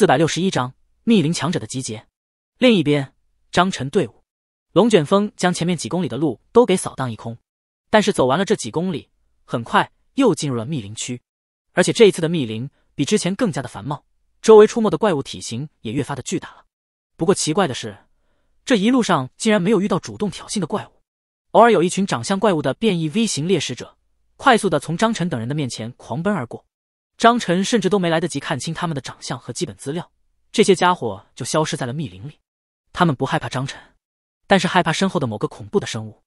四百六十一章密林强者的集结。另一边，张晨队伍，龙卷风将前面几公里的路都给扫荡一空。但是走完了这几公里，很快又进入了密林区，而且这一次的密林比之前更加的繁茂，周围出没的怪物体型也越发的巨大了。不过奇怪的是，这一路上竟然没有遇到主动挑衅的怪物，偶尔有一群长相怪物的变异 V 型猎食者，快速的从张晨等人的面前狂奔而过。张晨甚至都没来得及看清他们的长相和基本资料，这些家伙就消失在了密林里。他们不害怕张晨，但是害怕身后的某个恐怖的生物。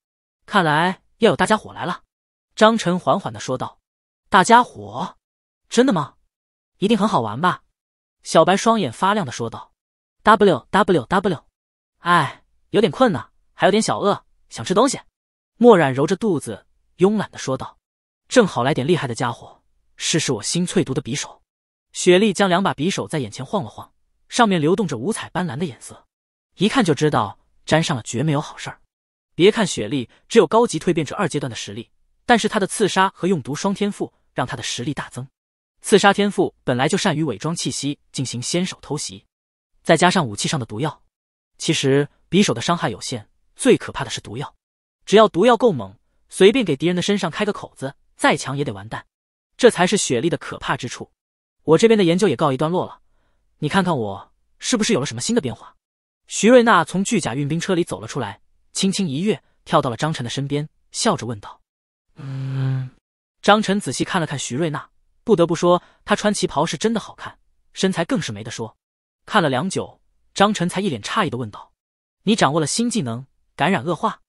看来要有大家伙来了，张晨缓缓的说道：“大家伙，真的吗？一定很好玩吧？”小白双眼发亮的说道：“w w w，哎，有点困呢，还有点小饿，想吃东西。”墨染揉着肚子，慵懒的说道：“正好来点厉害的家伙。”试试我新淬毒的匕首，雪莉将两把匕首在眼前晃了晃，上面流动着五彩斑斓的颜色，一看就知道沾上了，绝没有好事儿。别看雪莉只有高级蜕变者二阶段的实力，但是她的刺杀和用毒双天赋让她的实力大增。刺杀天赋本来就善于伪装气息进行先手偷袭，再加上武器上的毒药，其实匕首的伤害有限，最可怕的是毒药，只要毒药够猛，随便给敌人的身上开个口子，再强也得完蛋。这才是雪莉的可怕之处，我这边的研究也告一段落了，你看看我是不是有了什么新的变化？徐瑞娜从巨甲运兵车里走了出来，轻轻一跃，跳到了张晨的身边，笑着问道：“嗯。”张晨仔细看了看徐瑞娜，不得不说她穿旗袍是真的好看，身材更是没得说。看了良久，张晨才一脸诧异的问道：“你掌握了新技能，感染恶化，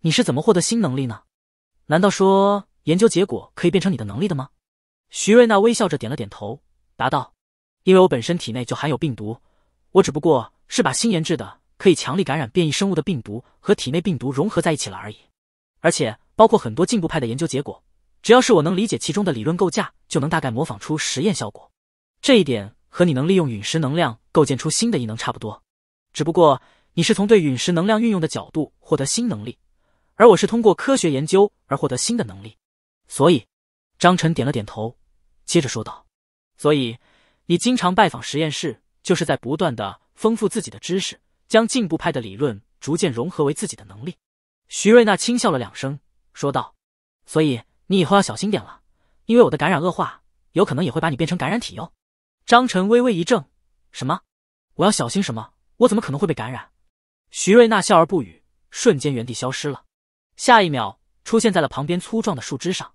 你是怎么获得新能力呢？难道说研究结果可以变成你的能力的吗？”徐瑞娜微笑着点了点头，答道：“因为我本身体内就含有病毒，我只不过是把新研制的可以强力感染变异生物的病毒和体内病毒融合在一起了而已。而且包括很多进步派的研究结果，只要是我能理解其中的理论构架，就能大概模仿出实验效果。这一点和你能利用陨石能量构建出新的异能差不多，只不过你是从对陨石能量运用的角度获得新能力，而我是通过科学研究而获得新的能力。所以，张晨点了点头。”接着说道：“所以你经常拜访实验室，就是在不断的丰富自己的知识，将进步派的理论逐渐融合为自己的能力。”徐瑞娜轻笑了两声，说道：“所以你以后要小心点了，因为我的感染恶化，有可能也会把你变成感染体哟。”张晨微微一怔：“什么？我要小心什么？我怎么可能会被感染？”徐瑞娜笑而不语，瞬间原地消失了，下一秒出现在了旁边粗壮的树枝上。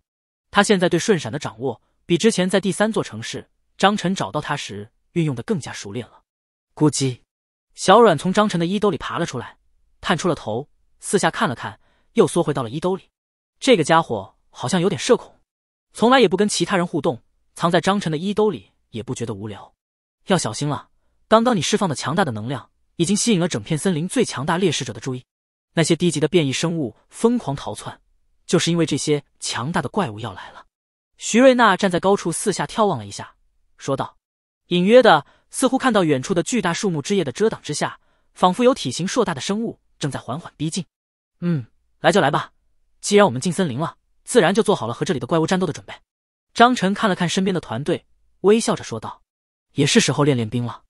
她现在对瞬闪的掌握。比之前在第三座城市，张晨找到他时运用的更加熟练了。估计小软从张晨的衣兜里爬了出来，探出了头，四下看了看，又缩回到了衣兜里。这个家伙好像有点社恐，从来也不跟其他人互动，藏在张晨的衣兜里也不觉得无聊。要小心了，刚刚你释放的强大的能量已经吸引了整片森林最强大猎食者的注意，那些低级的变异生物疯狂逃窜，就是因为这些强大的怪物要来了。徐瑞娜站在高处，四下眺望了一下，说道：“隐约的，似乎看到远处的巨大树木枝叶的遮挡之下，仿佛有体型硕大的生物正在缓缓逼近。”“嗯，来就来吧，既然我们进森林了，自然就做好了和这里的怪物战斗的准备。”张晨看了看身边的团队，微笑着说道：“也是时候练练兵了。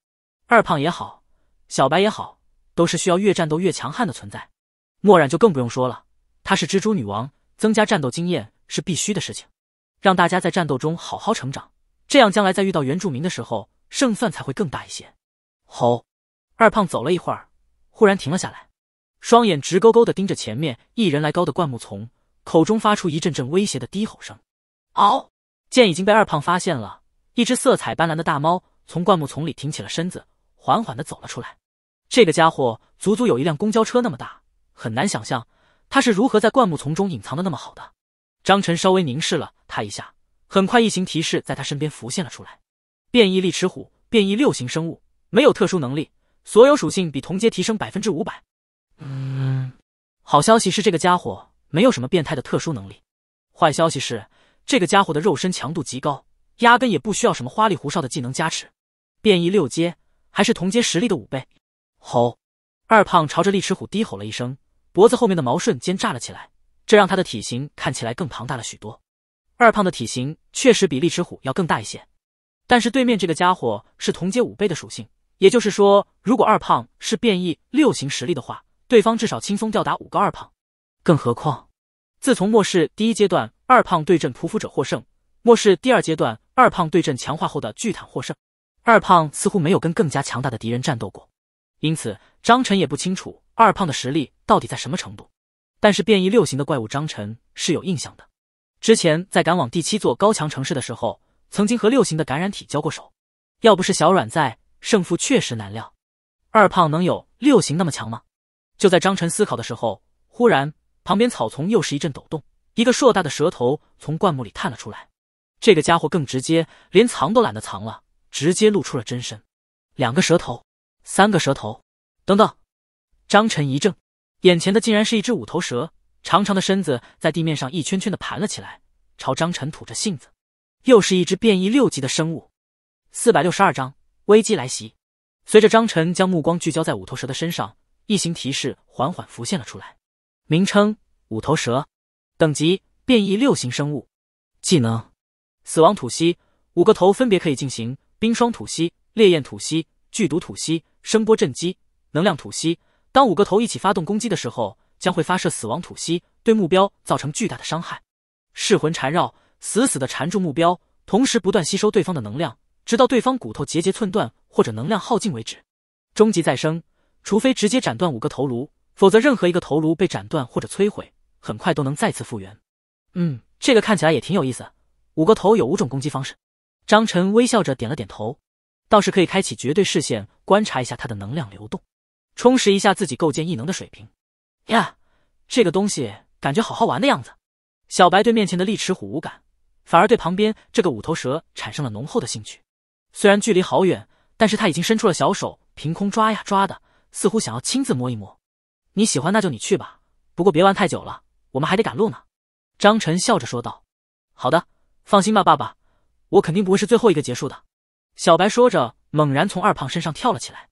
二胖也好，小白也好，都是需要越战斗越强悍的存在。墨染就更不用说了，她是蜘蛛女王，增加战斗经验是必须的事情。”让大家在战斗中好好成长，这样将来在遇到原住民的时候，胜算才会更大一些。吼！二胖走了一会儿，忽然停了下来，双眼直勾勾的盯着前面一人来高的灌木丛，口中发出一阵阵威胁的低吼声。嗷！见已经被二胖发现了，一只色彩斑斓的大猫从灌木丛里挺起了身子，缓缓的走了出来。这个家伙足足有一辆公交车那么大，很难想象他是如何在灌木丛中隐藏的那么好的。张晨稍微凝视了他一下，很快异形提示在他身边浮现了出来。变异利齿虎，变异六型生物，没有特殊能力，所有属性比同阶提升百分之五百。嗯，好消息是这个家伙没有什么变态的特殊能力，坏消息是这个家伙的肉身强度极高，压根也不需要什么花里胡哨的技能加持。变异六阶，还是同阶实力的五倍。吼！二胖朝着利齿虎低吼了一声，脖子后面的毛瞬间炸了起来。这让他的体型看起来更庞大了许多。二胖的体型确实比利齿虎要更大一些，但是对面这个家伙是同阶五倍的属性，也就是说，如果二胖是变异六型实力的话，对方至少轻松吊打五个二胖。更何况，自从末世第一阶段二胖对阵匍匐者获胜，末世第二阶段二胖对阵强化后的巨坦获胜，二胖似乎没有跟更加强大的敌人战斗过，因此张晨也不清楚二胖的实力到底在什么程度。但是变异六型的怪物张晨是有印象的，之前在赶往第七座高墙城市的时候，曾经和六型的感染体交过手，要不是小软在，胜负确实难料。二胖能有六型那么强吗？就在张晨思考的时候，忽然旁边草丛又是一阵抖动，一个硕大的蛇头从灌木里探了出来。这个家伙更直接，连藏都懒得藏了，直接露出了真身。两个蛇头，三个蛇头，等等！张晨一怔。眼前的竟然是一只五头蛇，长长的身子在地面上一圈圈的盘了起来，朝张晨吐着信子。又是一只变异六级的生物。四百六十二章危机来袭。随着张晨将目光聚焦在五头蛇的身上，异形提示缓缓浮现了出来：名称五头蛇，等级变异六型生物，技能死亡吐息，五个头分别可以进行冰霜吐息、烈焰吐息、剧毒吐息、声波震击、能量吐息。当五个头一起发动攻击的时候，将会发射死亡吐息，对目标造成巨大的伤害。噬魂缠绕，死死的缠住目标，同时不断吸收对方的能量，直到对方骨头节节寸断或者能量耗尽为止。终极再生，除非直接斩断五个头颅，否则任何一个头颅被斩断或者摧毁，很快都能再次复原。嗯，这个看起来也挺有意思。五个头有五种攻击方式。张晨微笑着点了点头，倒是可以开启绝对视线，观察一下它的能量流动。充实一下自己构建异能的水平，呀，这个东西感觉好好玩的样子。小白对面前的利齿虎无感，反而对旁边这个五头蛇产生了浓厚的兴趣。虽然距离好远，但是他已经伸出了小手，凭空抓呀抓的，似乎想要亲自摸一摸。你喜欢那就你去吧，不过别玩太久了，我们还得赶路呢。张晨笑着说道。好的，放心吧，爸爸，我肯定不会是最后一个结束的。小白说着，猛然从二胖身上跳了起来。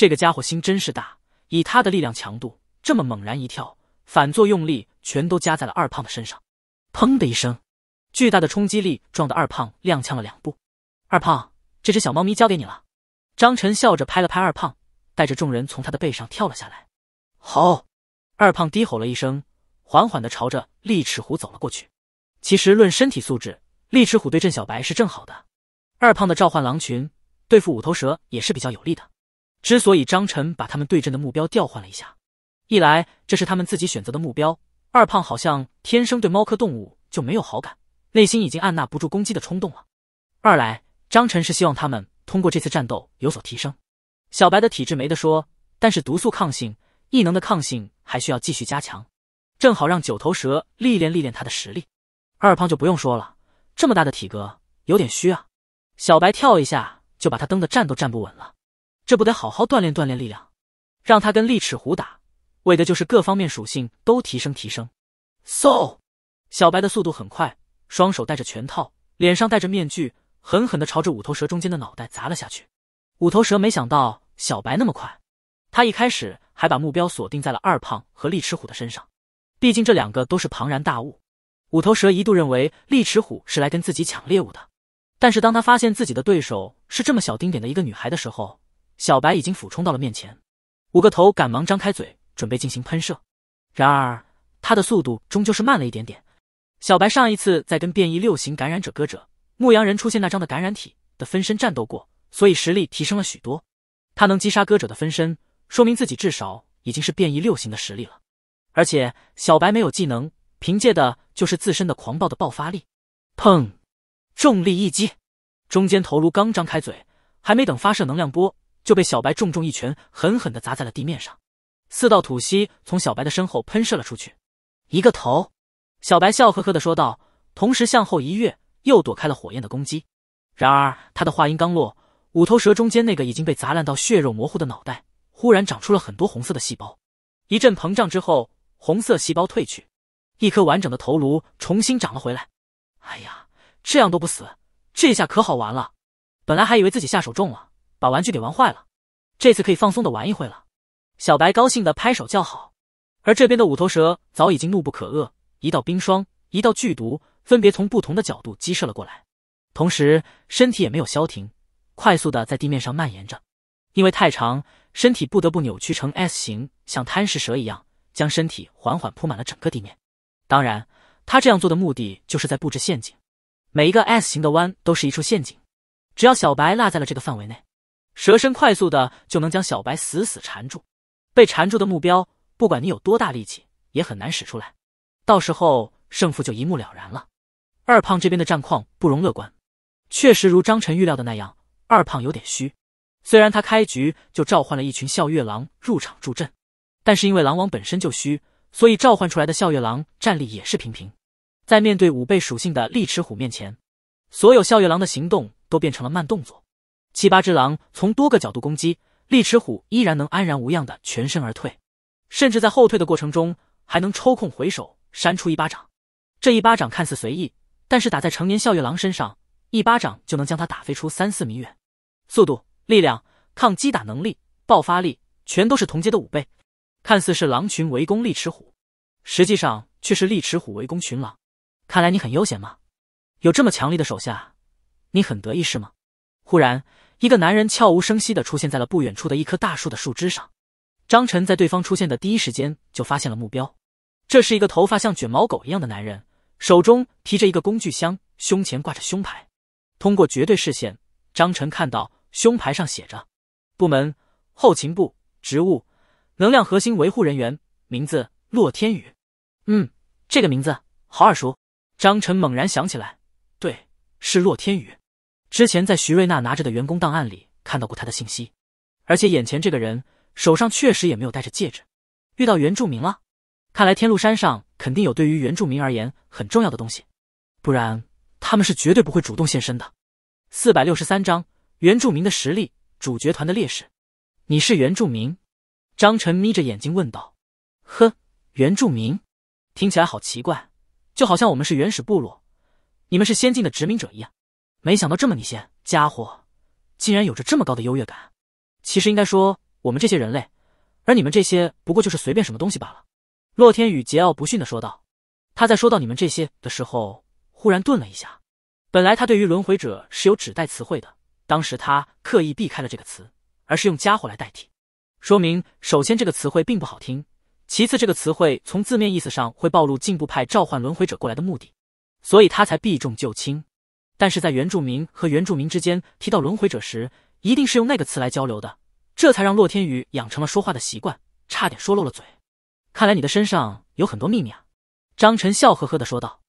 这个家伙心真是大，以他的力量强度，这么猛然一跳，反作用力全都加在了二胖的身上。砰的一声，巨大的冲击力撞得二胖踉跄了两步。二胖，这只小猫咪交给你了。张晨笑着拍了拍二胖，带着众人从他的背上跳了下来。好，二胖低吼了一声，缓缓地朝着利齿虎走了过去。其实论身体素质，利齿虎对阵小白是正好的。二胖的召唤狼群对付五头蛇也是比较有利的。之所以张晨把他们对阵的目标调换了一下，一来这是他们自己选择的目标；二胖好像天生对猫科动物就没有好感，内心已经按捺不住攻击的冲动了。二来，张晨是希望他们通过这次战斗有所提升。小白的体质没得说，但是毒素抗性、异能的抗性还需要继续加强，正好让九头蛇历练历练他的实力。二胖就不用说了，这么大的体格有点虚啊，小白跳一下就把他蹬得站都站不稳了。这不得好好锻炼锻炼力量，让他跟利齿虎打，为的就是各方面属性都提升提升。嗖！小白的速度很快，双手戴着拳套，脸上戴着面具，狠狠的朝着五头蛇中间的脑袋砸了下去。五头蛇没想到小白那么快，他一开始还把目标锁定在了二胖和利齿虎的身上，毕竟这两个都是庞然大物。五头蛇一度认为利齿虎是来跟自己抢猎物的，但是当他发现自己的对手是这么小丁点的一个女孩的时候，小白已经俯冲到了面前，五个头赶忙张开嘴，准备进行喷射。然而，他的速度终究是慢了一点点。小白上一次在跟变异六型感染者歌者牧羊人出现那张的感染体的分身战斗过，所以实力提升了许多。他能击杀歌者的分身，说明自己至少已经是变异六型的实力了。而且，小白没有技能，凭借的就是自身的狂暴的爆发力。砰！重力一击，中间头颅刚张开嘴，还没等发射能量波。就被小白重重一拳狠狠地砸在了地面上，四道吐息从小白的身后喷射了出去。一个头，小白笑呵呵的说道，同时向后一跃，又躲开了火焰的攻击。然而他的话音刚落，五头蛇中间那个已经被砸烂到血肉模糊的脑袋，忽然长出了很多红色的细胞，一阵膨胀之后，红色细胞褪去，一颗完整的头颅重新长了回来。哎呀，这样都不死，这下可好玩了。本来还以为自己下手重了。把玩具给玩坏了，这次可以放松的玩一会了。小白高兴的拍手叫好，而这边的五头蛇早已经怒不可遏，一道冰霜，一道剧毒，分别从不同的角度击射了过来，同时身体也没有消停，快速的在地面上蔓延着。因为太长，身体不得不扭曲成 S 型，像贪食蛇一样，将身体缓缓铺满了整个地面。当然，他这样做的目的就是在布置陷阱，每一个 S 型的弯都是一处陷阱，只要小白落在了这个范围内。蛇身快速的就能将小白死死缠住，被缠住的目标，不管你有多大力气，也很难使出来。到时候胜负就一目了然了。二胖这边的战况不容乐观，确实如张晨预料的那样，二胖有点虚。虽然他开局就召唤了一群笑月狼入场助阵，但是因为狼王本身就虚，所以召唤出来的笑月狼战力也是平平。在面对五倍属性的利齿虎面前，所有笑月狼的行动都变成了慢动作。七八只狼从多个角度攻击，利齿虎依然能安然无恙的全身而退，甚至在后退的过程中还能抽空回首扇出一巴掌。这一巴掌看似随意，但是打在成年笑月狼身上，一巴掌就能将他打飞出三四米远。速度、力量、抗击打能力、爆发力，全都是同阶的五倍。看似是狼群围攻利齿虎，实际上却是利齿虎围攻群狼。看来你很悠闲吗？有这么强力的手下，你很得意是吗？忽然。一个男人悄无声息的出现在了不远处的一棵大树的树枝上。张晨在对方出现的第一时间就发现了目标。这是一个头发像卷毛狗一样的男人，手中提着一个工具箱，胸前挂着胸牌。通过绝对视线，张晨看到胸牌上写着：部门后勤部，职务能量核心维护人员，名字洛天宇。嗯，这个名字好耳熟。张晨猛然想起来，对，是洛天宇。之前在徐瑞娜拿着的员工档案里看到过他的信息，而且眼前这个人手上确实也没有戴着戒指。遇到原住民了，看来天禄山上肯定有对于原住民而言很重要的东西，不然他们是绝对不会主动现身的。四百六十三章：原住民的实力，主角团的劣势。你是原住民？张晨眯着眼睛问道。呵，原住民，听起来好奇怪，就好像我们是原始部落，你们是先进的殖民者一样。没想到这么逆天家伙，竟然有着这么高的优越感。其实应该说我们这些人类，而你们这些不过就是随便什么东西罢了。”洛天宇桀骜不驯的说道。他在说到你们这些的时候，忽然顿了一下。本来他对于轮回者是有指代词汇的，当时他刻意避开了这个词，而是用家伙来代替，说明首先这个词汇并不好听，其次这个词汇从字面意思上会暴露进步派召唤轮回者过来的目的，所以他才避重就轻。但是在原住民和原住民之间提到轮回者时，一定是用那个词来交流的，这才让洛天宇养成了说话的习惯，差点说漏了嘴。看来你的身上有很多秘密啊！张晨笑呵呵的说道，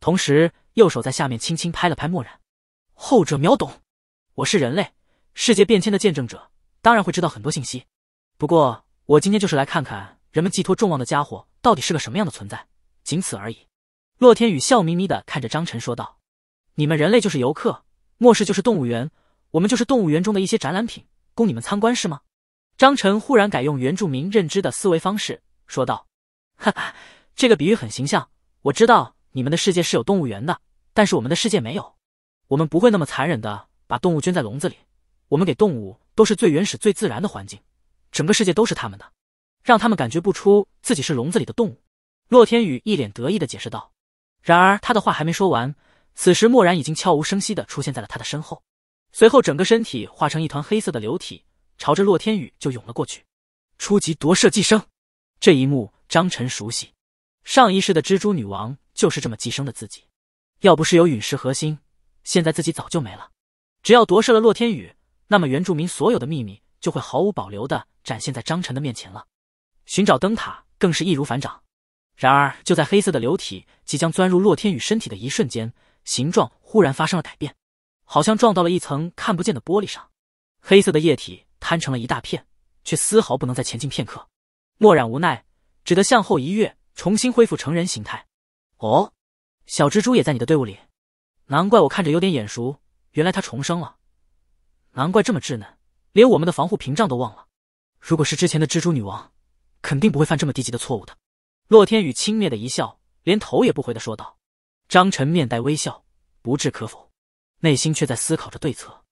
同时右手在下面轻轻拍了拍墨染，后者秒懂。我是人类，世界变迁的见证者，当然会知道很多信息。不过我今天就是来看看人们寄托众望的家伙到底是个什么样的存在，仅此而已。洛天宇笑眯眯的看着张晨说道。你们人类就是游客，末世就是动物园，我们就是动物园中的一些展览品，供你们参观是吗？张晨忽然改用原住民认知的思维方式说道：“哈哈，这个比喻很形象。我知道你们的世界是有动物园的，但是我们的世界没有，我们不会那么残忍的把动物圈在笼子里，我们给动物都是最原始、最自然的环境，整个世界都是他们的，让他们感觉不出自己是笼子里的动物。”洛天宇一脸得意的解释道。然而他的话还没说完。此时，蓦然已经悄无声息的出现在了他的身后，随后整个身体化成一团黑色的流体，朝着洛天宇就涌了过去。初级夺舍寄生，这一幕张晨熟悉，上一世的蜘蛛女王就是这么寄生的自己。要不是有陨石核心，现在自己早就没了。只要夺舍了洛天宇，那么原住民所有的秘密就会毫无保留的展现在张晨的面前了，寻找灯塔更是易如反掌。然而，就在黑色的流体即将钻入洛天宇身体的一瞬间。形状忽然发生了改变，好像撞到了一层看不见的玻璃上，黑色的液体摊成了一大片，却丝毫不能再前进片刻。墨染无奈，只得向后一跃，重新恢复成人形态。哦，小蜘蛛也在你的队伍里，难怪我看着有点眼熟，原来它重生了，难怪这么稚嫩，连我们的防护屏障都忘了。如果是之前的蜘蛛女王，肯定不会犯这么低级的错误的。洛天宇轻蔑的一笑，连头也不回的说道。张晨面带微笑，不置可否，内心却在思考着对策。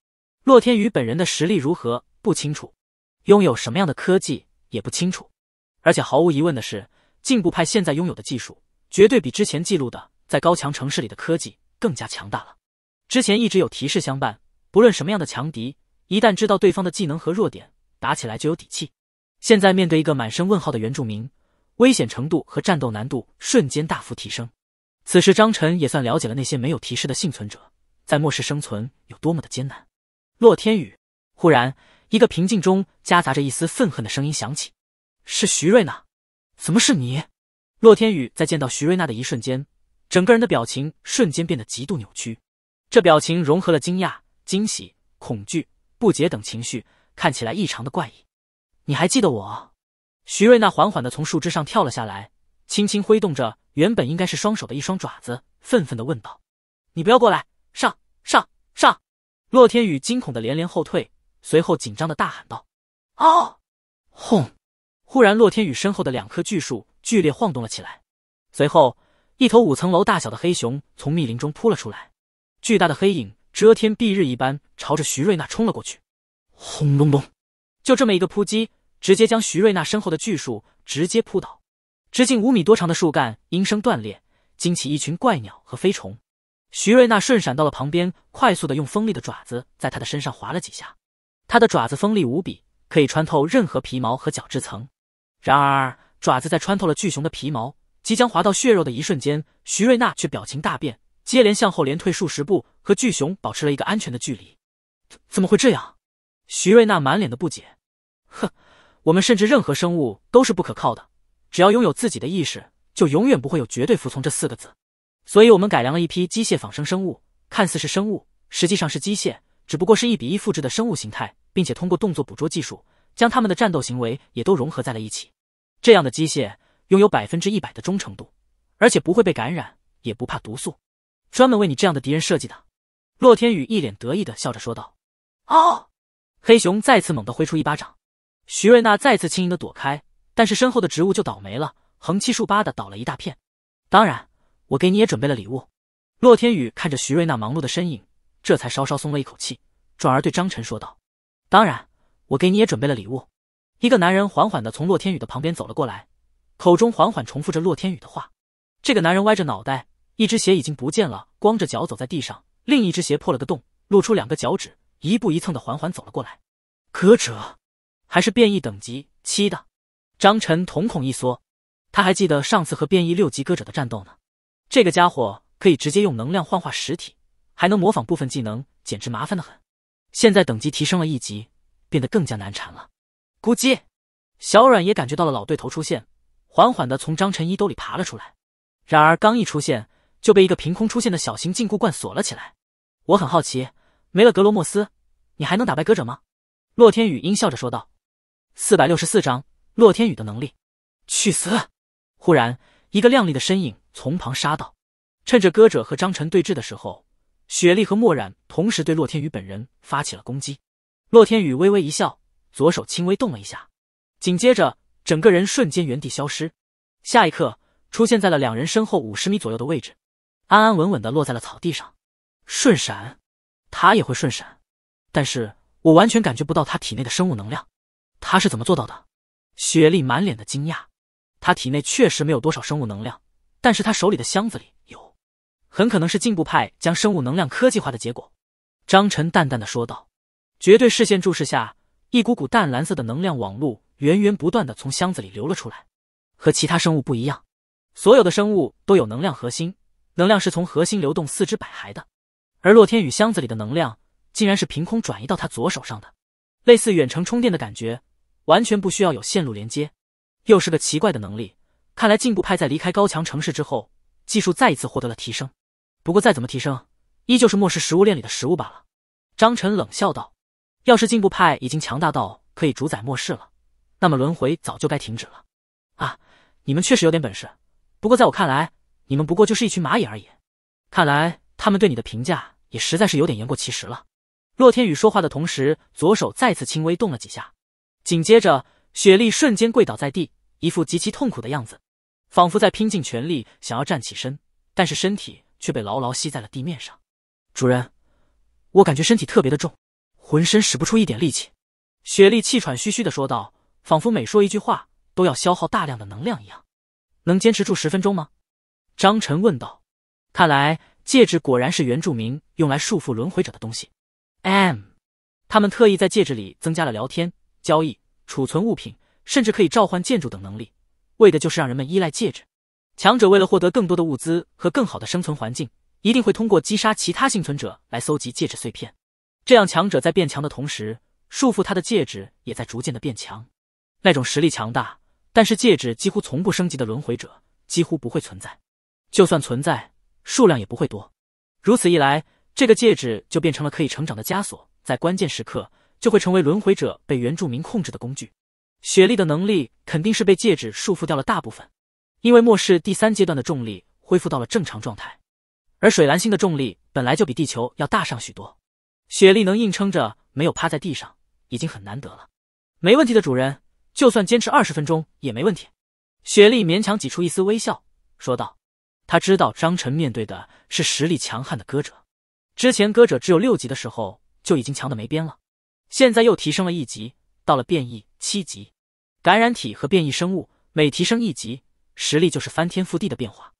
洛天宇本人的实力如何不清楚，拥有什么样的科技也不清楚。而且毫无疑问的是，进步派现在拥有的技术绝对比之前记录的在高墙城市里的科技更加强大了。之前一直有提示相伴，不论什么样的强敌，一旦知道对方的技能和弱点，打起来就有底气。现在面对一个满身问号的原住民，危险程度和战斗难度瞬间大幅提升。此时，张晨也算了解了那些没有提示的幸存者在末世生存有多么的艰难。洛天宇忽然，一个平静中夹杂着一丝愤恨的声音响起：“是徐瑞娜，怎么是你？”洛天宇在见到徐瑞娜的一瞬间，整个人的表情瞬间变得极度扭曲，这表情融合了惊讶、惊喜、恐惧、不解等情绪，看起来异常的怪异。你还记得我？徐瑞娜缓缓的从树枝上跳了下来。轻轻挥动着原本应该是双手的一双爪子，愤愤的问道：“你不要过来！上上上！”洛天宇惊恐的连连后退，随后紧张的大喊道：“啊！”轰！忽然，洛天宇身后的两棵巨树剧烈晃动了起来，随后，一头五层楼大小的黑熊从密林中扑了出来，巨大的黑影遮天蔽日一般朝着徐瑞娜冲了过去。轰隆隆！就这么一个扑击，直接将徐瑞娜身后的巨树直接扑倒。直径五米多长的树干应声断裂，惊起一群怪鸟和飞虫。徐瑞娜瞬闪到了旁边，快速的用锋利的爪子在他的身上划了几下。它的爪子锋利无比，可以穿透任何皮毛和角质层。然而，爪子在穿透了巨熊的皮毛，即将划到血肉的一瞬间，徐瑞娜却表情大变，接连向后连退数十步，和巨熊保持了一个安全的距离。怎怎么会这样？徐瑞娜满脸的不解。哼，我们甚至任何生物都是不可靠的。只要拥有自己的意识，就永远不会有绝对服从这四个字。所以，我们改良了一批机械仿生生物，看似是生物，实际上是机械，只不过是一比一复制的生物形态，并且通过动作捕捉技术将他们的战斗行为也都融合在了一起。这样的机械拥有百分之一百的忠诚度，而且不会被感染，也不怕毒素，专门为你这样的敌人设计的。洛天宇一脸得意的笑着说道。哦！黑熊再次猛地挥出一巴掌，徐瑞娜再次轻盈的躲开。但是身后的植物就倒霉了，横七竖八的倒了一大片。当然，我给你也准备了礼物。洛天宇看着徐瑞那忙碌的身影，这才稍稍松了一口气，转而对张晨说道：“当然，我给你也准备了礼物。”一个男人缓缓的从洛天宇的旁边走了过来，口中缓缓重复着洛天宇的话。这个男人歪着脑袋，一只鞋已经不见了，光着脚走在地上，另一只鞋破了个洞，露出两个脚趾，一步一蹭的缓缓走了过来。可者，还是变异等级七的。张晨瞳孔一缩，他还记得上次和变异六级歌者的战斗呢。这个家伙可以直接用能量幻化实体，还能模仿部分技能，简直麻烦的很。现在等级提升了一级，变得更加难缠了。估计小软也感觉到了老对头出现，缓缓的从张晨衣兜里爬了出来。然而刚一出现，就被一个凭空出现的小型禁锢罐锁了起来。我很好奇，没了格罗莫斯，你还能打败歌者吗？洛天宇阴笑着说道。四百六十四章。洛天宇的能力，去死！忽然，一个靓丽的身影从旁杀到，趁着歌者和张晨对峙的时候，雪莉和墨染同时对洛天宇本人发起了攻击。洛天宇微微一笑，左手轻微动了一下，紧接着整个人瞬间原地消失，下一刻出现在了两人身后五十米左右的位置，安安稳稳的落在了草地上。瞬闪，他也会瞬闪，但是我完全感觉不到他体内的生物能量，他是怎么做到的？雪莉满脸的惊讶，她体内确实没有多少生物能量，但是她手里的箱子里有，很可能是进步派将生物能量科技化的结果。张晨淡淡的说道。绝对视线注视下，一股股淡蓝色的能量网路源源不断的从箱子里流了出来。和其他生物不一样，所有的生物都有能量核心，能量是从核心流动四肢百骸的。而洛天宇箱子里的能量，竟然是凭空转移到他左手上的，类似远程充电的感觉。完全不需要有线路连接，又是个奇怪的能力。看来进步派在离开高墙城市之后，技术再一次获得了提升。不过再怎么提升，依旧是末世食物链里的食物罢了。张晨冷笑道：“要是进步派已经强大到可以主宰末世了，那么轮回早就该停止了。”啊，你们确实有点本事，不过在我看来，你们不过就是一群蚂蚁而已。看来他们对你的评价也实在是有点言过其实了。”洛天宇说话的同时，左手再次轻微动了几下。紧接着，雪莉瞬间跪倒在地，一副极其痛苦的样子，仿佛在拼尽全力想要站起身，但是身体却被牢牢吸在了地面上。主人，我感觉身体特别的重，浑身使不出一点力气。雪莉气喘吁吁地说道，仿佛每说一句话都要消耗大量的能量一样。能坚持住十分钟吗？张晨问道。看来戒指果然是原住民用来束缚轮回者的东西。M，他们特意在戒指里增加了聊天。交易、储存物品，甚至可以召唤建筑等能力，为的就是让人们依赖戒指。强者为了获得更多的物资和更好的生存环境，一定会通过击杀其他幸存者来搜集戒指碎片。这样，强者在变强的同时，束缚他的戒指也在逐渐的变强。那种实力强大，但是戒指几乎从不升级的轮回者，几乎不会存在。就算存在，数量也不会多。如此一来，这个戒指就变成了可以成长的枷锁，在关键时刻。就会成为轮回者被原住民控制的工具。雪莉的能力肯定是被戒指束缚掉了大部分，因为末世第三阶段的重力恢复到了正常状态，而水蓝星的重力本来就比地球要大上许多。雪莉能硬撑着没有趴在地上，已经很难得了。没问题的，主人，就算坚持二十分钟也没问题。雪莉勉强挤出一丝微笑说道：“他知道张晨面对的是实力强悍的歌者，之前歌者只有六级的时候就已经强的没边了。”现在又提升了一级，到了变异七级。感染体和变异生物每提升一级，实力就是翻天覆地的变化。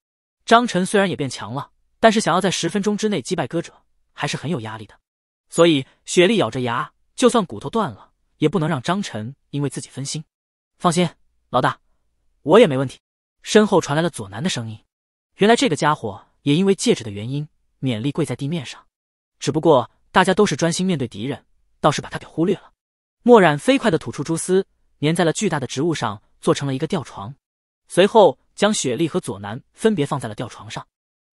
张晨虽然也变强了，但是想要在十分钟之内击败歌者，还是很有压力的。所以雪莉咬着牙，就算骨头断了，也不能让张晨因为自己分心。放心，老大，我也没问题。身后传来了左南的声音。原来这个家伙也因为戒指的原因，勉力跪在地面上。只不过大家都是专心面对敌人。倒是把他给忽略了。墨染飞快的吐出蛛丝，粘在了巨大的植物上，做成了一个吊床。随后将雪莉和左南分别放在了吊床上。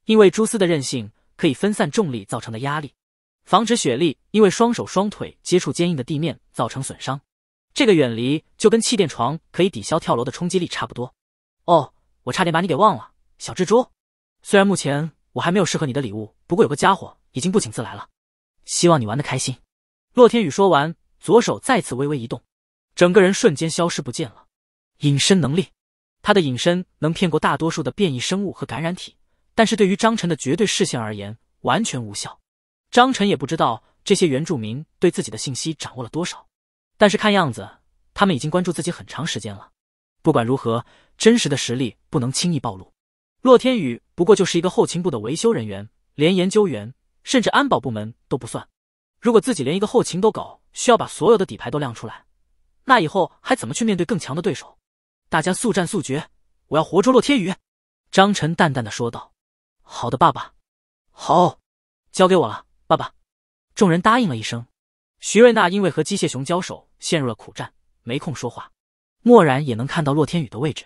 因为蛛丝的韧性，可以分散重力造成的压力，防止雪莉因为双手双腿接触坚硬的地面造成损伤。这个远离就跟气垫床可以抵消跳楼的冲击力差不多。哦，我差点把你给忘了，小蜘蛛。虽然目前我还没有适合你的礼物，不过有个家伙已经不请自来了。希望你玩的开心。洛天宇说完，左手再次微微一动，整个人瞬间消失不见了。隐身能力，他的隐身能骗过大多数的变异生物和感染体，但是对于张晨的绝对视线而言，完全无效。张晨也不知道这些原住民对自己的信息掌握了多少，但是看样子他们已经关注自己很长时间了。不管如何，真实的实力不能轻易暴露。洛天宇不过就是一个后勤部的维修人员，连研究员甚至安保部门都不算。如果自己连一个后勤都搞，需要把所有的底牌都亮出来，那以后还怎么去面对更强的对手？大家速战速决，我要活捉洛天宇。”张晨淡淡的说道。“好的，爸爸，好，交给我了，爸爸。”众人答应了一声。徐瑞娜因为和机械熊交手陷入了苦战，没空说话。墨染也能看到洛天宇的位置，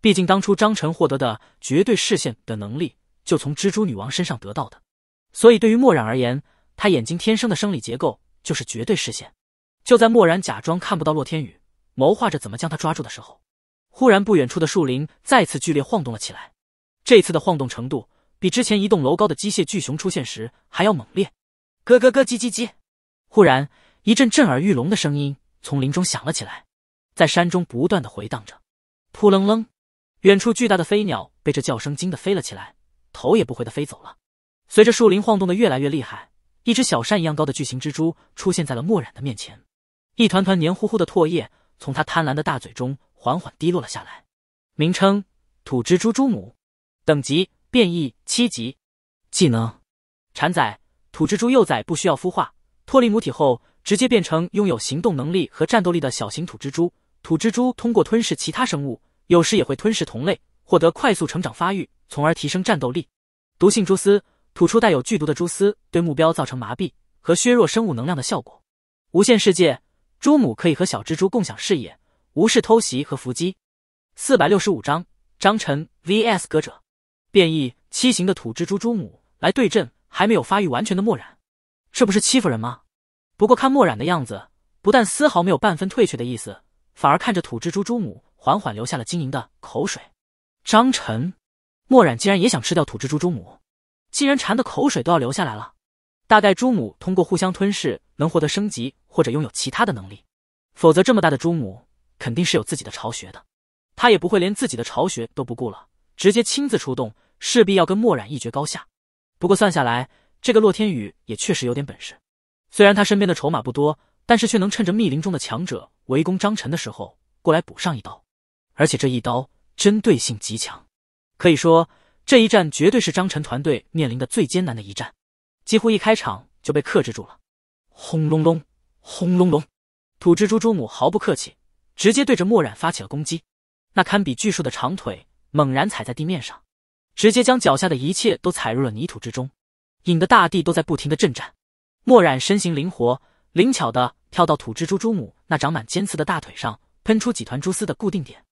毕竟当初张晨获得的绝对视线的能力就从蜘蛛女王身上得到的，所以对于墨染而言。他眼睛天生的生理结构就是绝对视线。就在漠然假装看不到洛天宇，谋划着怎么将他抓住的时候，忽然不远处的树林再次剧烈晃动了起来。这次的晃动程度比之前一栋楼高的机械巨熊出现时还要猛烈。咯咯咯，叽叽叽！忽然一阵震耳欲聋的声音从林中响了起来，在山中不断的回荡着。扑棱棱，远处巨大的飞鸟被这叫声惊得飞了起来，头也不回的飞走了。随着树林晃动的越来越厉害。一只小山一样高的巨型蜘蛛出现在了墨染的面前，一团团黏糊糊的唾液从它贪婪的大嘴中缓缓滴落了下来。名称：土蜘蛛蛛母，等级：变异七级，技能：产仔。土蜘蛛幼崽不需要孵化，脱离母体后直接变成拥有行动能力和战斗力的小型土蜘蛛。土蜘蛛通过吞噬其他生物，有时也会吞噬同类，获得快速成长发育，从而提升战斗力。毒性蛛丝。吐出带有剧毒的蛛丝，对目标造成麻痹和削弱生物能量的效果。无限世界，朱母可以和小蜘蛛共享视野，无视偷袭和伏击。四百六十五章：张晨 V S 歌者，变异七型的土蜘蛛蛛母来对阵还没有发育完全的墨染，这不是欺负人吗？不过看墨染的样子，不但丝毫没有半分退却的意思，反而看着土蜘蛛蛛母缓缓流下了晶莹的口水。张晨，墨染竟然也想吃掉土蜘蛛蛛母。竟然馋的口水都要流下来了，大概朱母通过互相吞噬能获得升级或者拥有其他的能力，否则这么大的朱母肯定是有自己的巢穴的，他也不会连自己的巢穴都不顾了，直接亲自出动，势必要跟墨染一决高下。不过算下来，这个洛天宇也确实有点本事，虽然他身边的筹码不多，但是却能趁着密林中的强者围攻张晨的时候过来补上一刀，而且这一刀针对性极强，可以说。这一战绝对是张晨团队面临的最艰难的一战，几乎一开场就被克制住了。轰隆隆，轰隆隆，土蜘蛛蛛母毫不客气，直接对着墨染发起了攻击。那堪比巨树的长腿猛然踩在地面上，直接将脚下的一切都踩入了泥土之中，引得大地都在不停的震颤。墨染身形灵活灵巧的跳到土蜘蛛蛛母那长满尖刺的大腿上，喷出几团蛛丝的固定点，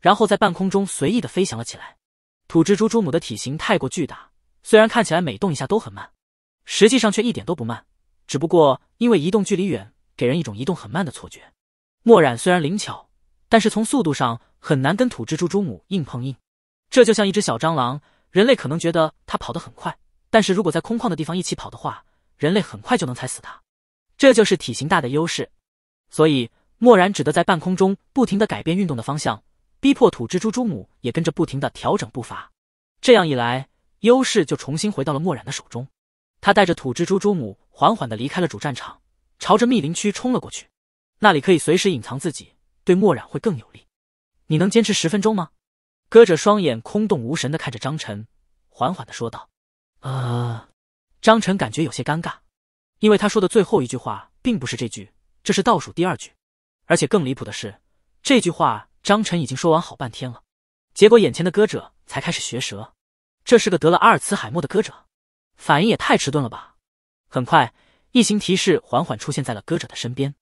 然后在半空中随意的飞翔了起来。土蜘蛛蛛母的体型太过巨大，虽然看起来每动一下都很慢，实际上却一点都不慢，只不过因为移动距离远，给人一种移动很慢的错觉。墨染虽然灵巧，但是从速度上很难跟土蜘蛛蛛母硬碰硬。这就像一只小蟑螂，人类可能觉得它跑得很快，但是如果在空旷的地方一起跑的话，人类很快就能踩死它。这就是体型大的优势。所以墨染只得在半空中不停的改变运动的方向。逼迫土蜘蛛蛛母也跟着不停的调整步伐，这样一来，优势就重新回到了墨染的手中。他带着土蜘蛛蛛母缓缓的离开了主战场，朝着密林区冲了过去。那里可以随时隐藏自己，对墨染会更有利。你能坚持十分钟吗？歌者双眼空洞无神的看着张晨，缓缓的说道：“啊。”张晨感觉有些尴尬，因为他说的最后一句话并不是这句，这是倒数第二句。而且更离谱的是，这句话。张晨已经说完好半天了，结果眼前的歌者才开始学舌。这是个得了阿尔茨海默的歌者，反应也太迟钝了吧！很快，异形提示缓缓出现在了歌者的身边。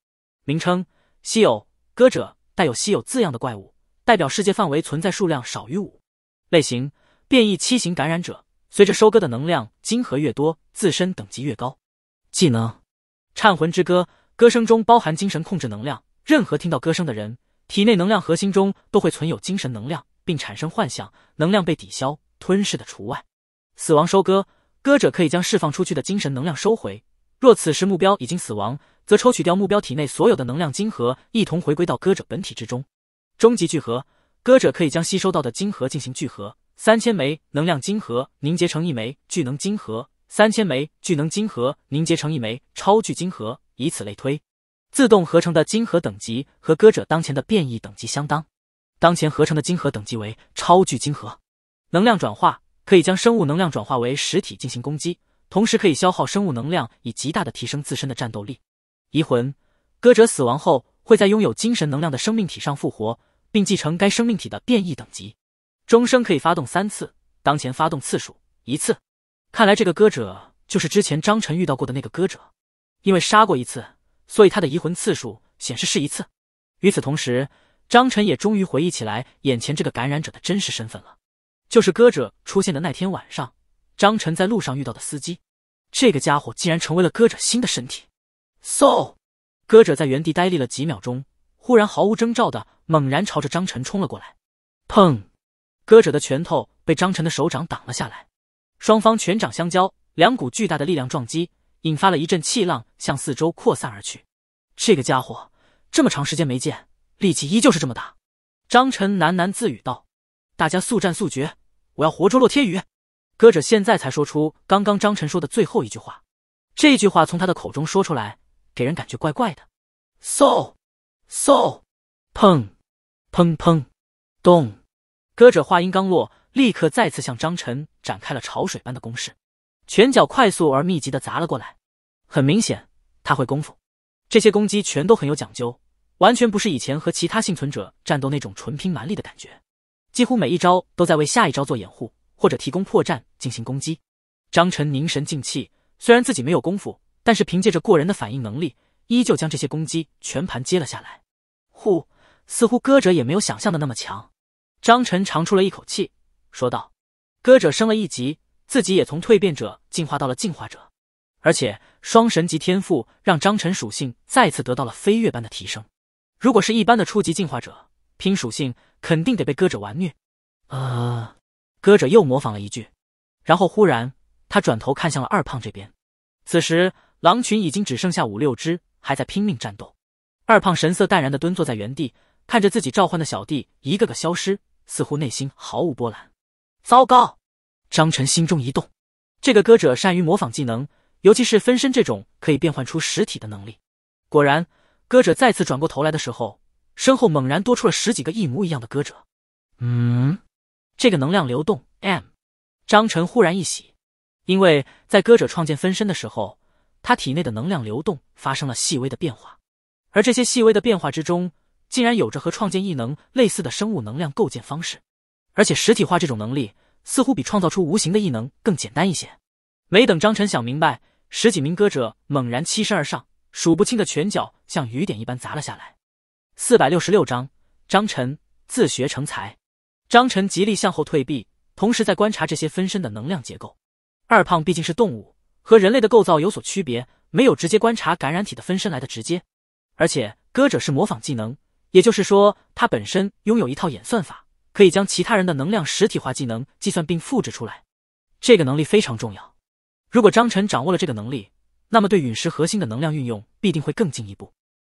名称：稀有歌者，带有“稀有”字样的怪物，代表世界范围存在数量少于五。类型：变异七型感染者。随着收割的能量晶核越多，自身等级越高。技能：忏魂之歌，歌声中包含精神控制能量，任何听到歌声的人。体内能量核心中都会存有精神能量，并产生幻象。能量被抵消、吞噬的除外。死亡收割，割者可以将释放出去的精神能量收回。若此时目标已经死亡，则抽取掉目标体内所有的能量晶核，一同回归到割者本体之中。终极聚合，割者可以将吸收到的晶核进行聚合，三千枚能量晶核凝结成一枚聚能晶核，三千枚聚能晶核凝结成一枚超聚晶核，以此类推。自动合成的晶核等级和歌者当前的变异等级相当，当前合成的晶核等级为超巨晶核。能量转化可以将生物能量转化为实体进行攻击，同时可以消耗生物能量以极大的提升自身的战斗力。移魂，歌者死亡后会在拥有精神能量的生命体上复活，并继承该生命体的变异等级，终生可以发动三次，当前发动次数一次。看来这个歌者就是之前张晨遇到过的那个歌者，因为杀过一次。所以他的移魂次数显示是一次。与此同时，张晨也终于回忆起来眼前这个感染者的真实身份了，就是歌者出现的那天晚上，张晨在路上遇到的司机。这个家伙竟然成为了歌者新的身体。So，歌者在原地呆立了几秒钟，忽然毫无征兆的猛然朝着张晨冲了过来。砰！歌者的拳头被张晨的手掌挡了下来，双方拳掌相交，两股巨大的力量撞击。引发了一阵气浪向四周扩散而去。这个家伙这么长时间没见，力气依旧是这么大。张晨喃喃自语道：“大家速战速决，我要活捉洛天宇。”歌者现在才说出刚刚张晨说的最后一句话。这句话从他的口中说出来，给人感觉怪怪的。嗖，嗖，砰，砰砰，咚。歌者话音刚落，立刻再次向张晨展开了潮水般的攻势，拳脚快速而密集的砸了过来。很明显，他会功夫。这些攻击全都很有讲究，完全不是以前和其他幸存者战斗那种纯拼蛮力的感觉。几乎每一招都在为下一招做掩护，或者提供破绽进行攻击。张晨凝神静气，虽然自己没有功夫，但是凭借着过人的反应能力，依旧将这些攻击全盘接了下来。呼，似乎歌者也没有想象的那么强。张晨长出了一口气，说道：“歌者升了一级，自己也从蜕变者进化到了进化者。”而且双神级天赋让张晨属性再次得到了飞跃般的提升。如果是一般的初级进化者，拼属性肯定得被歌者玩虐。啊！歌者又模仿了一句，然后忽然他转头看向了二胖这边。此时狼群已经只剩下五六只，还在拼命战斗。二胖神色淡然的蹲坐在原地，看着自己召唤的小弟一个个消失，似乎内心毫无波澜。糟糕！张晨心中一动，这个歌者善于模仿技能。尤其是分身这种可以变换出实体的能力，果然，歌者再次转过头来的时候，身后猛然多出了十几个一模一样的歌者。嗯，这个能量流动，M，张晨忽然一喜，因为在歌者创建分身的时候，他体内的能量流动发生了细微的变化，而这些细微的变化之中，竟然有着和创建异能类似的生物能量构建方式。而且，实体化这种能力似乎比创造出无形的异能更简单一些。没等张晨想明白，十几名歌者猛然欺身而上，数不清的拳脚像雨点一般砸了下来。四百六十六章张晨自学成才。张晨极力向后退避，同时在观察这些分身的能量结构。二胖毕竟是动物，和人类的构造有所区别，没有直接观察感染体的分身来的直接。而且歌者是模仿技能，也就是说他本身拥有一套演算法，可以将其他人的能量实体化技能计算并复制出来。这个能力非常重要。如果张晨掌握了这个能力，那么对陨石核心的能量运用必定会更进一步。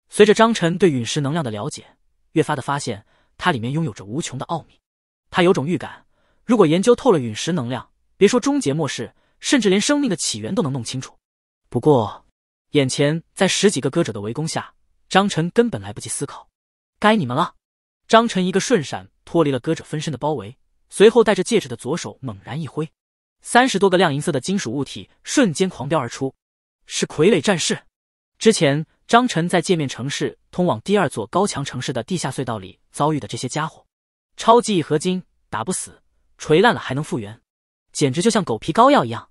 随着张晨对陨石能量的了解，越发的发现它里面拥有着无穷的奥秘。他有种预感，如果研究透了陨石能量，别说终结末世，甚至连生命的起源都能弄清楚。不过，眼前在十几个歌者的围攻下，张晨根本来不及思考。该你们了！张晨一个瞬闪脱离了歌者分身的包围，随后带着戒指的左手猛然一挥。三十多个亮银色的金属物体瞬间狂飙而出，是傀儡战士。之前张晨在界面城市通往第二座高墙城市的地下隧道里遭遇的这些家伙，超记忆合金打不死，锤烂了还能复原，简直就像狗皮膏药一样。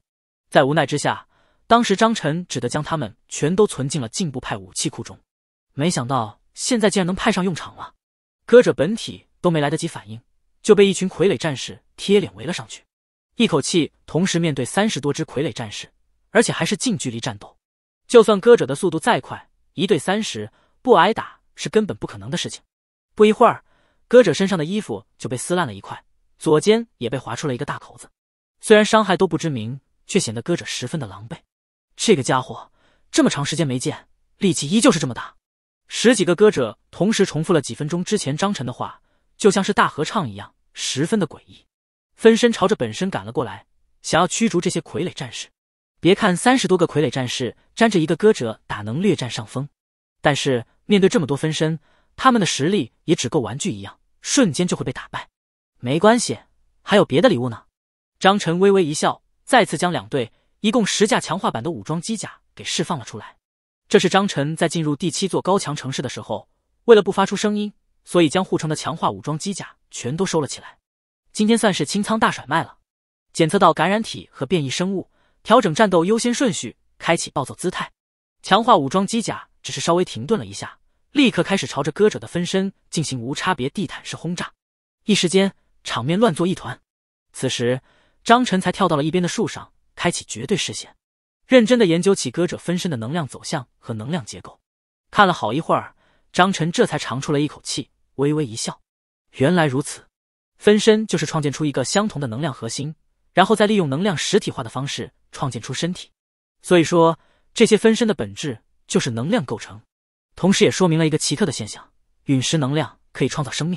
在无奈之下，当时张晨只得将他们全都存进了进步派武器库中。没想到现在竟然能派上用场了。歌者本体都没来得及反应，就被一群傀儡战士贴脸围了上去。一口气同时面对三十多只傀儡战士，而且还是近距离战斗，就算歌者的速度再快，一对三十不挨打是根本不可能的事情。不一会儿，歌者身上的衣服就被撕烂了一块，左肩也被划出了一个大口子。虽然伤害都不知名，却显得歌者十分的狼狈。这个家伙这么长时间没见，力气依旧是这么大。十几个歌者同时重复了几分钟之前张晨的话，就像是大合唱一样，十分的诡异。分身朝着本身赶了过来，想要驱逐这些傀儡战士。别看三十多个傀儡战士粘着一个歌者打能略占上风，但是面对这么多分身，他们的实力也只够玩具一样，瞬间就会被打败。没关系，还有别的礼物呢。张晨微微一笑，再次将两队一共十架强化版的武装机甲给释放了出来。这是张晨在进入第七座高墙城市的时候，为了不发出声音，所以将护城的强化武装机甲全都收了起来。今天算是清仓大甩卖了，检测到感染体和变异生物，调整战斗优先顺序，开启暴走姿态，强化武装机甲。只是稍微停顿了一下，立刻开始朝着歌者的分身进行无差别地毯式轰炸，一时间场面乱作一团。此时，张晨才跳到了一边的树上，开启绝对视线，认真的研究起歌者分身的能量走向和能量结构。看了好一会儿，张晨这才长出了一口气，微微一笑，原来如此。分身就是创建出一个相同的能量核心，然后再利用能量实体化的方式创建出身体。所以说，这些分身的本质就是能量构成，同时也说明了一个奇特的现象：陨石能量可以创造生命。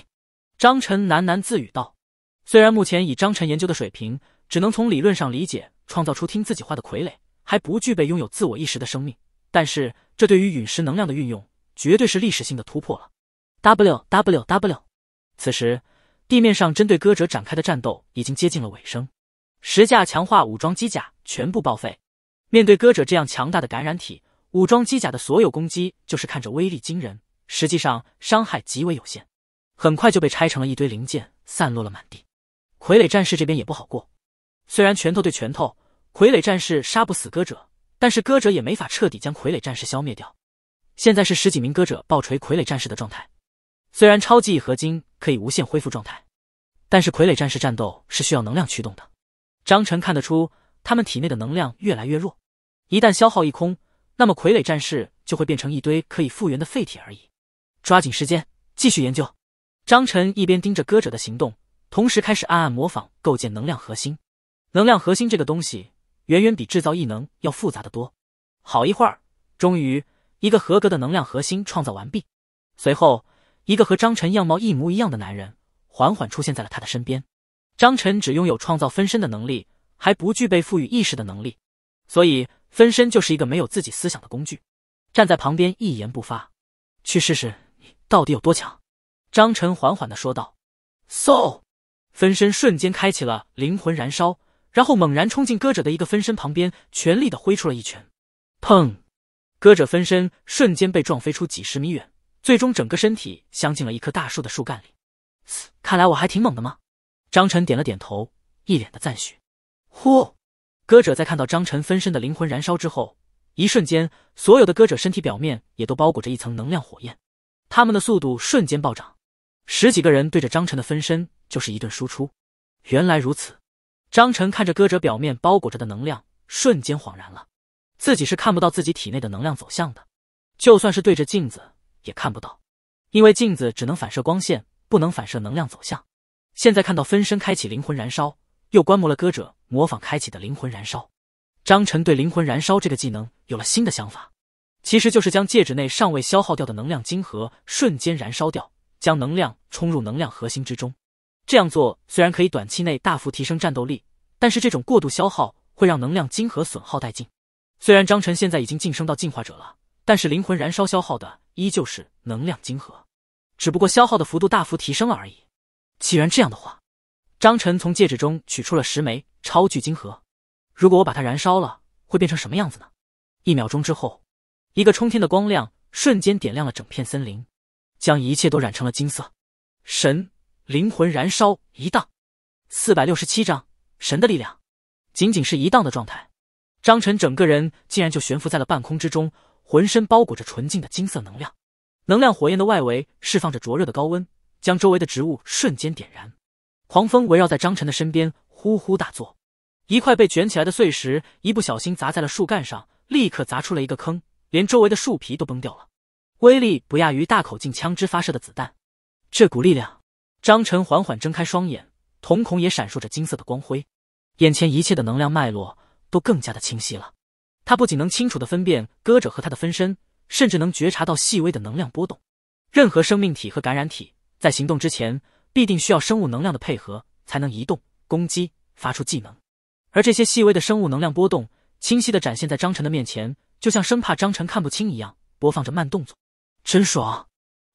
张晨喃喃自语道：“虽然目前以张晨研究的水平，只能从理论上理解创造出听自己话的傀儡，还不具备拥有自我意识的生命，但是这对于陨石能量的运用，绝对是历史性的突破了。” w w w，此时。地面上针对歌者展开的战斗已经接近了尾声，十架强化武装机甲全部报废。面对歌者这样强大的感染体，武装机甲的所有攻击就是看着威力惊人，实际上伤害极为有限，很快就被拆成了一堆零件，散落了满地。傀儡战士这边也不好过，虽然拳头对拳头，傀儡战士杀不死歌者，但是歌者也没法彻底将傀儡战士消灭掉。现在是十几名歌者爆锤傀儡战士的状态。虽然超记忆合金可以无限恢复状态，但是傀儡战士战斗是需要能量驱动的。张晨看得出他们体内的能量越来越弱，一旦消耗一空，那么傀儡战士就会变成一堆可以复原的废铁而已。抓紧时间继续研究。张晨一边盯着歌者的行动，同时开始暗暗模仿构建能量核心。能量核心这个东西，远远比制造异能要复杂的多。好一会儿，终于一个合格的能量核心创造完毕，随后。一个和张晨样貌一模一样的男人缓缓出现在了他的身边。张晨只拥有创造分身的能力，还不具备赋予意识的能力，所以分身就是一个没有自己思想的工具。站在旁边一言不发，去试试你到底有多强。”张晨缓缓的说道。So，分身瞬间开启了灵魂燃烧，然后猛然冲进歌者的一个分身旁边，全力的挥出了一拳。砰！歌者分身瞬间被撞飞出几十米远。最终，整个身体镶进了一棵大树的树干里。看来我还挺猛的吗？张晨点了点头，一脸的赞许。呼，歌者在看到张晨分身的灵魂燃烧之后，一瞬间，所有的歌者身体表面也都包裹着一层能量火焰，他们的速度瞬间暴涨。十几个人对着张晨的分身就是一顿输出。原来如此，张晨看着歌者表面包裹着的能量，瞬间恍然了，自己是看不到自己体内的能量走向的，就算是对着镜子。也看不到，因为镜子只能反射光线，不能反射能量走向。现在看到分身开启灵魂燃烧，又观摩了歌者模仿开启的灵魂燃烧，张晨对灵魂燃烧这个技能有了新的想法。其实就是将戒指内尚未消耗掉的能量晶核瞬间燃烧掉，将能量冲入能量核心之中。这样做虽然可以短期内大幅提升战斗力，但是这种过度消耗会让能量晶核损耗殆尽。虽然张晨现在已经晋升到进化者了，但是灵魂燃烧消耗的。依旧是能量晶核，只不过消耗的幅度大幅提升了而已。既然这样的话，张晨从戒指中取出了十枚超巨晶核。如果我把它燃烧了，会变成什么样子呢？一秒钟之后，一个冲天的光亮瞬间点亮了整片森林，将一切都染成了金色。神灵魂燃烧一荡，四百六十七章神的力量，仅仅是一荡的状态。张晨整个人竟然就悬浮在了半空之中。浑身包裹着纯净的金色能量，能量火焰的外围释放着灼热的高温，将周围的植物瞬间点燃。狂风围绕在张晨的身边，呼呼大作。一块被卷起来的碎石一不小心砸在了树干上，立刻砸出了一个坑，连周围的树皮都崩掉了，威力不亚于大口径枪支发射的子弹。这股力量，张晨缓缓睁开双眼，瞳孔也闪烁着金色的光辉，眼前一切的能量脉络都更加的清晰了。他不仅能清楚的分辨歌者和他的分身，甚至能觉察到细微的能量波动。任何生命体和感染体在行动之前，必定需要生物能量的配合才能移动、攻击、发出技能。而这些细微的生物能量波动，清晰的展现在张晨的面前，就像生怕张晨看不清一样，播放着慢动作。真爽！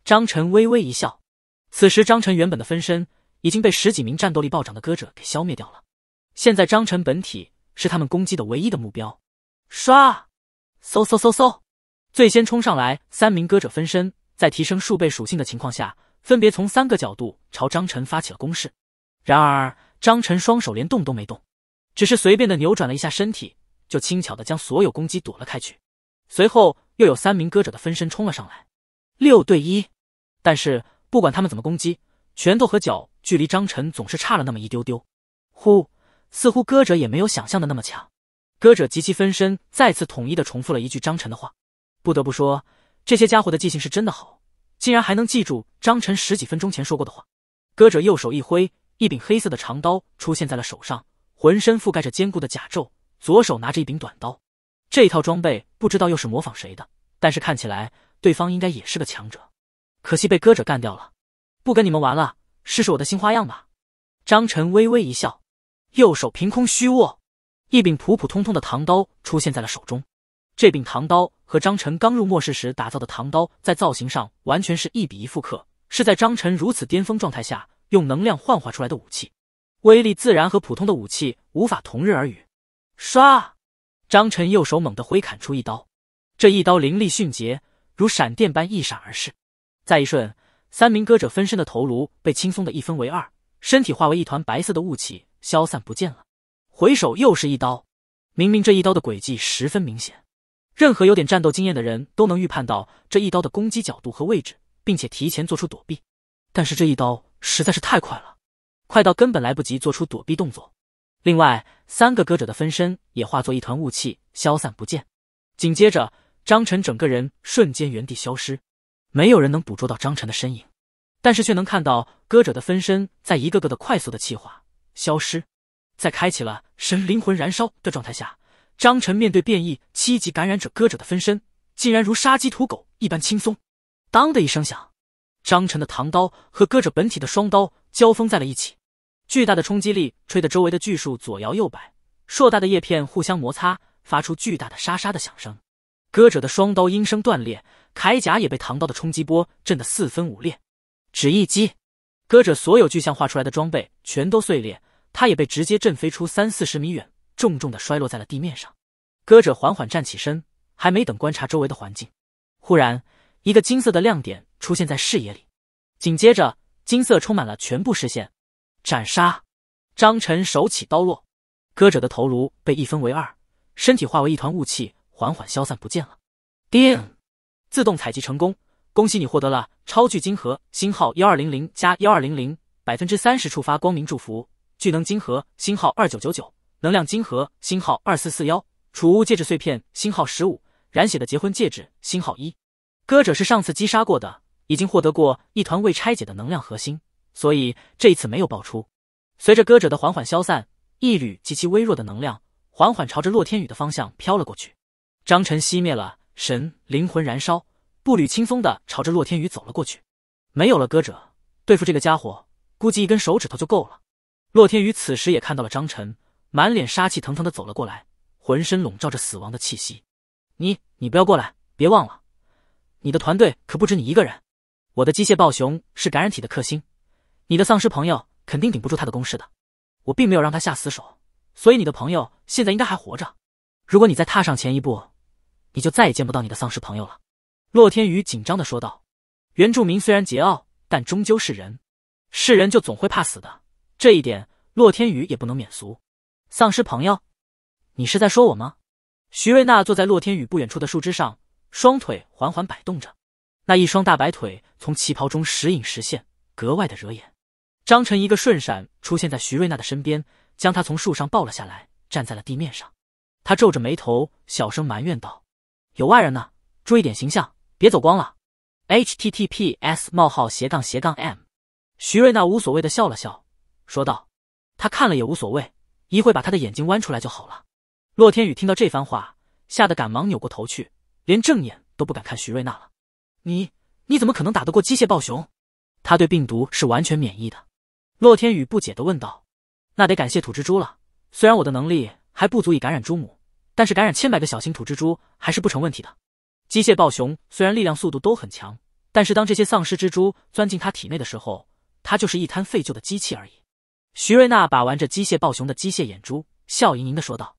张晨微微一笑。此时，张晨原本的分身已经被十几名战斗力暴涨的歌者给消灭掉了。现在，张晨本体是他们攻击的唯一的目标。唰，嗖嗖嗖嗖，最先冲上来三名歌者分身，在提升数倍属性的情况下，分别从三个角度朝张晨发起了攻势。然而，张晨双手连动都没动，只是随便的扭转了一下身体，就轻巧的将所有攻击躲了开去。随后，又有三名歌者的分身冲了上来，六对一。但是，不管他们怎么攻击，拳头和脚距离张晨总是差了那么一丢丢。呼，似乎歌者也没有想象的那么强。歌者及其分身再次统一的重复了一句张晨的话。不得不说，这些家伙的记性是真的好，竟然还能记住张晨十几分钟前说过的话。歌者右手一挥，一柄黑色的长刀出现在了手上，浑身覆盖着坚固的甲胄，左手拿着一柄短刀。这一套装备不知道又是模仿谁的，但是看起来对方应该也是个强者。可惜被歌者干掉了，不跟你们玩了，试试我的新花样吧。张晨微微一笑，右手凭空虚握。一柄普普通通的唐刀出现在了手中，这柄唐刀和张晨刚入末世时打造的唐刀在造型上完全是一比一复刻，是在张晨如此巅峰状态下用能量幻化出来的武器，威力自然和普通的武器无法同日而语。刷！张晨右手猛地挥砍出一刀，这一刀凌厉迅捷，如闪电般一闪而逝。在一瞬，三名歌者分身的头颅被轻松的一分为二，身体化为一团白色的雾气消散不见了。回首又是一刀，明明这一刀的轨迹十分明显，任何有点战斗经验的人都能预判到这一刀的攻击角度和位置，并且提前做出躲避。但是这一刀实在是太快了，快到根本来不及做出躲避动作。另外三个歌者的分身也化作一团雾气消散不见。紧接着，张晨整个人瞬间原地消失，没有人能捕捉到张晨的身影，但是却能看到歌者的分身在一个个的快速的气化消失。在开启了神灵魂燃烧的状态下，张晨面对变异七级感染者歌者的分身，竟然如杀鸡屠狗一般轻松。当的一声响，张晨的唐刀和歌者本体的双刀交锋在了一起，巨大的冲击力吹得周围的巨树左摇右摆，硕大的叶片互相摩擦，发出巨大的沙沙的响声。歌者的双刀应声断裂，铠甲也被唐刀的冲击波震得四分五裂。只一击，歌者所有具象化出来的装备全都碎裂。他也被直接震飞出三四十米远，重重的摔落在了地面上。歌者缓缓站起身，还没等观察周围的环境，忽然一个金色的亮点出现在视野里，紧接着金色充满了全部视线。斩杀！张晨手起刀落，歌者的头颅被一分为二，身体化为一团雾气，缓缓消散不见了。叮，自动采集成功，恭喜你获得了超巨晶核星号幺二零零加幺二零零，百分之三十触发光明祝福。聚能晶核星号二九九九，能量晶核星号二四四幺，储物戒指碎片星号十五，染血的结婚戒指星号一。歌者是上次击杀过的，已经获得过一团未拆解的能量核心，所以这一次没有爆出。随着歌者的缓缓消散，一缕极其微弱的能量缓缓朝着洛天宇的方向飘了过去。张辰熄灭了神灵魂燃烧，步履轻松的朝着洛天宇走了过去。没有了歌者，对付这个家伙估计一根手指头就够了。洛天宇此时也看到了张晨，满脸杀气腾腾的走了过来，浑身笼罩着死亡的气息。你，你不要过来！别忘了，你的团队可不止你一个人。我的机械暴熊是感染体的克星，你的丧尸朋友肯定顶不住他的攻势的。我并没有让他下死手，所以你的朋友现在应该还活着。如果你再踏上前一步，你就再也见不到你的丧尸朋友了。洛天宇紧张的说道。原住民虽然桀骜，但终究是人，是人就总会怕死的。这一点，洛天宇也不能免俗。丧尸朋友，你是在说我吗？徐瑞娜坐在洛天宇不远处的树枝上，双腿缓缓摆动着，那一双大白腿从旗袍中时隐时现，格外的惹眼。张晨一个瞬闪出现在徐瑞娜的身边，将她从树上抱了下来，站在了地面上。他皱着眉头，小声埋怨道：“有外人呢，注意点形象，别走光了。” h t t p s: 冒号斜杠斜杠 m。徐瑞娜无所谓的笑了笑。说道：“他看了也无所谓，一会把他的眼睛弯出来就好了。”洛天宇听到这番话，吓得赶忙扭过头去，连正眼都不敢看徐瑞娜了。“你你怎么可能打得过机械暴熊？”他对病毒是完全免疫的。洛天宇不解的问道：“那得感谢土蜘蛛了。虽然我的能力还不足以感染朱母，但是感染千百个小型土蜘蛛还是不成问题的。机械暴熊虽然力量、速度都很强，但是当这些丧尸蜘蛛钻进他体内的时候，他就是一滩废旧的机器而已。”徐瑞娜把玩着机械暴熊的机械眼珠，笑盈盈的说道：“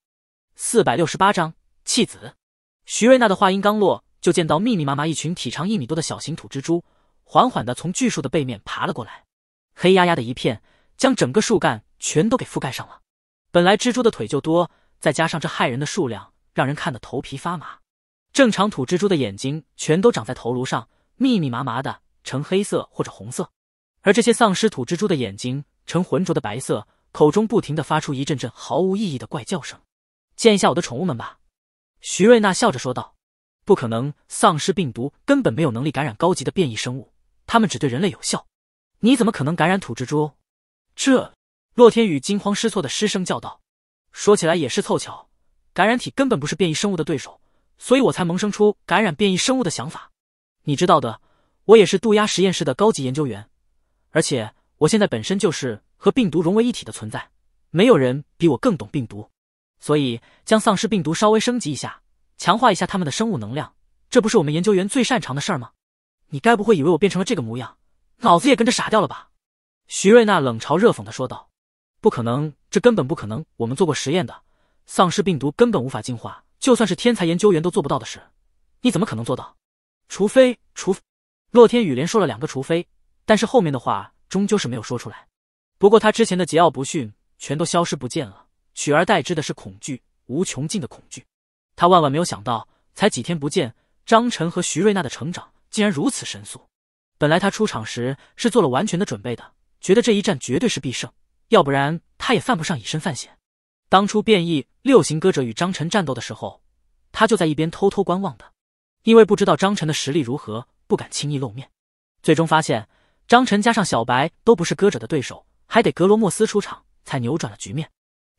四百六十八章弃子。”徐瑞娜的话音刚落，就见到密密麻麻一群体长一米多的小型土蜘蛛，缓缓的从巨树的背面爬了过来，黑压压的一片，将整个树干全都给覆盖上了。本来蜘蛛的腿就多，再加上这害人的数量，让人看得头皮发麻。正常土蜘蛛的眼睛全都长在头颅上，密密麻麻的，呈黑色或者红色，而这些丧尸土蜘蛛的眼睛。呈浑浊的白色，口中不停的发出一阵阵毫无意义的怪叫声。见一下我的宠物们吧，徐瑞娜笑着说道。不可能，丧尸病毒根本没有能力感染高级的变异生物，它们只对人类有效。你怎么可能感染土蜘蛛？这……洛天宇惊慌失措的失声叫道。说起来也是凑巧，感染体根本不是变异生物的对手，所以我才萌生出感染变异生物的想法。你知道的，我也是渡鸦实验室的高级研究员，而且。我现在本身就是和病毒融为一体的存在，没有人比我更懂病毒，所以将丧尸病毒稍微升级一下，强化一下他们的生物能量，这不是我们研究员最擅长的事吗？你该不会以为我变成了这个模样，脑子也跟着傻掉了吧？徐瑞娜冷嘲热讽的说道：“不可能，这根本不可能，我们做过实验的丧尸病毒根本无法进化，就算是天才研究员都做不到的事，你怎么可能做到？除非除……”洛天宇连说了两个“除非”，但是后面的话。终究是没有说出来。不过他之前的桀骜不驯全都消失不见了，取而代之的是恐惧，无穷尽的恐惧。他万万没有想到，才几天不见，张晨和徐瑞娜的成长竟然如此神速。本来他出场时是做了完全的准备的，觉得这一战绝对是必胜，要不然他也犯不上以身犯险。当初变异六型歌者与张晨战斗的时候，他就在一边偷偷观望的，因为不知道张晨的实力如何，不敢轻易露面。最终发现。张晨加上小白都不是歌者的对手，还得格罗莫斯出场才扭转了局面。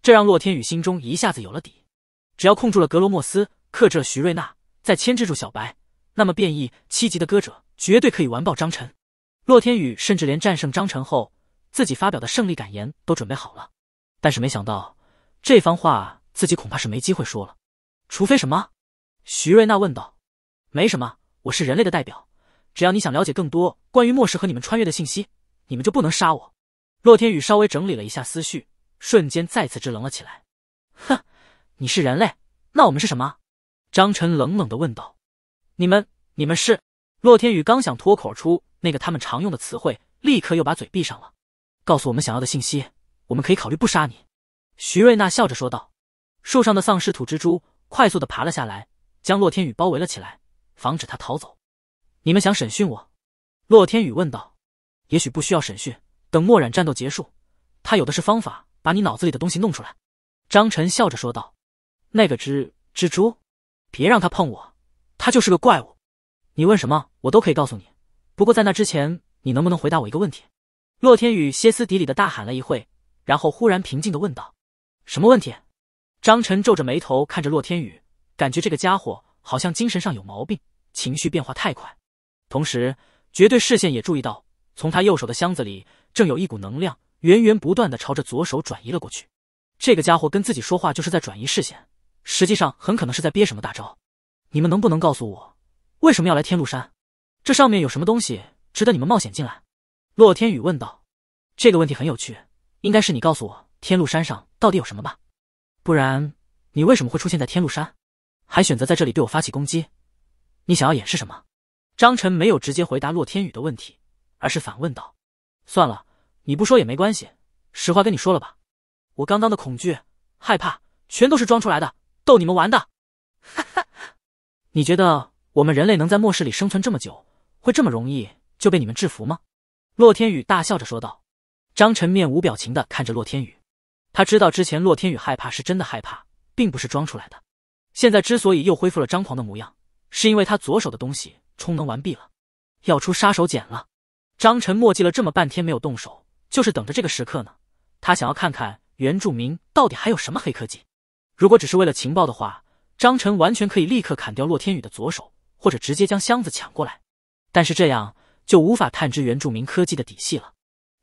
这让洛天宇心中一下子有了底，只要控住了格罗莫斯，克制了徐瑞娜，再牵制住小白，那么变异七级的歌者绝对可以完爆张晨。洛天宇甚至连战胜张晨后自己发表的胜利感言都准备好了，但是没想到这番话自己恐怕是没机会说了，除非什么？徐瑞娜问道。没什么，我是人类的代表。只要你想了解更多关于末世和你们穿越的信息，你们就不能杀我。洛天宇稍微整理了一下思绪，瞬间再次支棱了起来。哼，你是人类，那我们是什么？张晨冷冷的问道。你们，你们是？洛天宇刚想脱口出那个他们常用的词汇，立刻又把嘴闭上了。告诉我们想要的信息，我们可以考虑不杀你。徐瑞娜笑着说道。树上的丧尸土蜘蛛快速的爬了下来，将洛天宇包围了起来，防止他逃走。你们想审讯我？”洛天宇问道。“也许不需要审讯，等墨染战斗结束，他有的是方法把你脑子里的东西弄出来。”张晨笑着说道。“那个蜘蜘蛛，别让他碰我，他就是个怪物。你问什么我都可以告诉你，不过在那之前，你能不能回答我一个问题？”洛天宇歇斯底里的大喊了一会，然后忽然平静的问道：“什么问题？”张晨皱着眉头看着洛天宇，感觉这个家伙好像精神上有毛病，情绪变化太快。同时，绝对视线也注意到，从他右手的箱子里，正有一股能量源源不断的朝着左手转移了过去。这个家伙跟自己说话就是在转移视线，实际上很可能是在憋什么大招。你们能不能告诉我，为什么要来天禄山？这上面有什么东西值得你们冒险进来？洛天宇问道。这个问题很有趣，应该是你告诉我天禄山上到底有什么吧？不然你为什么会出现在天禄山，还选择在这里对我发起攻击？你想要掩饰什么？张晨没有直接回答洛天宇的问题，而是反问道：“算了，你不说也没关系。实话跟你说了吧，我刚刚的恐惧、害怕，全都是装出来的，逗你们玩的。”哈哈！你觉得我们人类能在末世里生存这么久，会这么容易就被你们制服吗？”洛天宇大笑着说道。张晨面无表情的看着洛天宇，他知道之前洛天宇害怕是真的害怕，并不是装出来的。现在之所以又恢复了张狂的模样，是因为他左手的东西。充能完毕了，要出杀手锏了。张晨墨迹了这么半天没有动手，就是等着这个时刻呢。他想要看看原住民到底还有什么黑科技。如果只是为了情报的话，张晨完全可以立刻砍掉洛天宇的左手，或者直接将箱子抢过来。但是这样就无法探知原住民科技的底细了。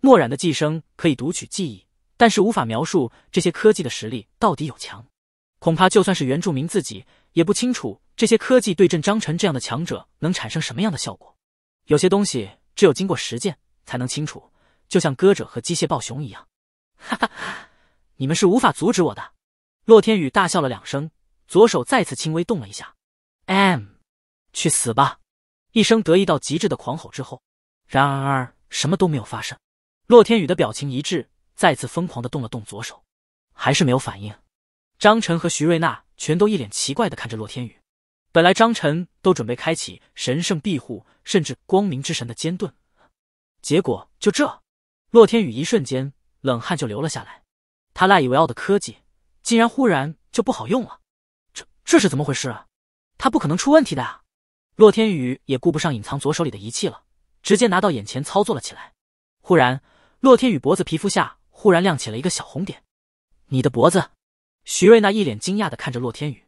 墨染的寄生可以读取记忆，但是无法描述这些科技的实力到底有强。恐怕就算是原住民自己也不清楚这些科技对阵张晨这样的强者能产生什么样的效果。有些东西只有经过实践才能清楚，就像歌者和机械暴熊一样。哈哈哈！你们是无法阻止我的！洛天宇大笑了两声，左手再次轻微动了一下。M，去死吧！一声得意到极致的狂吼之后，然而什么都没有发生。洛天宇的表情一滞，再次疯狂的动了动左手，还是没有反应。张晨和徐瑞娜全都一脸奇怪的看着洛天宇。本来张晨都准备开启神圣庇护，甚至光明之神的尖盾，结果就这，洛天宇一瞬间冷汗就流了下来。他赖以为傲的科技，竟然忽然就不好用了。这这是怎么回事？啊？他不可能出问题的啊！洛天宇也顾不上隐藏左手里的仪器了，直接拿到眼前操作了起来。忽然，洛天宇脖子皮肤下忽然亮起了一个小红点。你的脖子？徐瑞娜一脸惊讶的看着洛天宇，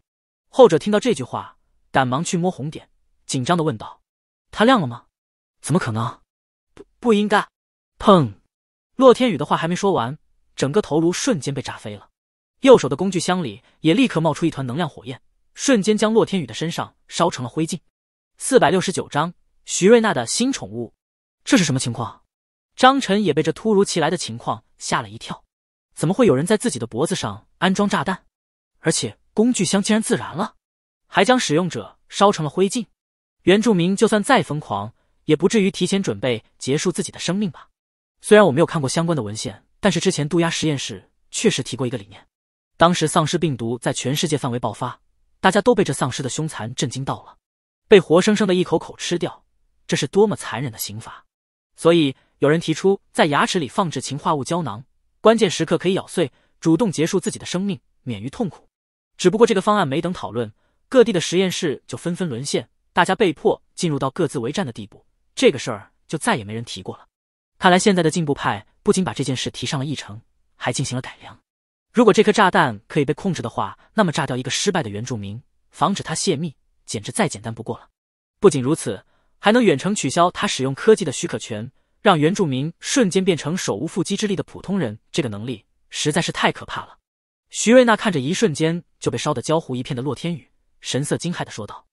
后者听到这句话，赶忙去摸红点，紧张的问道：“它亮了吗？怎么可能？不不应该！”砰！洛天宇的话还没说完，整个头颅瞬间被炸飞了，右手的工具箱里也立刻冒出一团能量火焰，瞬间将洛天宇的身上烧成了灰烬。四百六十九章徐瑞娜的新宠物，这是什么情况？张晨也被这突如其来的情况吓了一跳。怎么会有人在自己的脖子上安装炸弹？而且工具箱竟然自燃了，还将使用者烧成了灰烬。原住民就算再疯狂，也不至于提前准备结束自己的生命吧？虽然我没有看过相关的文献，但是之前渡鸦实验室确实提过一个理念。当时丧尸病毒在全世界范围爆发，大家都被这丧尸的凶残震惊到了，被活生生的一口口吃掉，这是多么残忍的刑罚！所以有人提出在牙齿里放置氰化物胶囊。关键时刻可以咬碎，主动结束自己的生命，免于痛苦。只不过这个方案没等讨论，各地的实验室就纷纷沦陷，大家被迫进入到各自为战的地步。这个事儿就再也没人提过了。看来现在的进步派不仅把这件事提上了议程，还进行了改良。如果这颗炸弹可以被控制的话，那么炸掉一个失败的原住民，防止他泄密，简直再简单不过了。不仅如此，还能远程取消他使用科技的许可权。让原住民瞬间变成手无缚鸡之力的普通人，这个能力实在是太可怕了。徐瑞娜看着一瞬间就被烧得焦糊一片的洛天宇，神色惊骇的说道：“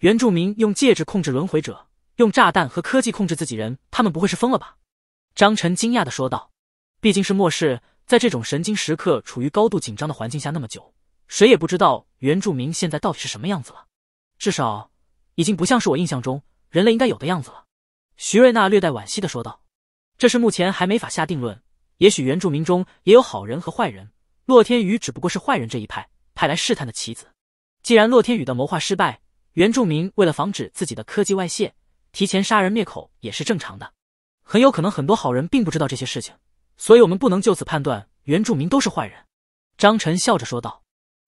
原住民用戒指控制轮回者，用炸弹和科技控制自己人，他们不会是疯了吧？”张晨惊讶的说道：“毕竟是末世，在这种神经时刻处于高度紧张的环境下那么久，谁也不知道原住民现在到底是什么样子了。至少，已经不像是我印象中人类应该有的样子了。”徐瑞娜略带惋惜的说道：“这是目前还没法下定论，也许原住民中也有好人和坏人。洛天宇只不过是坏人这一派派来试探的棋子。既然洛天宇的谋划失败，原住民为了防止自己的科技外泄，提前杀人灭口也是正常的。很有可能很多好人并不知道这些事情，所以我们不能就此判断原住民都是坏人。”张晨笑着说道：“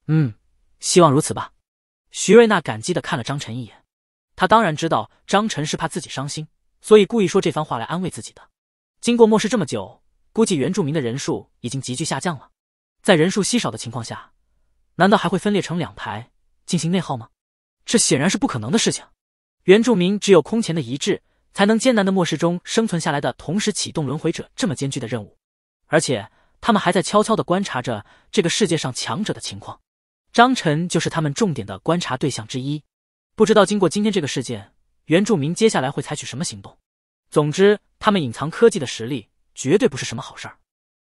嗯，希望如此吧。”徐瑞娜感激的看了张晨一眼，她当然知道张晨是怕自己伤心。所以故意说这番话来安慰自己的。经过末世这么久，估计原住民的人数已经急剧下降了。在人数稀少的情况下，难道还会分裂成两排进行内耗吗？这显然是不可能的事情。原住民只有空前的一致，才能艰难的末世中生存下来的同时启动轮回者这么艰巨的任务。而且他们还在悄悄地观察着这个世界上强者的情况。张晨就是他们重点的观察对象之一。不知道经过今天这个事件。原住民接下来会采取什么行动？总之，他们隐藏科技的实力绝对不是什么好事儿。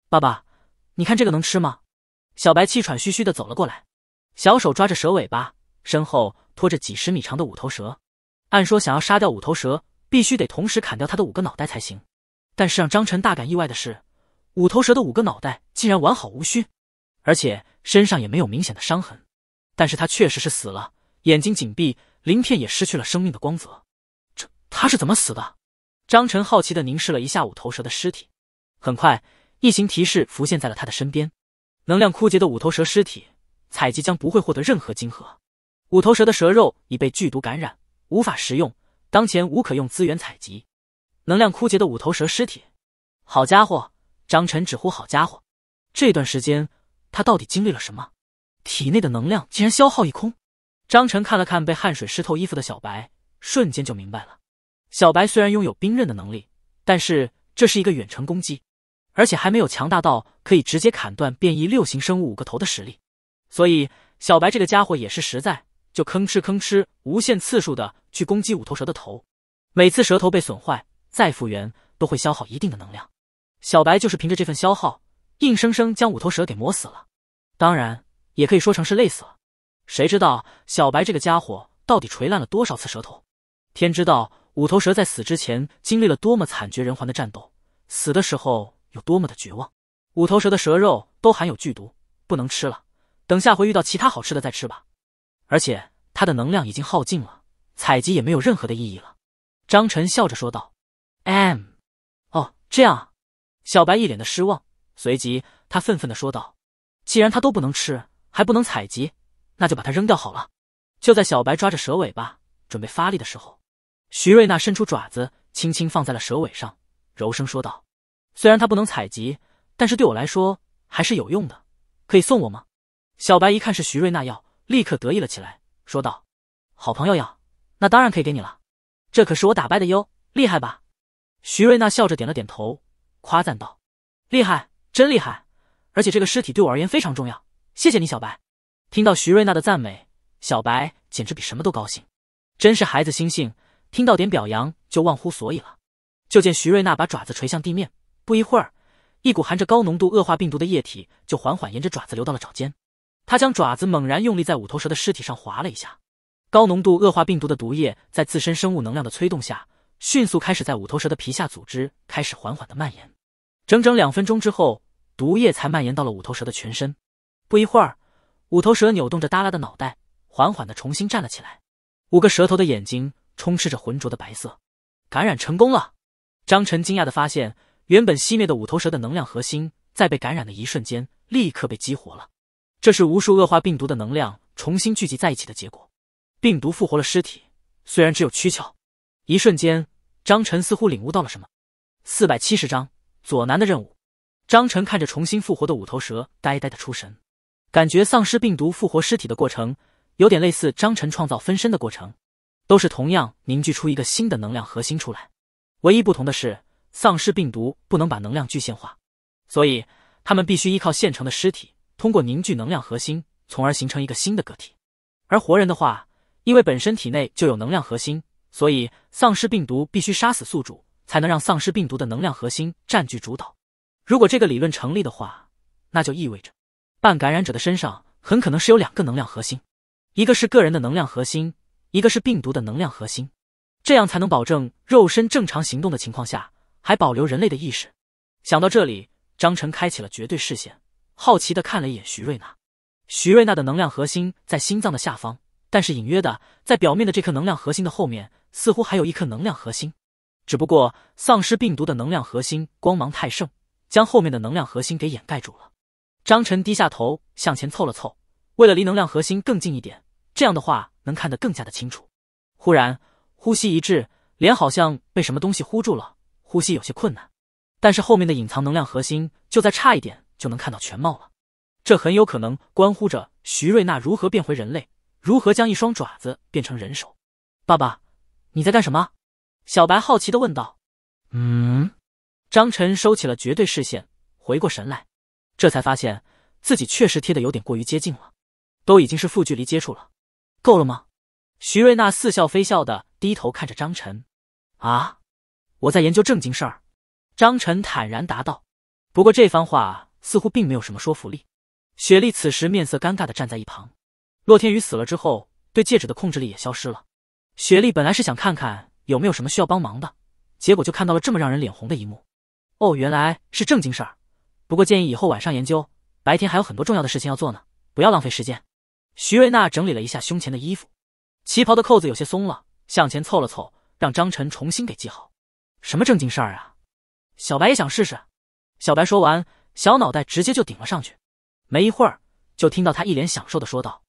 爸爸，你看这个能吃吗？小白气喘吁吁的走了过来，小手抓着蛇尾巴，身后拖着几十米长的五头蛇。按说想要杀掉五头蛇，必须得同时砍掉它的五个脑袋才行。但是让张晨大感意外的是，五头蛇的五个脑袋竟然完好无缺，而且身上也没有明显的伤痕。但是他确实是死了，眼睛紧闭，鳞片也失去了生命的光泽。他是怎么死的？张晨好奇的凝视了一下五头蛇的尸体。很快，异形提示浮现在了他的身边：能量枯竭的五头蛇尸体采集将不会获得任何晶核。五头蛇的蛇肉已被剧毒感染，无法食用。当前无可用资源采集。能量枯竭的五头蛇尸体。好家伙！张晨直呼好家伙。这段时间他到底经历了什么？体内的能量竟然消耗一空。张晨看了看被汗水湿透衣服的小白，瞬间就明白了。小白虽然拥有冰刃的能力，但是这是一个远程攻击，而且还没有强大到可以直接砍断变异六型生物五个头的实力。所以小白这个家伙也是实在，就吭哧吭哧无限次数的去攻击五头蛇的头，每次蛇头被损坏再复原都会消耗一定的能量。小白就是凭着这份消耗，硬生生将五头蛇给磨死了，当然也可以说成是累死了。谁知道小白这个家伙到底锤烂了多少次蛇头？天知道。五头蛇在死之前经历了多么惨绝人寰的战斗，死的时候有多么的绝望。五头蛇的蛇肉都含有剧毒，不能吃了。等下回遇到其他好吃的再吃吧。而且它的能量已经耗尽了，采集也没有任何的意义了。张晨笑着说道：“M，哦，这样。”小白一脸的失望，随即他愤愤的说道：“既然它都不能吃，还不能采集，那就把它扔掉好了。”就在小白抓着蛇尾巴准备发力的时候。徐瑞娜伸出爪子，轻轻放在了蛇尾上，柔声说道：“虽然它不能采集，但是对我来说还是有用的，可以送我吗？”小白一看是徐瑞娜要，立刻得意了起来，说道：“好朋友要，那当然可以给你了，这可是我打败的哟，厉害吧？”徐瑞娜笑着点了点头，夸赞道：“厉害，真厉害！而且这个尸体对我而言非常重要，谢谢你，小白。”听到徐瑞娜的赞美，小白简直比什么都高兴，真是孩子心性。听到点表扬就忘乎所以了。就见徐瑞娜把爪子垂向地面，不一会儿，一股含着高浓度恶化病毒的液体就缓缓沿着爪子流到了爪尖。她将爪子猛然用力在五头蛇的尸体上划了一下，高浓度恶化病毒的毒液在自身生物能量的催动下，迅速开始在五头蛇的皮下组织开始缓缓的蔓延。整整两分钟之后，毒液才蔓延到了五头蛇的全身。不一会儿，五头蛇扭动着耷拉的脑袋，缓缓的重新站了起来。五个蛇头的眼睛。充斥着浑浊的白色，感染成功了。张晨惊讶的发现，原本熄灭的五头蛇的能量核心，在被感染的一瞬间，立刻被激活了。这是无数恶化病毒的能量重新聚集在一起的结果。病毒复活了尸体，虽然只有躯壳。一瞬间，张晨似乎领悟到了什么。四百七十章左南的任务。张晨看着重新复活的五头蛇，呆呆的出神，感觉丧尸病毒复活尸体的过程，有点类似张晨创造分身的过程。都是同样凝聚出一个新的能量核心出来，唯一不同的是，丧尸病毒不能把能量具现化，所以他们必须依靠现成的尸体，通过凝聚能量核心，从而形成一个新的个体。而活人的话，因为本身体内就有能量核心，所以丧尸病毒必须杀死宿主，才能让丧尸病毒的能量核心占据主导。如果这个理论成立的话，那就意味着半感染者的身上很可能是有两个能量核心，一个是个人的能量核心。一个是病毒的能量核心，这样才能保证肉身正常行动的情况下，还保留人类的意识。想到这里，张晨开启了绝对视线，好奇的看了一眼徐瑞娜。徐瑞娜的能量核心在心脏的下方，但是隐约的在表面的这颗能量核心的后面，似乎还有一颗能量核心。只不过丧尸病毒的能量核心光芒太盛，将后面的能量核心给掩盖住了。张晨低下头向前凑了凑，为了离能量核心更近一点。这样的话能看得更加的清楚。忽然呼吸一滞，脸好像被什么东西糊住了，呼吸有些困难。但是后面的隐藏能量核心就在差一点就能看到全貌了。这很有可能关乎着徐瑞娜如何变回人类，如何将一双爪子变成人手。爸爸，你在干什么？小白好奇的问道。嗯，张晨收起了绝对视线，回过神来，这才发现自己确实贴的有点过于接近了，都已经是负距离接触了。够了吗？徐瑞娜似笑非笑的低头看着张晨。啊，我在研究正经事儿。张晨坦然答道。不过这番话似乎并没有什么说服力。雪莉此时面色尴尬的站在一旁。洛天宇死了之后，对戒指的控制力也消失了。雪莉本来是想看看有没有什么需要帮忙的，结果就看到了这么让人脸红的一幕。哦，原来是正经事儿。不过建议以后晚上研究，白天还有很多重要的事情要做呢，不要浪费时间。徐瑞娜整理了一下胸前的衣服，旗袍的扣子有些松了，向前凑了凑，让张晨重新给系好。什么正经事儿啊？小白也想试试。小白说完，小脑袋直接就顶了上去。没一会儿，就听到他一脸享受的说道：“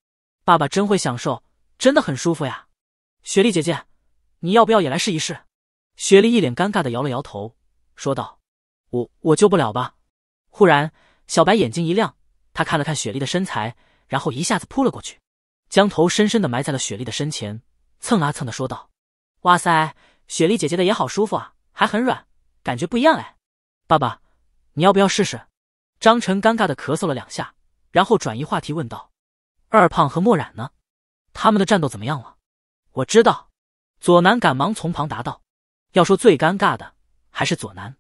爸爸真会享受，真的很舒服呀。”雪莉姐姐，你要不要也来试一试？雪莉一脸尴尬的摇了摇头，说道：“我我救不了吧？”忽然，小白眼睛一亮，他看了看雪莉的身材。然后一下子扑了过去，将头深深的埋在了雪莉的身前，蹭啊蹭的说道：“哇塞，雪莉姐姐的也好舒服啊，还很软，感觉不一样哎。”爸爸，你要不要试试？”张晨尴尬的咳嗽了两下，然后转移话题问道：“二胖和墨染呢？他们的战斗怎么样了？”我知道。”左南赶忙从旁答道：“要说最尴尬的，还是左南，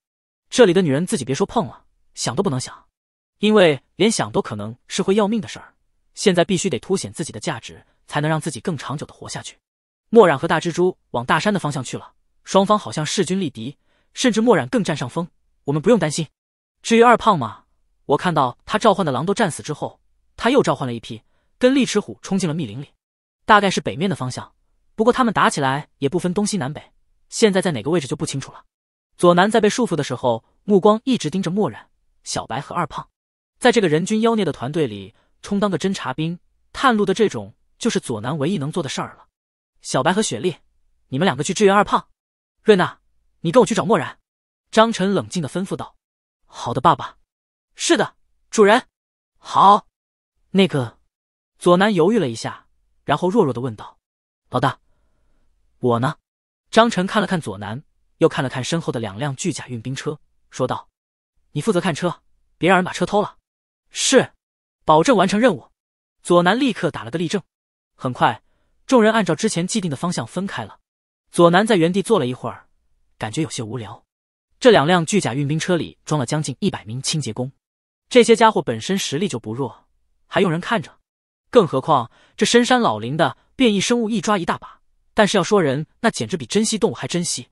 这里的女人自己别说碰了，想都不能想，因为连想都可能是会要命的事儿。”现在必须得凸显自己的价值，才能让自己更长久的活下去。墨染和大蜘蛛往大山的方向去了，双方好像势均力敌，甚至墨染更占上风。我们不用担心。至于二胖嘛，我看到他召唤的狼都战死之后，他又召唤了一批，跟利齿虎冲进了密林里，大概是北面的方向。不过他们打起来也不分东西南北，现在在哪个位置就不清楚了。左南在被束缚的时候，目光一直盯着墨染、小白和二胖，在这个人均妖孽的团队里。充当个侦察兵、探路的这种，就是左南唯一能做的事儿了。小白和雪莉，你们两个去支援二胖。瑞娜，你跟我去找墨染。张晨冷静的吩咐道：“好的，爸爸。是的，主人。好。那个，左南犹豫了一下，然后弱弱的问道：老大，我呢？张晨看了看左南，又看了看身后的两辆巨甲运兵车，说道：你负责看车，别让人把车偷了。是。”保证完成任务，左南立刻打了个立正。很快，众人按照之前既定的方向分开了。左南在原地坐了一会儿，感觉有些无聊。这两辆巨甲运兵车里装了将近一百名清洁工，这些家伙本身实力就不弱，还用人看着，更何况这深山老林的变异生物一抓一大把。但是要说人，那简直比珍稀动物还珍稀。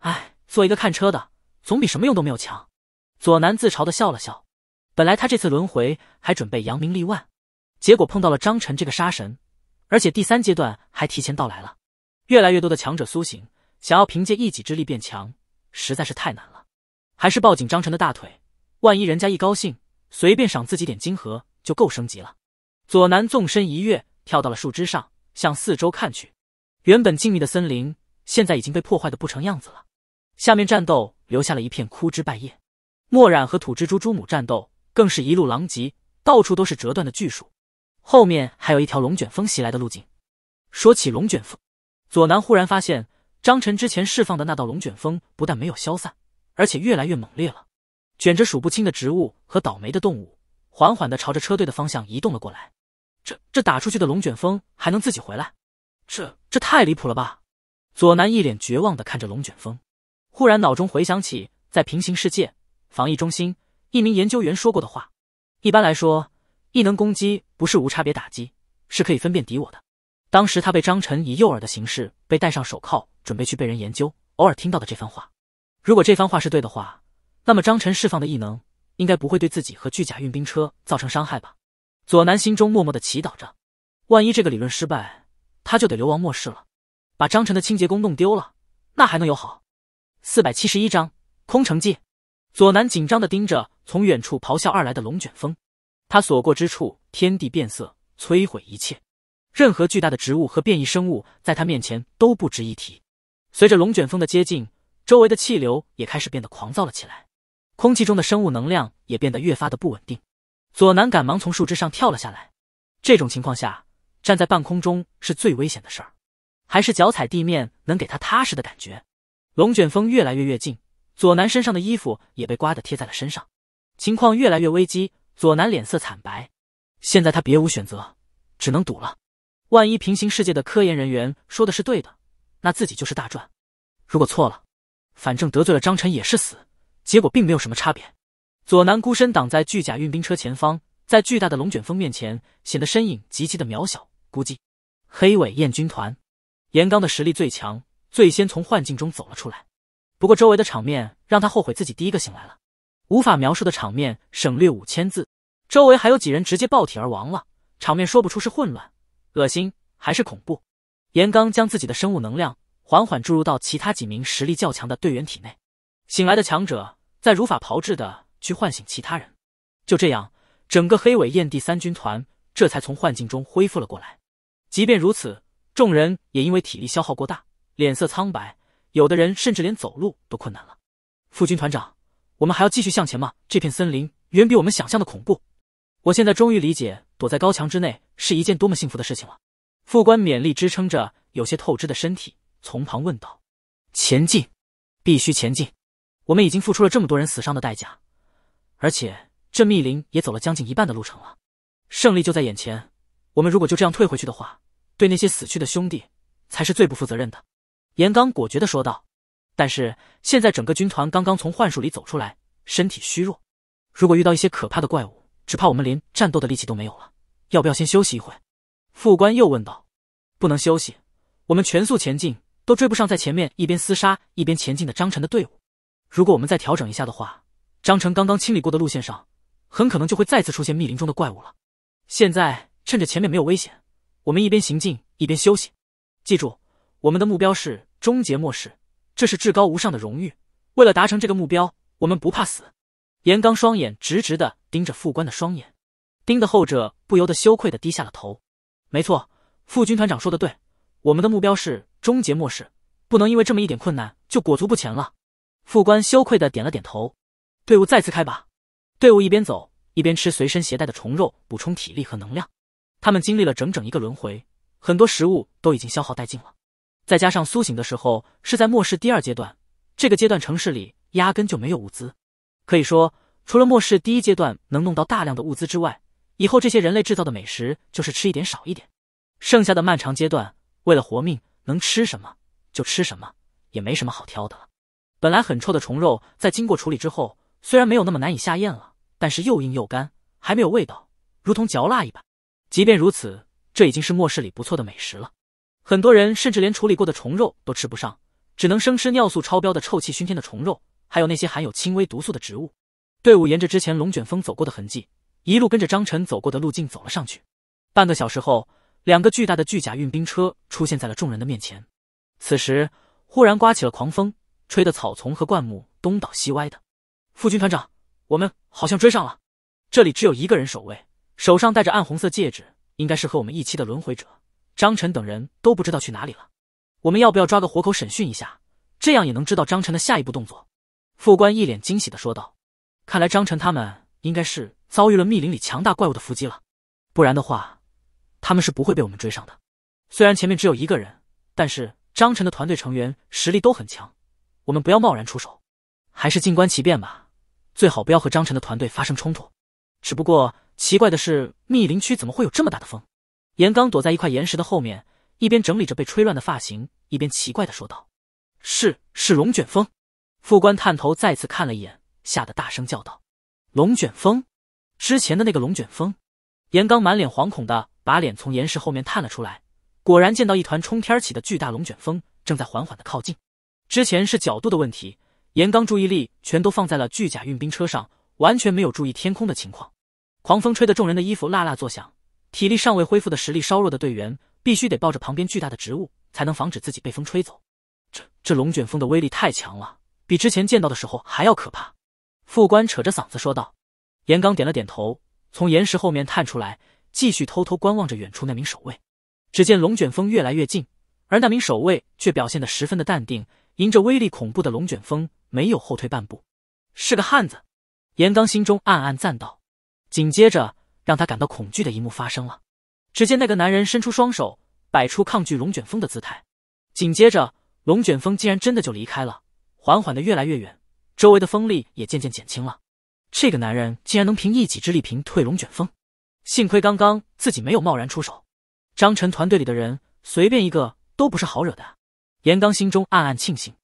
唉，做一个看车的，总比什么用都没有强。左南自嘲地笑了笑。本来他这次轮回还准备扬名立万，结果碰到了张晨这个杀神，而且第三阶段还提前到来了。越来越多的强者苏醒，想要凭借一己之力变强实在是太难了，还是抱紧张晨的大腿。万一人家一高兴，随便赏自己点金盒，就够升级了。左南纵身一跃，跳到了树枝上，向四周看去。原本静谧的森林，现在已经被破坏的不成样子了。下面战斗留下了一片枯枝败叶。墨染和土蜘蛛珠母战斗。更是一路狼藉，到处都是折断的巨树，后面还有一条龙卷风袭来的路径。说起龙卷风，左南忽然发现张晨之前释放的那道龙卷风不但没有消散，而且越来越猛烈了，卷着数不清的植物和倒霉的动物，缓缓的朝着车队的方向移动了过来。这这打出去的龙卷风还能自己回来？这这太离谱了吧！左南一脸绝望的看着龙卷风，忽然脑中回想起在平行世界防疫中心。一名研究员说过的话，一般来说，异能攻击不是无差别打击，是可以分辨敌我的。当时他被张晨以诱饵的形式被戴上手铐，准备去被人研究。偶尔听到的这番话，如果这番话是对的话，那么张晨释放的异能应该不会对自己和巨甲运兵车造成伤害吧？左南心中默默的祈祷着，万一这个理论失败，他就得流亡末世了。把张晨的清洁工弄丢了，那还能有好？四百七十一章空城计。左南紧张的盯着。从远处咆哮而来的龙卷风，它所过之处天地变色，摧毁一切。任何巨大的植物和变异生物，在它面前都不值一提。随着龙卷风的接近，周围的气流也开始变得狂躁了起来，空气中的生物能量也变得越发的不稳定。左南赶忙从树枝上跳了下来。这种情况下，站在半空中是最危险的事儿，还是脚踩地面能给他踏实的感觉。龙卷风越来越近，左南身上的衣服也被刮得贴在了身上。情况越来越危机，左南脸色惨白。现在他别无选择，只能赌了。万一平行世界的科研人员说的是对的，那自己就是大赚；如果错了，反正得罪了张晨也是死，结果并没有什么差别。左南孤身挡在巨甲运兵车前方，在巨大的龙卷风面前，显得身影极其的渺小。估计黑尾焰军团，严刚的实力最强，最先从幻境中走了出来。不过周围的场面让他后悔自己第一个醒来了。无法描述的场面，省略五千字。周围还有几人直接爆体而亡了，场面说不出是混乱、恶心还是恐怖。严刚将自己的生物能量缓缓注入到其他几名实力较强的队员体内，醒来的强者再如法炮制的去唤醒其他人。就这样，整个黑尾焰第三军团这才从幻境中恢复了过来。即便如此，众人也因为体力消耗过大，脸色苍白，有的人甚至连走路都困难了。副军团长。我们还要继续向前吗？这片森林远比我们想象的恐怖。我现在终于理解躲在高墙之内是一件多么幸福的事情了。副官勉力支撑着有些透支的身体，从旁问道：“前进，必须前进。我们已经付出了这么多人死伤的代价，而且这密林也走了将近一半的路程了。胜利就在眼前。我们如果就这样退回去的话，对那些死去的兄弟才是最不负责任的。”严刚果决的说道。但是现在整个军团刚刚从幻术里走出来，身体虚弱。如果遇到一些可怕的怪物，只怕我们连战斗的力气都没有了。要不要先休息一会副官又问道。不能休息，我们全速前进，都追不上在前面一边厮杀一边前进的张晨的队伍。如果我们再调整一下的话，张晨刚刚清理过的路线上，很可能就会再次出现密林中的怪物了。现在趁着前面没有危险，我们一边行进一边休息。记住，我们的目标是终结末世。这是至高无上的荣誉。为了达成这个目标，我们不怕死。严刚双眼直直的盯着副官的双眼，盯的后者不由得羞愧的低下了头。没错，副军团长说的对，我们的目标是终结末世，不能因为这么一点困难就裹足不前了。副官羞愧的点了点头。队伍再次开拔。队伍一边走一边吃随身携带的虫肉，补充体力和能量。他们经历了整整一个轮回，很多食物都已经消耗殆尽了。再加上苏醒的时候是在末世第二阶段，这个阶段城市里压根就没有物资，可以说除了末世第一阶段能弄到大量的物资之外，以后这些人类制造的美食就是吃一点少一点，剩下的漫长阶段为了活命能吃什么就吃什么，也没什么好挑的了。本来很臭的虫肉在经过处理之后，虽然没有那么难以下咽了，但是又硬又干，还没有味道，如同嚼蜡一般。即便如此，这已经是末世里不错的美食了。很多人甚至连处理过的虫肉都吃不上，只能生吃尿素超标的、臭气熏天的虫肉，还有那些含有轻微毒素的植物。队伍沿着之前龙卷风走过的痕迹，一路跟着张晨走过的路径走了上去。半个小时后，两个巨大的巨甲运兵车出现在了众人的面前。此时，忽然刮起了狂风，吹得草丛和灌木东倒西歪的。副军团长，我们好像追上了。这里只有一个人守卫，手上戴着暗红色戒指，应该是和我们一期的轮回者。张晨等人都不知道去哪里了，我们要不要抓个活口审讯一下？这样也能知道张晨的下一步动作。副官一脸惊喜的说道：“看来张晨他们应该是遭遇了密林里强大怪物的伏击了，不然的话，他们是不会被我们追上的。虽然前面只有一个人，但是张晨的团队成员实力都很强，我们不要贸然出手，还是静观其变吧。最好不要和张晨的团队发生冲突。只不过奇怪的是，密林区怎么会有这么大的风？”严刚躲在一块岩石的后面，一边整理着被吹乱的发型，一边奇怪的说道：“是是龙卷风！”副官探头再次看了一眼，吓得大声叫道：“龙卷风！之前的那个龙卷风！”严刚满脸惶恐的把脸从岩石后面探了出来，果然见到一团冲天起的巨大龙卷风正在缓缓的靠近。之前是角度的问题，严刚注意力全都放在了巨甲运兵车上，完全没有注意天空的情况。狂风吹得众人的衣服啦啦作响。体力尚未恢复的实力稍弱的队员，必须得抱着旁边巨大的植物，才能防止自己被风吹走。这这龙卷风的威力太强了，比之前见到的时候还要可怕。副官扯着嗓子说道。严刚点了点头，从岩石后面探出来，继续偷偷观望着远处那名守卫。只见龙卷风越来越近，而那名守卫却表现得十分的淡定，迎着威力恐怖的龙卷风，没有后退半步，是个汉子。严刚心中暗暗赞道。紧接着。让他感到恐惧的一幕发生了，只见那个男人伸出双手，摆出抗拒龙卷风的姿态，紧接着，龙卷风竟然真的就离开了，缓缓的越来越远，周围的风力也渐渐减轻了。这个男人竟然能凭一己之力平退龙卷风，幸亏刚刚自己没有贸然出手，张晨团队里的人随便一个都不是好惹的。严刚心中暗暗庆幸，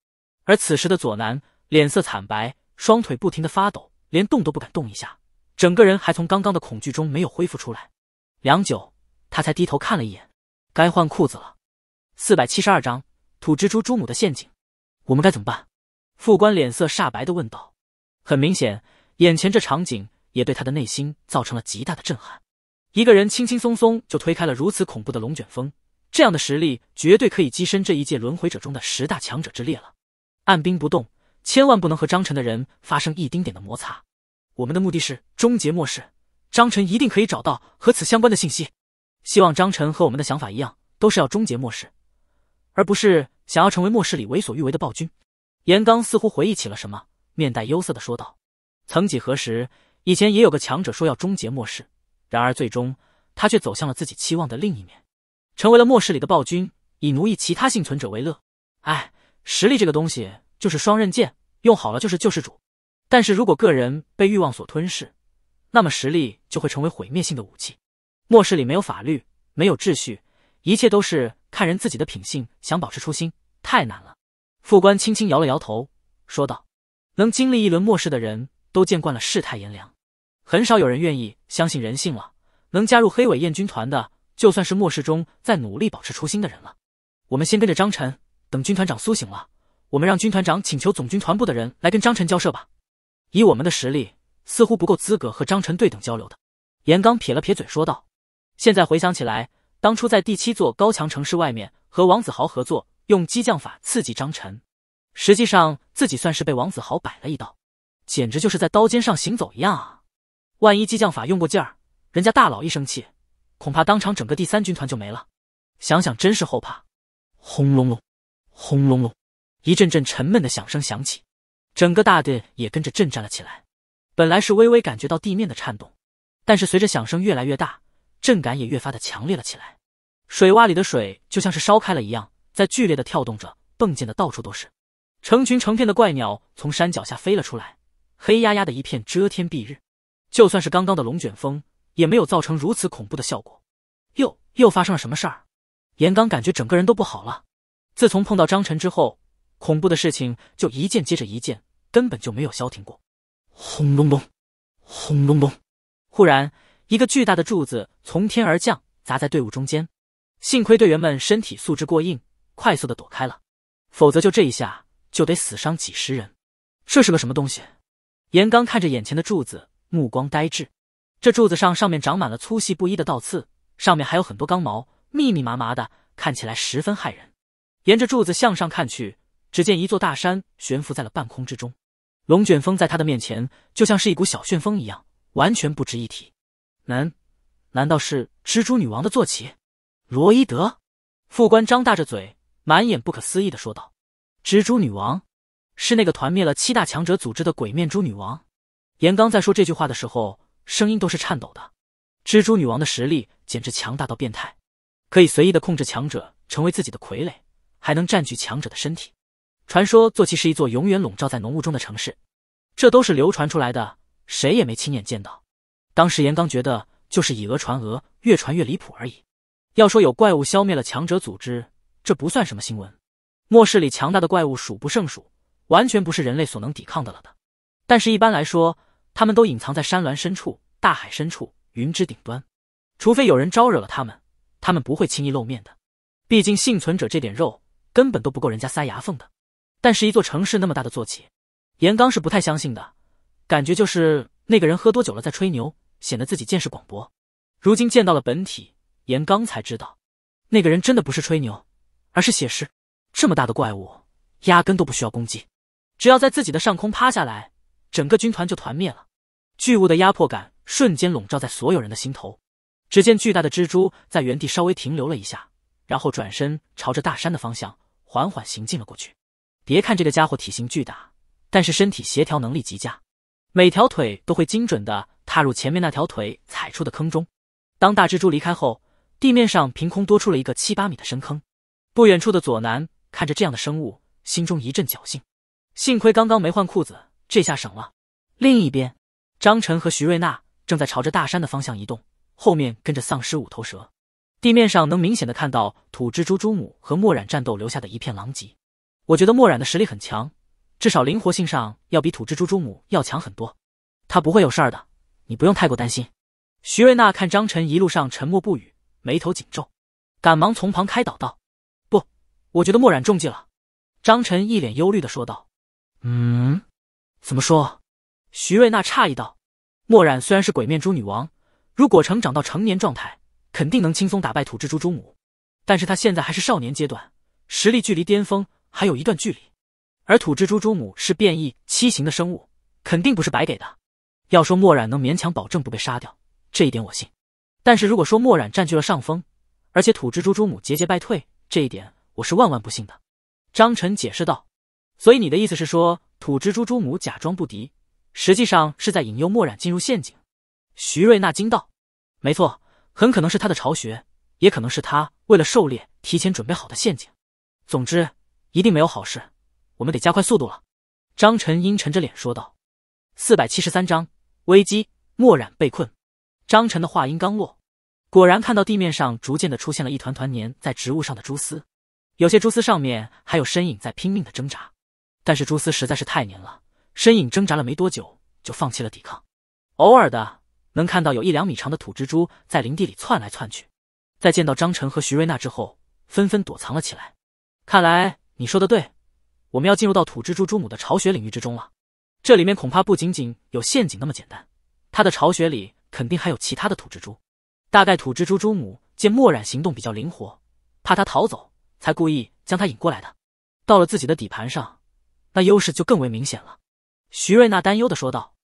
而此时的左南脸色惨白，双腿不停的发抖，连动都不敢动一下。整个人还从刚刚的恐惧中没有恢复出来，良久，他才低头看了一眼，该换裤子了。四百七十二章土蜘蛛蛛母的陷阱，我们该怎么办？副官脸色煞白的问道。很明显，眼前这场景也对他的内心造成了极大的震撼。一个人轻轻松松就推开了如此恐怖的龙卷风，这样的实力绝对可以跻身这一届轮回者中的十大强者之列了。按兵不动，千万不能和张晨的人发生一丁点的摩擦。我们的目的是终结末世，张晨一定可以找到和此相关的信息。希望张晨和我们的想法一样，都是要终结末世，而不是想要成为末世里为所欲为的暴君。严刚似乎回忆起了什么，面带忧色的说道：“曾几何时，以前也有个强者说要终结末世，然而最终他却走向了自己期望的另一面，成为了末世里的暴君，以奴役其他幸存者为乐。哎，实力这个东西就是双刃剑，用好了就是救世主。”但是如果个人被欲望所吞噬，那么实力就会成为毁灭性的武器。末世里没有法律，没有秩序，一切都是看人自己的品性。想保持初心，太难了。副官轻轻摇了摇头，说道：“能经历一轮末世的人都见惯了世态炎凉，很少有人愿意相信人性了。能加入黑尾焰军团的，就算是末世中在努力保持初心的人了。我们先跟着张晨，等军团长苏醒了，我们让军团长请求总军团部的人来跟张晨交涉吧。”以我们的实力，似乎不够资格和张晨对等交流的。严刚撇了撇嘴，说道：“现在回想起来，当初在第七座高墙城市外面和王子豪合作，用激将法刺激张晨，实际上自己算是被王子豪摆了一道，简直就是在刀尖上行走一样啊！万一激将法用过劲儿，人家大佬一生气，恐怕当场整个第三军团就没了。想想真是后怕。”轰隆隆，轰隆隆，一阵阵沉闷的响声响起。整个大地也跟着震颤了起来。本来是微微感觉到地面的颤动，但是随着响声越来越大，震感也越发的强烈了起来。水洼里的水就像是烧开了一样，在剧烈的跳动着，迸溅的到处都是。成群成片的怪鸟从山脚下飞了出来，黑压压的一片，遮天蔽日。就算是刚刚的龙卷风，也没有造成如此恐怖的效果。又又发生了什么事儿？严刚感觉整个人都不好了。自从碰到张晨之后，恐怖的事情就一件接着一件。根本就没有消停过，轰隆隆，轰隆隆！忽然，一个巨大的柱子从天而降，砸在队伍中间。幸亏队员们身体素质过硬，快速的躲开了，否则就这一下就得死伤几十人。这是个什么东西？严刚看着眼前的柱子，目光呆滞。这柱子上上面长满了粗细不一的倒刺，上面还有很多钢毛，密密麻麻的，看起来十分骇人。沿着柱子向上看去，只见一座大山悬浮在了半空之中。龙卷风在他的面前就像是一股小旋风一样，完全不值一提。难，难道是蜘蛛女王的坐骑？罗伊德副官张大着嘴，满眼不可思议的说道：“蜘蛛女王，是那个团灭了七大强者组织的鬼面蛛女王？”严刚在说这句话的时候，声音都是颤抖的。蜘蛛女王的实力简直强大到变态，可以随意的控制强者成为自己的傀儡，还能占据强者的身体。传说坐骑是一座永远笼罩在浓雾中的城市，这都是流传出来的，谁也没亲眼见到。当时严刚觉得就是以讹传讹，越传越离谱而已。要说有怪物消灭了强者组织，这不算什么新闻。末世里强大的怪物数不胜数，完全不是人类所能抵抗的了的。但是一般来说，他们都隐藏在山峦深处、大海深处、云之顶端，除非有人招惹了他们，他们不会轻易露面的。毕竟幸存者这点肉根本都不够人家塞牙缝的。但是，一座城市那么大的坐骑，严刚是不太相信的，感觉就是那个人喝多酒了在吹牛，显得自己见识广博。如今见到了本体，严刚才知道，那个人真的不是吹牛，而是写实。这么大的怪物，压根都不需要攻击，只要在自己的上空趴下来，整个军团就团灭了。巨物的压迫感瞬间笼罩在所有人的心头。只见巨大的蜘蛛在原地稍微停留了一下，然后转身朝着大山的方向缓缓行进了过去。别看这个家伙体型巨大，但是身体协调能力极佳，每条腿都会精准的踏入前面那条腿踩出的坑中。当大蜘蛛离开后，地面上凭空多出了一个七八米的深坑。不远处的左南看着这样的生物，心中一阵侥幸，幸亏刚刚没换裤子，这下省了。另一边，张晨和徐瑞娜正在朝着大山的方向移动，后面跟着丧尸五头蛇。地面上能明显的看到土蜘蛛蛛母和墨染战斗留下的一片狼藉。我觉得墨染的实力很强，至少灵活性上要比土蜘蛛蛛母要强很多，他不会有事儿的，你不用太过担心。徐瑞娜看张晨一路上沉默不语，眉头紧皱，赶忙从旁开导道：“不，我觉得墨染中计了。”张晨一脸忧虑的说道：“嗯，怎么说？”徐瑞娜诧异道：“墨染虽然是鬼面蛛女王，如果成长到成年状态，肯定能轻松打败土蜘蛛蛛母，但是他现在还是少年阶段，实力距离巅峰。”还有一段距离，而土蜘蛛蛛母是变异七型的生物，肯定不是白给的。要说墨染能勉强保证不被杀掉，这一点我信；但是如果说墨染占据了上风，而且土蜘蛛蛛母节节败退，这一点我是万万不信的。”张晨解释道。“所以你的意思是说，土蜘蛛蛛母假装不敌，实际上是在引诱墨染进入陷阱？”徐瑞娜惊道。“没错，很可能是他的巢穴，也可能是他为了狩猎提前准备好的陷阱。总之。”一定没有好事，我们得加快速度了。”张晨阴沉着脸说道。四百七十三章危机。墨染被困。张晨的话音刚落，果然看到地面上逐渐的出现了一团团粘在植物上的蛛丝，有些蛛丝上面还有身影在拼命的挣扎，但是蛛丝实在是太粘了，身影挣扎了没多久就放弃了抵抗。偶尔的能看到有一两米长的土蜘蛛在林地里窜来窜去，在见到张晨和徐瑞娜之后，纷纷躲藏了起来。看来。你说的对，我们要进入到土蜘蛛蛛母的巢穴领域之中了。这里面恐怕不仅仅有陷阱那么简单，它的巢穴里肯定还有其他的土蜘蛛。大概土蜘蛛蛛母见墨染行动比较灵活，怕他逃走，才故意将他引过来的。到了自己的底盘上，那优势就更为明显了。徐瑞娜担忧的说道：“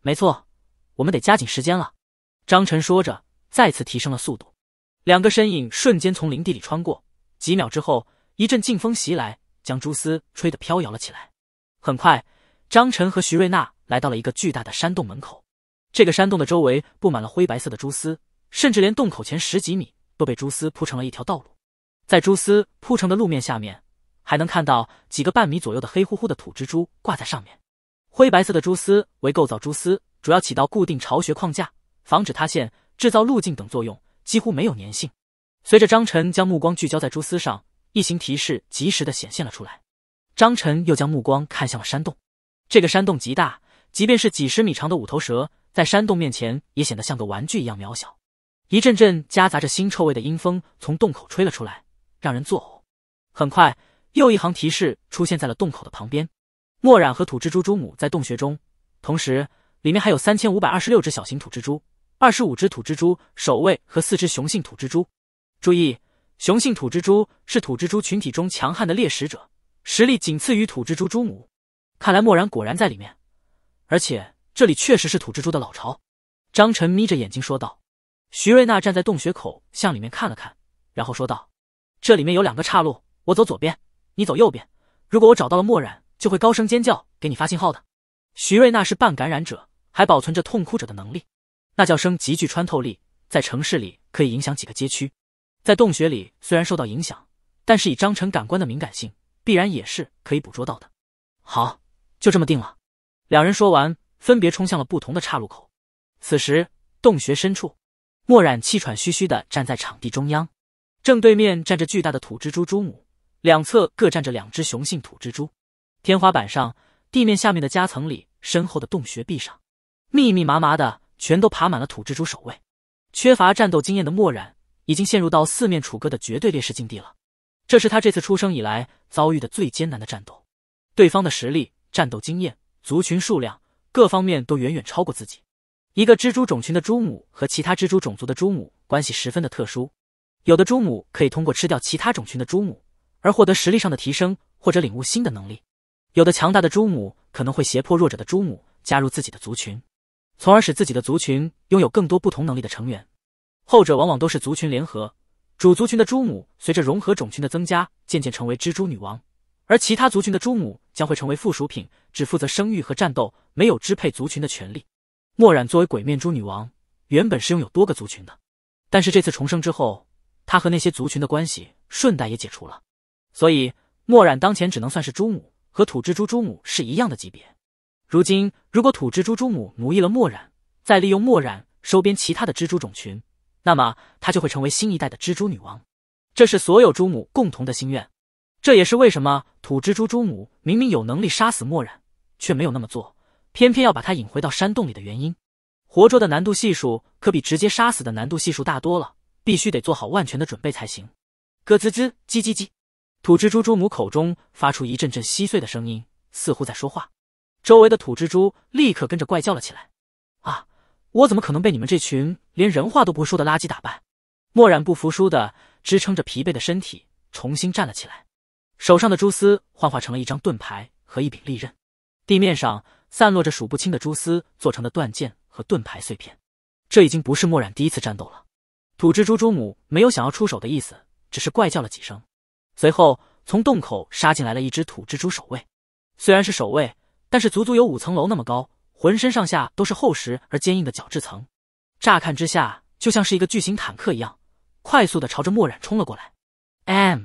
没错，我们得加紧时间了。”张晨说着，再次提升了速度，两个身影瞬间从林地里穿过。几秒之后，一阵劲风袭来。将蛛丝吹得飘摇了起来。很快，张晨和徐瑞娜来到了一个巨大的山洞门口。这个山洞的周围布满了灰白色的蛛丝，甚至连洞口前十几米都被蛛丝铺成了一条道路。在蛛丝铺成的路面下面，还能看到几个半米左右的黑乎乎的土蜘蛛挂在上面。灰白色的蛛丝为构造蛛丝，主要起到固定巢穴框架、防止塌陷、制造路径等作用，几乎没有粘性。随着张晨将目光聚焦在蛛丝上。一行提示及时的显现了出来，张晨又将目光看向了山洞。这个山洞极大，即便是几十米长的五头蛇，在山洞面前也显得像个玩具一样渺小。一阵阵夹杂着腥臭味的阴风从洞口吹了出来，让人作呕。很快，又一行提示出现在了洞口的旁边。墨染和土蜘蛛蛛母在洞穴中，同时里面还有三千五百二十六只小型土蜘蛛，二十五只土蜘蛛守卫和四只雄性土蜘蛛。注意。雄性土蜘蛛是土蜘蛛群体中强悍的猎食者，实力仅次于土蜘蛛蛛母。看来墨染果然在里面，而且这里确实是土蜘蛛的老巢。张晨眯着眼睛说道。徐瑞娜站在洞穴口向里面看了看，然后说道：“这里面有两个岔路，我走左边，你走右边。如果我找到了墨染，就会高声尖叫，给你发信号的。”徐瑞娜是半感染者，还保存着痛哭者的能力，那叫声极具穿透力，在城市里可以影响几个街区。在洞穴里虽然受到影响，但是以张晨感官的敏感性，必然也是可以捕捉到的。好，就这么定了。两人说完，分别冲向了不同的岔路口。此时，洞穴深处，墨染气喘吁吁地站在场地中央，正对面站着巨大的土蜘蛛蛛母，两侧各站着两只雄性土蜘蛛。天花板上、地面下面的夹层里、身后的洞穴壁上，密密麻麻的全都爬满了土蜘蛛守卫。缺乏战斗经验的墨染。已经陷入到四面楚歌的绝对劣势境地了，这是他这次出生以来遭遇的最艰难的战斗。对方的实力、战斗经验、族群数量各方面都远远超过自己。一个蜘蛛种群的蛛母和其他蜘蛛种族的蛛母关系十分的特殊，有的蛛母可以通过吃掉其他种群的蛛母而获得实力上的提升或者领悟新的能力，有的强大的蛛母可能会胁迫弱者的蛛母加入自己的族群，从而使自己的族群拥有更多不同能力的成员。后者往往都是族群联合，主族群的朱母随着融合种群的增加，渐渐成为蜘蛛女王，而其他族群的朱母将会成为附属品，只负责生育和战斗，没有支配族群的权利。墨染作为鬼面蛛女王，原本是拥有多个族群的，但是这次重生之后，她和那些族群的关系顺带也解除了，所以墨染当前只能算是朱母，和土蜘蛛朱母是一样的级别。如今，如果土蜘蛛蛛母奴役了墨染，再利用墨染收编其他的蜘蛛种群。那么，她就会成为新一代的蜘蛛女王，这是所有蛛母共同的心愿。这也是为什么土蜘蛛蛛母明明有能力杀死墨染，却没有那么做，偏偏要把他引回到山洞里的原因。活捉的难度系数可比直接杀死的难度系数大多了，必须得做好万全的准备才行。咯吱吱，叽叽叽，土蜘蛛蛛母口中发出一阵阵稀碎的声音，似乎在说话。周围的土蜘蛛立刻跟着怪叫了起来。啊！我怎么可能被你们这群连人话都不会说的垃圾打败？墨染不服输的支撑着疲惫的身体，重新站了起来，手上的蛛丝幻化成了一张盾牌和一柄利刃。地面上散落着数不清的蛛丝做成的断剑和盾牌碎片。这已经不是墨染第一次战斗了。土蜘蛛蛛母没有想要出手的意思，只是怪叫了几声，随后从洞口杀进来了一只土蜘蛛守卫。虽然是守卫，但是足足有五层楼那么高。浑身上下都是厚实而坚硬的角质层，乍看之下就像是一个巨型坦克一样，快速的朝着墨染冲了过来。M，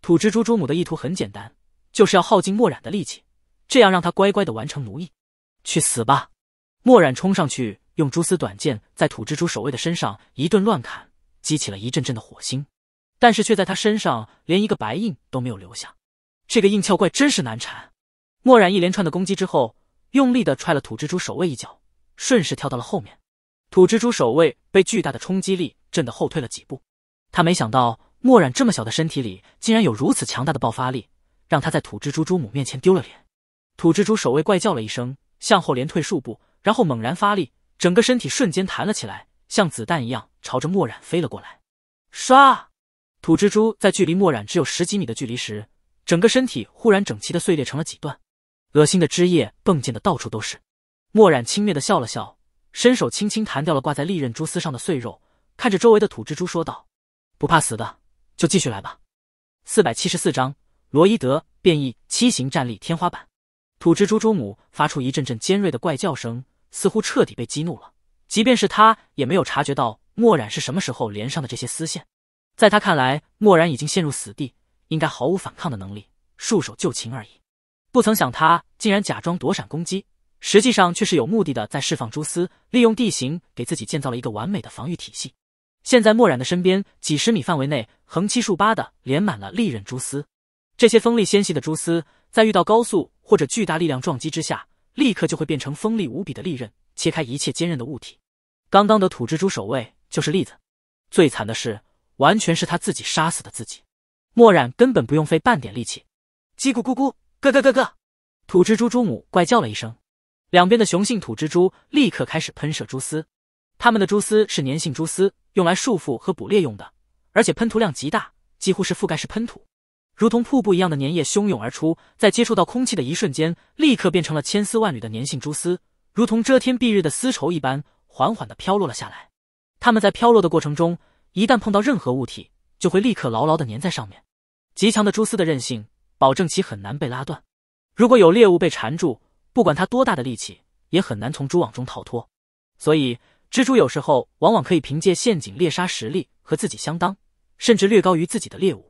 土蜘蛛蛛母的意图很简单，就是要耗尽墨染的力气，这样让他乖乖的完成奴役。去死吧！墨染冲上去，用蛛丝短剑在土蜘蛛守卫的身上一顿乱砍，激起了一阵阵的火星，但是却在他身上连一个白印都没有留下。这个硬壳怪真是难缠。墨染一连串的攻击之后。用力的踹了土蜘蛛守卫一脚，顺势跳到了后面。土蜘蛛守卫被巨大的冲击力震得后退了几步，他没想到墨染这么小的身体里竟然有如此强大的爆发力，让他在土蜘蛛蛛母面前丢了脸。土蜘蛛守卫怪叫了一声，向后连退数步，然后猛然发力，整个身体瞬间弹了起来，像子弹一样朝着墨染飞了过来。唰！土蜘蛛在距离墨染只有十几米的距离时，整个身体忽然整齐的碎裂成了几段。恶心的汁液迸溅的到处都是，墨染轻蔑的笑了笑，伸手轻轻弹掉了挂在利刃蛛丝上的碎肉，看着周围的土蜘蛛说道：“不怕死的就继续来吧。”四百七十四章罗伊德变异七型战力天花板。土蜘蛛蛛母发出一阵阵尖锐的怪叫声，似乎彻底被激怒了。即便是他，也没有察觉到墨染是什么时候连上的这些丝线。在他看来，墨染已经陷入死地，应该毫无反抗的能力，束手就擒而已。不曾想，他竟然假装躲闪攻击，实际上却是有目的的在释放蛛丝，利用地形给自己建造了一个完美的防御体系。现在，墨染的身边几十米范围内横七竖八的连满了利刃蛛丝，这些锋利纤细的蛛丝，在遇到高速或者巨大力量撞击之下，立刻就会变成锋利无比的利刃，切开一切坚韧的物体。刚刚的土蜘蛛守卫就是例子。最惨的是，完全是他自己杀死的自己。墨染根本不用费半点力气，叽咕咕咕。咯咯咯咯！土蜘蛛蛛母怪叫了一声，两边的雄性土蜘蛛立刻开始喷射蛛丝，它们的蛛丝是粘性蛛丝，用来束缚和捕猎用的，而且喷涂量极大，几乎是覆盖式喷涂，如同瀑布一样的粘液汹涌而出，在接触到空气的一瞬间，立刻变成了千丝万缕的粘性蛛丝，如同遮天蔽日的丝绸一般，缓缓的飘落了下来。它们在飘落的过程中，一旦碰到任何物体，就会立刻牢牢的粘在上面，极强的蛛丝的韧性。保证其很难被拉断。如果有猎物被缠住，不管它多大的力气，也很难从蛛网中逃脱。所以，蜘蛛有时候往往可以凭借陷阱猎杀实力和自己相当，甚至略高于自己的猎物。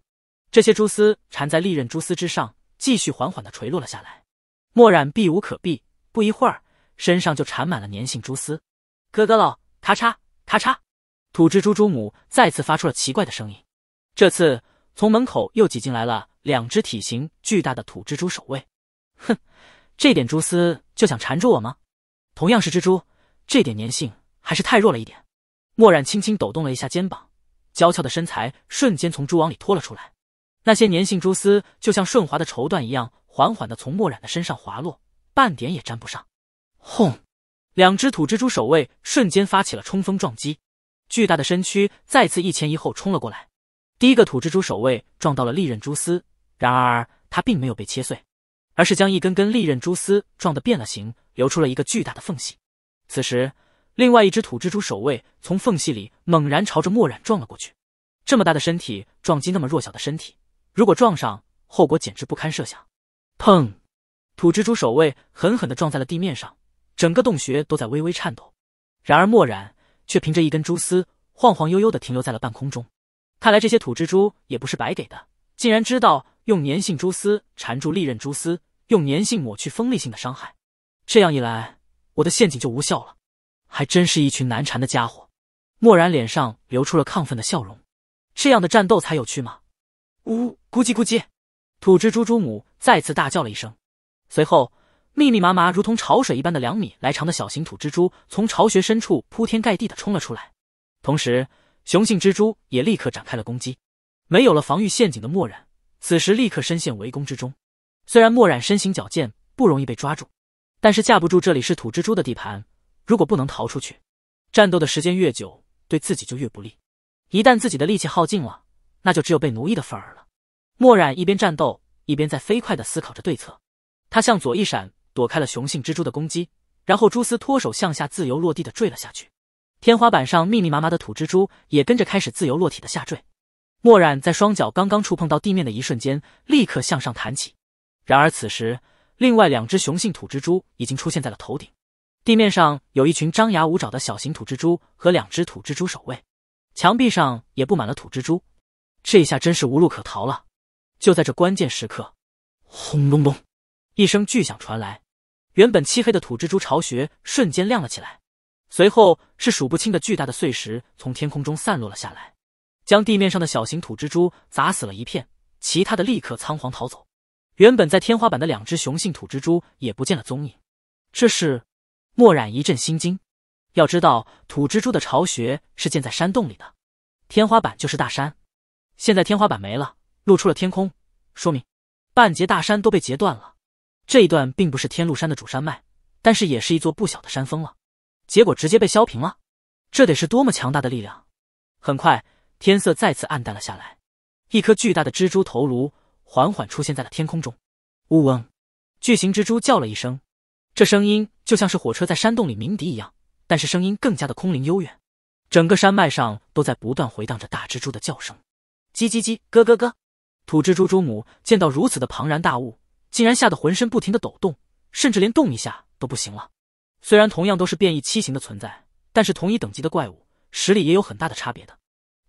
这些蛛丝缠在利刃蛛丝之上，继续缓缓地垂落了下来。墨染避无可避，不一会儿，身上就缠满了粘性蛛丝。咯咯咯，咔嚓咔嚓，土蜘蛛蛛母再次发出了奇怪的声音。这次从门口又挤进来了。两只体型巨大的土蜘蛛守卫，哼，这点蛛丝就想缠住我吗？同样是蜘蛛，这点粘性还是太弱了一点。墨染轻轻抖动了一下肩膀，娇俏的身材瞬间从蛛网里拖了出来。那些粘性蛛丝就像顺滑的绸缎一样，缓缓的从墨染的身上滑落，半点也沾不上。轰！两只土蜘蛛守卫瞬间发起了冲锋撞击，巨大的身躯再次一前一后冲了过来。第一个土蜘蛛守卫撞到了利刃蛛丝。然而，它并没有被切碎，而是将一根根利刃蛛丝撞得变了形，留出了一个巨大的缝隙。此时，另外一只土蜘蛛守卫从缝隙里猛然朝着墨染撞了过去。这么大的身体撞击那么弱小的身体，如果撞上，后果简直不堪设想。砰！土蜘蛛守卫狠狠地撞在了地面上，整个洞穴都在微微颤抖。然而，墨染却凭着一根蛛丝晃晃悠悠地停留在了半空中。看来这些土蜘蛛也不是白给的。竟然知道用粘性蛛丝缠住利刃蛛丝，用粘性抹去锋利性的伤害，这样一来，我的陷阱就无效了。还真是一群难缠的家伙。漠然脸上流出了亢奋的笑容，这样的战斗才有趣吗？呜咕叽咕叽，土蜘蛛蛛母再次大叫了一声，随后密密麻麻如同潮水一般的两米来长的小型土蜘蛛从巢穴深处铺天盖地的冲了出来，同时雄性蜘蛛也立刻展开了攻击。没有了防御陷阱的墨染，此时立刻深陷围攻之中。虽然墨染身形矫健，不容易被抓住，但是架不住这里是土蜘蛛的地盘。如果不能逃出去，战斗的时间越久，对自己就越不利。一旦自己的力气耗尽了，那就只有被奴役的份儿了。墨染一边战斗，一边在飞快地思考着对策。他向左一闪，躲开了雄性蜘蛛的攻击，然后蛛丝脱手向下自由落地的坠了下去。天花板上密密麻麻的土蜘蛛也跟着开始自由落体的下坠。墨染在双脚刚刚触碰到地面的一瞬间，立刻向上弹起。然而此时，另外两只雄性土蜘蛛已经出现在了头顶。地面上有一群张牙舞爪的小型土蜘蛛和两只土蜘蛛守卫，墙壁上也布满了土蜘蛛。这一下真是无路可逃了。就在这关键时刻，轰隆隆，一声巨响传来，原本漆黑的土蜘蛛巢穴瞬间亮了起来。随后是数不清的巨大的碎石从天空中散落了下来。将地面上的小型土蜘蛛砸死了一片，其他的立刻仓皇逃走。原本在天花板的两只雄性土蜘蛛也不见了踪影。这是墨染一阵心惊。要知道，土蜘蛛的巢穴是建在山洞里的，天花板就是大山。现在天花板没了，露出了天空，说明半截大山都被截断了。这一段并不是天禄山的主山脉，但是也是一座不小的山峰了。结果直接被削平了，这得是多么强大的力量！很快。天色再次暗淡了下来，一颗巨大的蜘蛛头颅缓缓出现在了天空中。呜嗡，巨型蜘蛛叫了一声，这声音就像是火车在山洞里鸣笛一样，但是声音更加的空灵悠远。整个山脉上都在不断回荡着大蜘蛛的叫声：，叽叽叽，咯咯咯。土蜘蛛蛛母见到如此的庞然大物，竟然吓得浑身不停的抖动，甚至连动一下都不行了。虽然同样都是变异七型的存在，但是同一等级的怪物实力也有很大的差别的。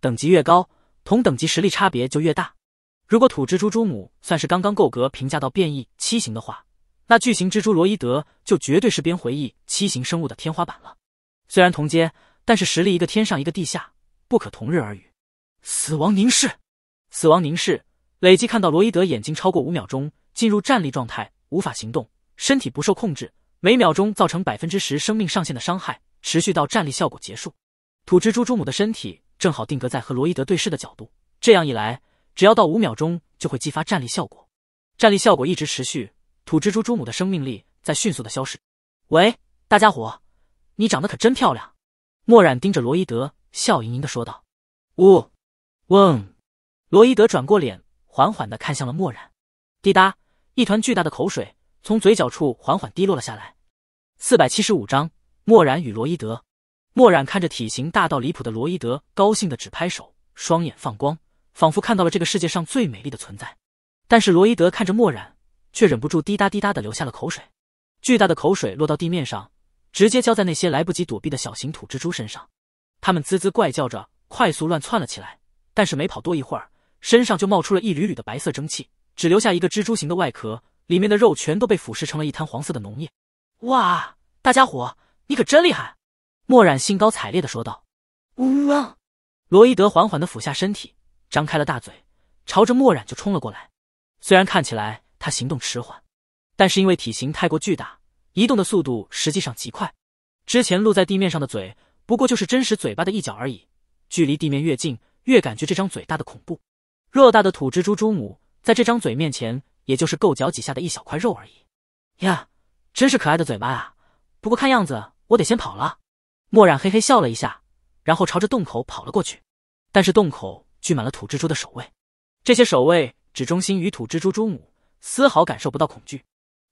等级越高，同等级实力差别就越大。如果土蜘蛛蛛母算是刚刚够格评价到变异七型的话，那巨型蜘蛛罗伊德就绝对是边回忆七型生物的天花板了。虽然同阶，但是实力一个天上一个地下，不可同日而语。死亡凝视，死亡凝视，累计看到罗伊德眼睛超过五秒钟，进入战立状态，无法行动，身体不受控制，每秒钟造成百分之十生命上限的伤害，持续到战立效果结束。土蜘蛛蛛母的身体。正好定格在和罗伊德对视的角度，这样一来，只要到五秒钟就会激发战力效果。战力效果一直持续，土蜘蛛蛛母的生命力在迅速的消失。喂，大家伙，你长得可真漂亮！墨染盯着罗伊德，笑盈盈的说道。呜，嗡。罗伊德转过脸，缓缓的看向了墨染。滴答，一团巨大的口水从嘴角处缓缓滴落了下来。四百七十五章：墨染与罗伊德。墨染看着体型大到离谱的罗伊德，高兴的只拍手，双眼放光，仿佛看到了这个世界上最美丽的存在。但是罗伊德看着墨染，却忍不住滴答滴答的流下了口水，巨大的口水落到地面上，直接浇在那些来不及躲避的小型土蜘蛛身上。它们滋滋怪叫着，快速乱窜了起来。但是没跑多一会儿，身上就冒出了一缕缕的白色蒸汽，只留下一个蜘蛛形的外壳，里面的肉全都被腐蚀成了一滩黄色的脓液。哇，大家伙，你可真厉害！墨染兴高采烈的说道：“呜啊！”罗伊德缓缓的俯下身体，张开了大嘴，朝着墨染就冲了过来。虽然看起来他行动迟缓，但是因为体型太过巨大，移动的速度实际上极快。之前露在地面上的嘴，不过就是真实嘴巴的一角而已。距离地面越近，越感觉这张嘴大的恐怖。偌大的土蜘蛛蛛母，在这张嘴面前，也就是够脚几下的一小块肉而已。呀，真是可爱的嘴巴啊！不过看样子，我得先跑了。墨染嘿嘿笑了一下，然后朝着洞口跑了过去。但是洞口聚满了土蜘蛛的守卫，这些守卫只忠心于土蜘蛛蛛母，丝毫感受不到恐惧。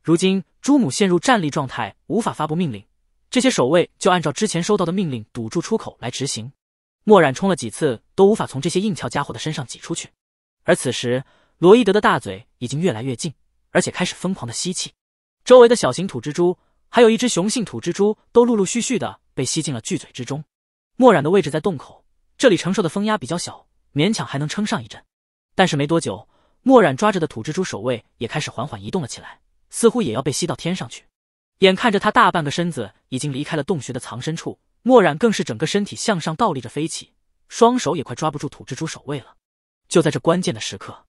如今朱母陷入战立状态，无法发布命令，这些守卫就按照之前收到的命令堵住出口来执行。墨染冲了几次都无法从这些硬壳家伙的身上挤出去，而此时罗伊德的大嘴已经越来越近，而且开始疯狂的吸气。周围的小型土蜘蛛，还有一只雄性土蜘蛛，都陆陆续续的。被吸进了巨嘴之中。墨染的位置在洞口，这里承受的风压比较小，勉强还能撑上一阵。但是没多久，墨染抓着的土蜘蛛守卫也开始缓缓移动了起来，似乎也要被吸到天上去。眼看着他大半个身子已经离开了洞穴的藏身处，墨染更是整个身体向上倒立着飞起，双手也快抓不住土蜘蛛守卫了。就在这关键的时刻，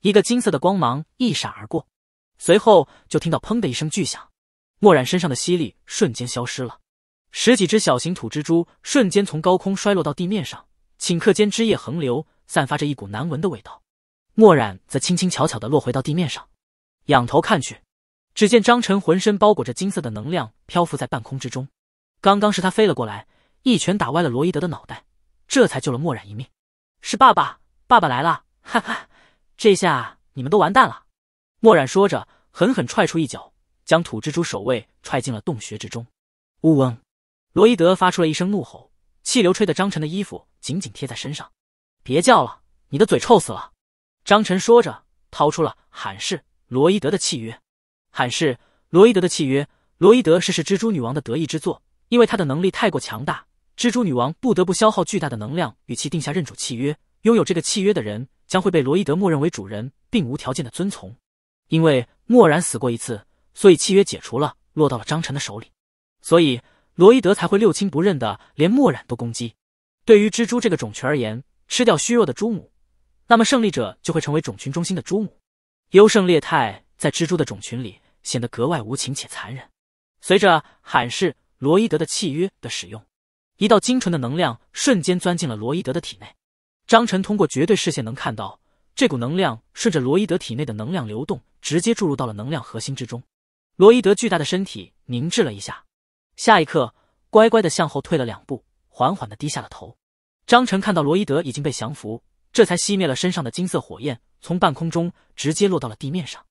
一个金色的光芒一闪而过，随后就听到“砰”的一声巨响，墨染身上的吸力瞬间消失了。十几只小型土蜘蛛瞬间从高空摔落到地面上，顷刻间枝叶横流，散发着一股难闻的味道。墨染则轻轻巧巧地落回到地面上，仰头看去，只见张晨浑身包裹着金色的能量，漂浮在半空之中。刚刚是他飞了过来，一拳打歪了罗伊德的脑袋，这才救了墨染一命。是爸爸，爸爸来了！哈哈，这下你们都完蛋了！墨染说着，狠狠踹出一脚，将土蜘蛛守卫踹进了洞穴之中。呜嗡。罗伊德发出了一声怒吼，气流吹得张晨的衣服紧紧贴在身上。别叫了，你的嘴臭死了！张晨说着，掏出了罕氏罗伊德的契约。罕氏罗伊德的契约，罗伊德是是蜘蛛女王的得意之作，因为他的能力太过强大，蜘蛛女王不得不消耗巨大的能量与其定下认主契约。拥有这个契约的人将会被罗伊德默认为主人，并无条件的遵从。因为默然死过一次，所以契约解除了，落到了张晨的手里。所以。罗伊德才会六亲不认的，连墨染都攻击。对于蜘蛛这个种群而言，吃掉虚弱的蛛母，那么胜利者就会成为种群中心的蛛母。优胜劣汰在蜘蛛的种群里显得格外无情且残忍。随着喊式罗伊德的契约的使用，一道精纯的能量瞬间钻进了罗伊德的体内。张晨通过绝对视线能看到，这股能量顺着罗伊德体内的能量流动，直接注入到了能量核心之中。罗伊德巨大的身体凝滞了一下。下一刻，乖乖的向后退了两步，缓缓的低下了头。张晨看到罗伊德已经被降服，这才熄灭了身上的金色火焰，从半空中直接落到了地面上。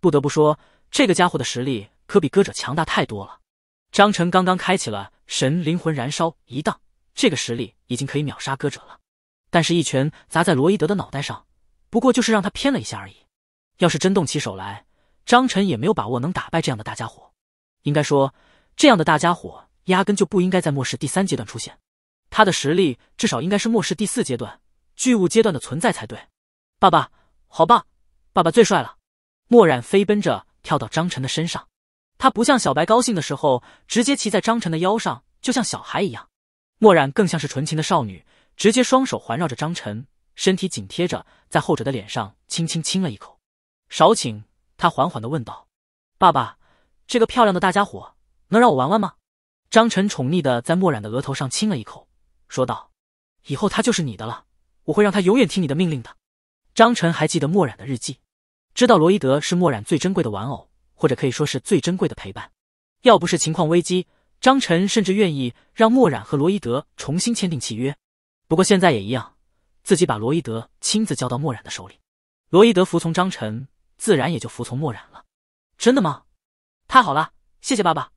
不得不说，这个家伙的实力可比歌者强大太多了。张晨刚刚开启了神灵魂燃烧一档，这个实力已经可以秒杀歌者了。但是，一拳砸在罗伊德的脑袋上，不过就是让他偏了一下而已。要是真动起手来，张晨也没有把握能打败这样的大家伙。应该说。这样的大家伙压根就不应该在末世第三阶段出现，他的实力至少应该是末世第四阶段巨物阶段的存在才对。爸爸，好棒，爸爸最帅了！墨染飞奔着跳到张晨的身上，他不像小白高兴的时候直接骑在张晨的腰上，就像小孩一样。墨染更像是纯情的少女，直接双手环绕着张晨，身体紧贴着，在后者的脸上轻轻亲了一口。少顷，他缓缓的问道：“爸爸，这个漂亮的大家伙。”能让我玩玩吗？张晨宠溺的在墨染的额头上亲了一口，说道：“以后他就是你的了，我会让他永远听你的命令的。”张晨还记得墨染的日记，知道罗伊德是墨染最珍贵的玩偶，或者可以说是最珍贵的陪伴。要不是情况危机，张晨甚至愿意让墨染和罗伊德重新签订契约。不过现在也一样，自己把罗伊德亲自交到墨染的手里，罗伊德服从张晨，自然也就服从墨染了。真的吗？太好了，谢谢爸爸。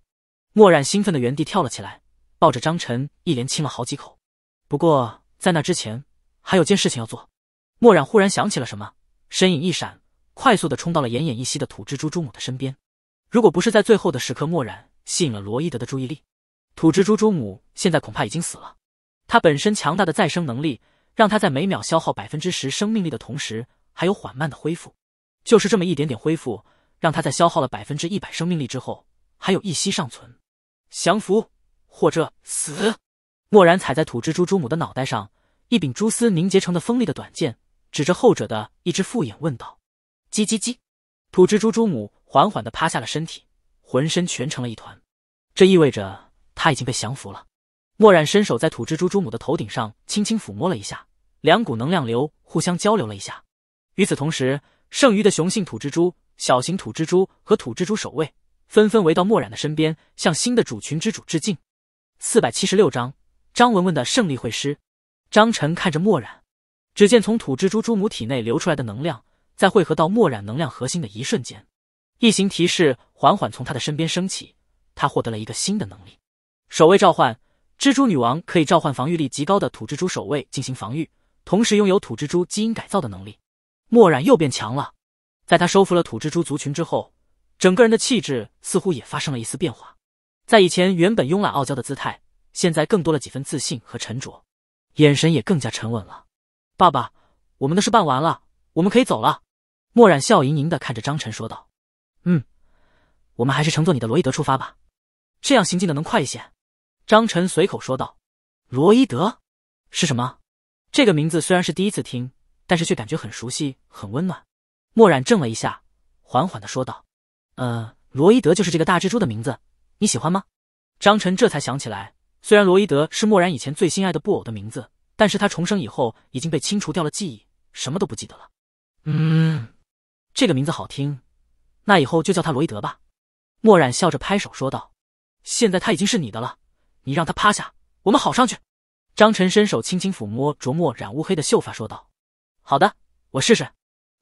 墨染兴奋的原地跳了起来，抱着张晨一连亲了好几口。不过在那之前，还有件事情要做。墨染忽然想起了什么，身影一闪，快速的冲到了奄奄一息的土蜘蛛蛛母的身边。如果不是在最后的时刻，墨染吸引了罗伊德的注意力，土蜘蛛蛛母现在恐怕已经死了。他本身强大的再生能力，让他在每秒消耗百分之十生命力的同时，还有缓慢的恢复。就是这么一点点恢复，让他在消耗了百分之一百生命力之后，还有一息尚存。降服或者死。墨染踩在土蜘蛛蛛母的脑袋上，一柄蛛丝凝结成的锋利的短剑指着后者的一只复眼问道：“叽叽叽！”土蜘蛛蛛母缓缓地趴下了身体，浑身蜷成了一团，这意味着它已经被降服了。墨染伸手在土蜘蛛蛛母的头顶上轻轻抚摸了一下，两股能量流互相交流了一下。与此同时，剩余的雄性土蜘蛛、小型土蜘蛛和土蜘蛛守卫。纷纷围到墨染的身边，向新的主群之主致敬。四百七十六章，张文文的胜利会师。张晨看着墨染，只见从土蜘蛛蛛母体内流出来的能量，在汇合到墨染能量核心的一瞬间，异形提示缓缓从他的身边升起。他获得了一个新的能力：守卫召唤。蜘蛛女王可以召唤防御力极高的土蜘蛛守卫进行防御，同时拥有土蜘蛛基因改造的能力。墨染又变强了，在他收服了土蜘蛛族群之后。整个人的气质似乎也发生了一丝变化，在以前原本慵懒傲娇的姿态，现在更多了几分自信和沉着，眼神也更加沉稳了。爸爸，我们的事办完了，我们可以走了。墨染笑盈盈的看着张晨说道：“嗯，我们还是乘坐你的罗伊德出发吧，这样行进的能快一些。”张晨随口说道：“罗伊德是什么？这个名字虽然是第一次听，但是却感觉很熟悉，很温暖。”墨染怔了一下，缓缓的说道。呃，罗伊德就是这个大蜘蛛的名字，你喜欢吗？张晨这才想起来，虽然罗伊德是墨染以前最心爱的布偶的名字，但是他重生以后已经被清除掉了记忆，什么都不记得了。嗯，这个名字好听，那以后就叫他罗伊德吧。墨染笑着拍手说道：“现在他已经是你的了，你让他趴下，我们好上去。”张晨伸手轻轻抚摸着墨染乌黑的秀发，说道：“好的，我试试。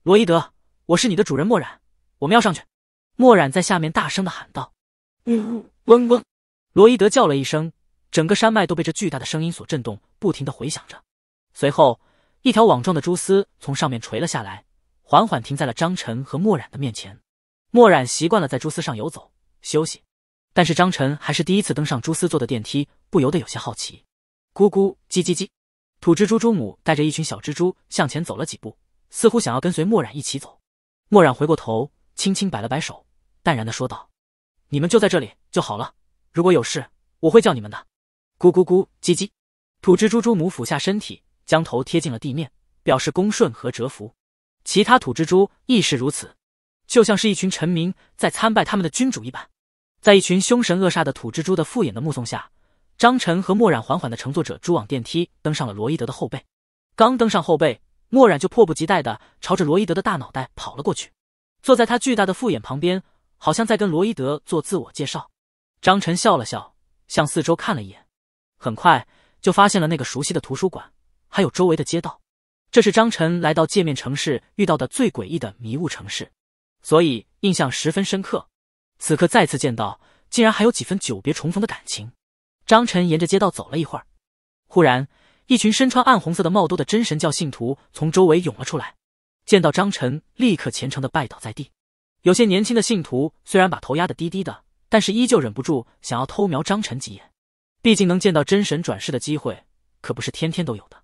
罗伊德，我是你的主人墨染，我们要上去。”墨染在下面大声的喊道：“嗡嗡！”罗伊德叫了一声，整个山脉都被这巨大的声音所震动，不停的回响着。随后，一条网状的蛛丝从上面垂了下来，缓缓停在了张晨和墨染的面前。墨染习惯了在蛛丝上游走、休息，但是张晨还是第一次登上蛛丝做的电梯，不由得有些好奇。咕咕，叽叽叽，土蜘蛛蛛母带着一群小蜘蛛向前走了几步，似乎想要跟随墨染一起走。墨染回过头。轻轻摆了摆手，淡然的说道：“你们就在这里就好了。如果有事，我会叫你们的。”咕咕咕，叽叽，土蜘蛛蛛母俯下身体，将头贴近了地面，表示恭顺和折服。其他土蜘蛛亦是如此，就像是一群臣民在参拜他们的君主一般。在一群凶神恶煞的土蜘蛛的复眼的目送下，张晨和墨染缓缓的乘坐着蛛网电梯登上了罗伊德的后背。刚登上后背，墨染就迫不及待的朝着罗伊德的大脑袋跑了过去。坐在他巨大的复眼旁边，好像在跟罗伊德做自我介绍。张晨笑了笑，向四周看了一眼，很快就发现了那个熟悉的图书馆，还有周围的街道。这是张晨来到界面城市遇到的最诡异的迷雾城市，所以印象十分深刻。此刻再次见到，竟然还有几分久别重逢的感情。张晨沿着街道走了一会儿，忽然，一群身穿暗红色的帽兜的真神教信徒从周围涌了出来。见到张晨，立刻虔诚的拜倒在地。有些年轻的信徒虽然把头压的低低的，但是依旧忍不住想要偷瞄张晨几眼。毕竟能见到真神转世的机会，可不是天天都有的。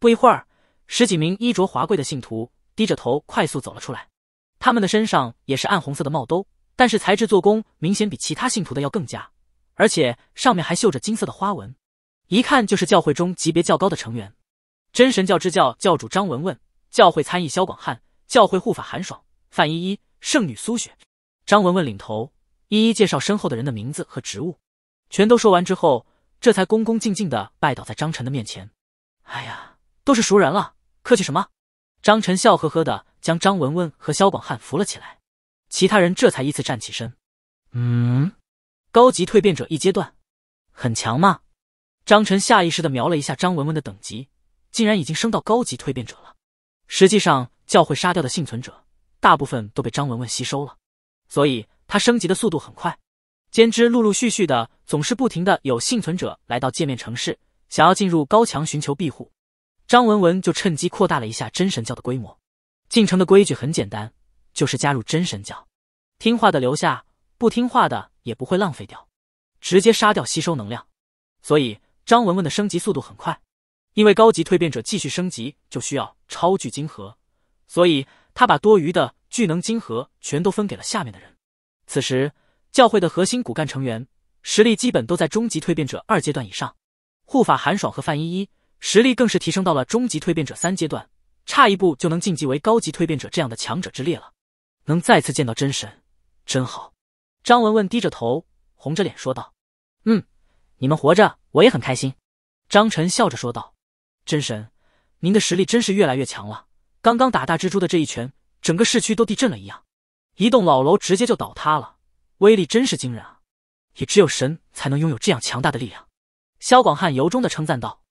不一会儿，十几名衣着华贵的信徒低着头快速走了出来。他们的身上也是暗红色的帽兜，但是材质做工明显比其他信徒的要更加，而且上面还绣着金色的花纹，一看就是教会中级别较高的成员。真神教之教教主张文文。教会参议萧广汉，教会护法韩爽、范依依、圣女苏雪，张文文领头，一一介绍身后的人的名字和职务。全都说完之后，这才恭恭敬敬的拜倒在张晨的面前。哎呀，都是熟人了，客气什么？张晨笑呵呵的将张文文和萧广汉扶了起来，其他人这才依次站起身。嗯，高级蜕变者一阶段，很强吗？张晨下意识的瞄了一下张文文的等级，竟然已经升到高级蜕变者了。实际上，教会杀掉的幸存者，大部分都被张文文吸收了，所以他升级的速度很快。兼之陆陆续续的，总是不停的有幸存者来到界面城市，想要进入高墙寻求庇护，张文文就趁机扩大了一下真神教的规模。进城的规矩很简单，就是加入真神教，听话的留下，不听话的也不会浪费掉，直接杀掉吸收能量。所以张文文的升级速度很快。因为高级蜕变者继续升级就需要超巨晶核，所以他把多余的巨能晶核全都分给了下面的人。此时，教会的核心骨干成员实力基本都在中级蜕变者二阶段以上，护法韩爽和范依依实力更是提升到了中级蜕变者三阶段，差一步就能晋级为高级蜕变者这样的强者之列了。能再次见到真神，真好。张文文低着头，红着脸说道：“嗯，你们活着，我也很开心。”张晨笑着说道。真神，您的实力真是越来越强了。刚刚打大蜘蛛的这一拳，整个市区都地震了一样，一栋老楼直接就倒塌了，威力真是惊人啊！也只有神才能拥有这样强大的力量。萧广汉由衷的称赞道：“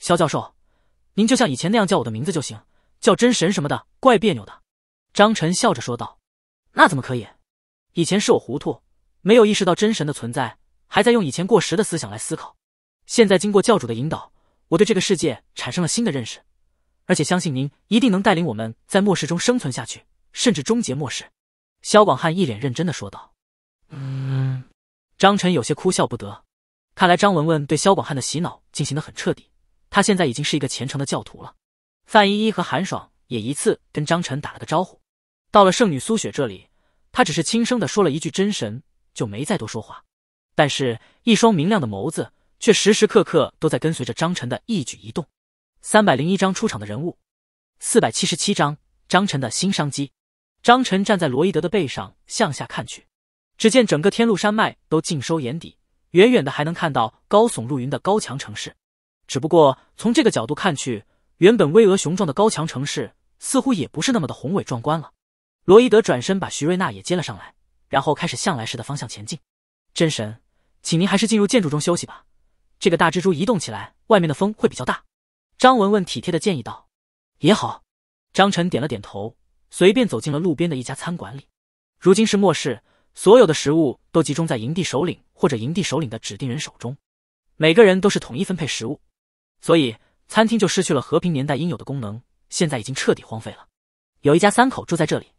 萧教授，您就像以前那样叫我的名字就行，叫真神什么的，怪别扭的。”张晨笑着说道：“那怎么可以？以前是我糊涂，没有意识到真神的存在，还在用以前过时的思想来思考。现在经过教主的引导。”我对这个世界产生了新的认识，而且相信您一定能带领我们在末世中生存下去，甚至终结末世。”萧广汉一脸认真的说道。“嗯。”张晨有些哭笑不得，看来张文文对萧广汉的洗脑进行的很彻底，他现在已经是一个虔诚的教徒了。范依依和韩爽也一次跟张晨打了个招呼，到了圣女苏雪这里，她只是轻声的说了一句“真神”，就没再多说话，但是一双明亮的眸子。却时时刻刻都在跟随着张晨的一举一动。三百零一章出场的人物，四百七十七章张晨的新商机。张晨站在罗伊德的背上向下看去，只见整个天路山脉都尽收眼底，远远的还能看到高耸入云的高墙城市。只不过从这个角度看去，原本巍峨雄壮的高墙城市似乎也不是那么的宏伟壮观了。罗伊德转身把徐瑞娜也接了上来，然后开始向来时的方向前进。真神，请您还是进入建筑中休息吧。这个大蜘蛛移动起来，外面的风会比较大。张文文体贴的建议道：“也好。”张晨点了点头，随便走进了路边的一家餐馆里。如今是末世，所有的食物都集中在营地首领或者营地首领的指定人手中，每个人都是统一分配食物，所以餐厅就失去了和平年代应有的功能。现在已经彻底荒废了。有一家三口住在这里，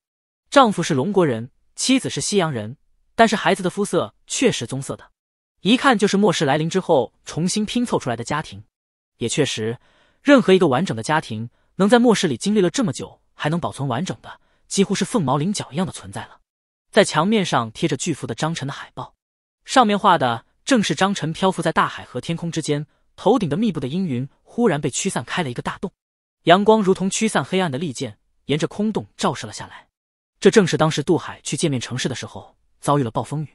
丈夫是龙国人，妻子是西洋人，但是孩子的肤色确实棕色的。一看就是末世来临之后重新拼凑出来的家庭，也确实，任何一个完整的家庭能在末世里经历了这么久还能保存完整的，几乎是凤毛麟角一样的存在了。在墙面上贴着巨幅的张晨的海报，上面画的正是张晨漂浮在大海和天空之间，头顶的密布的阴云忽然被驱散开了一个大洞，阳光如同驱散黑暗的利剑，沿着空洞照射了下来。这正是当时杜海去界面城市的时候遭遇了暴风雨。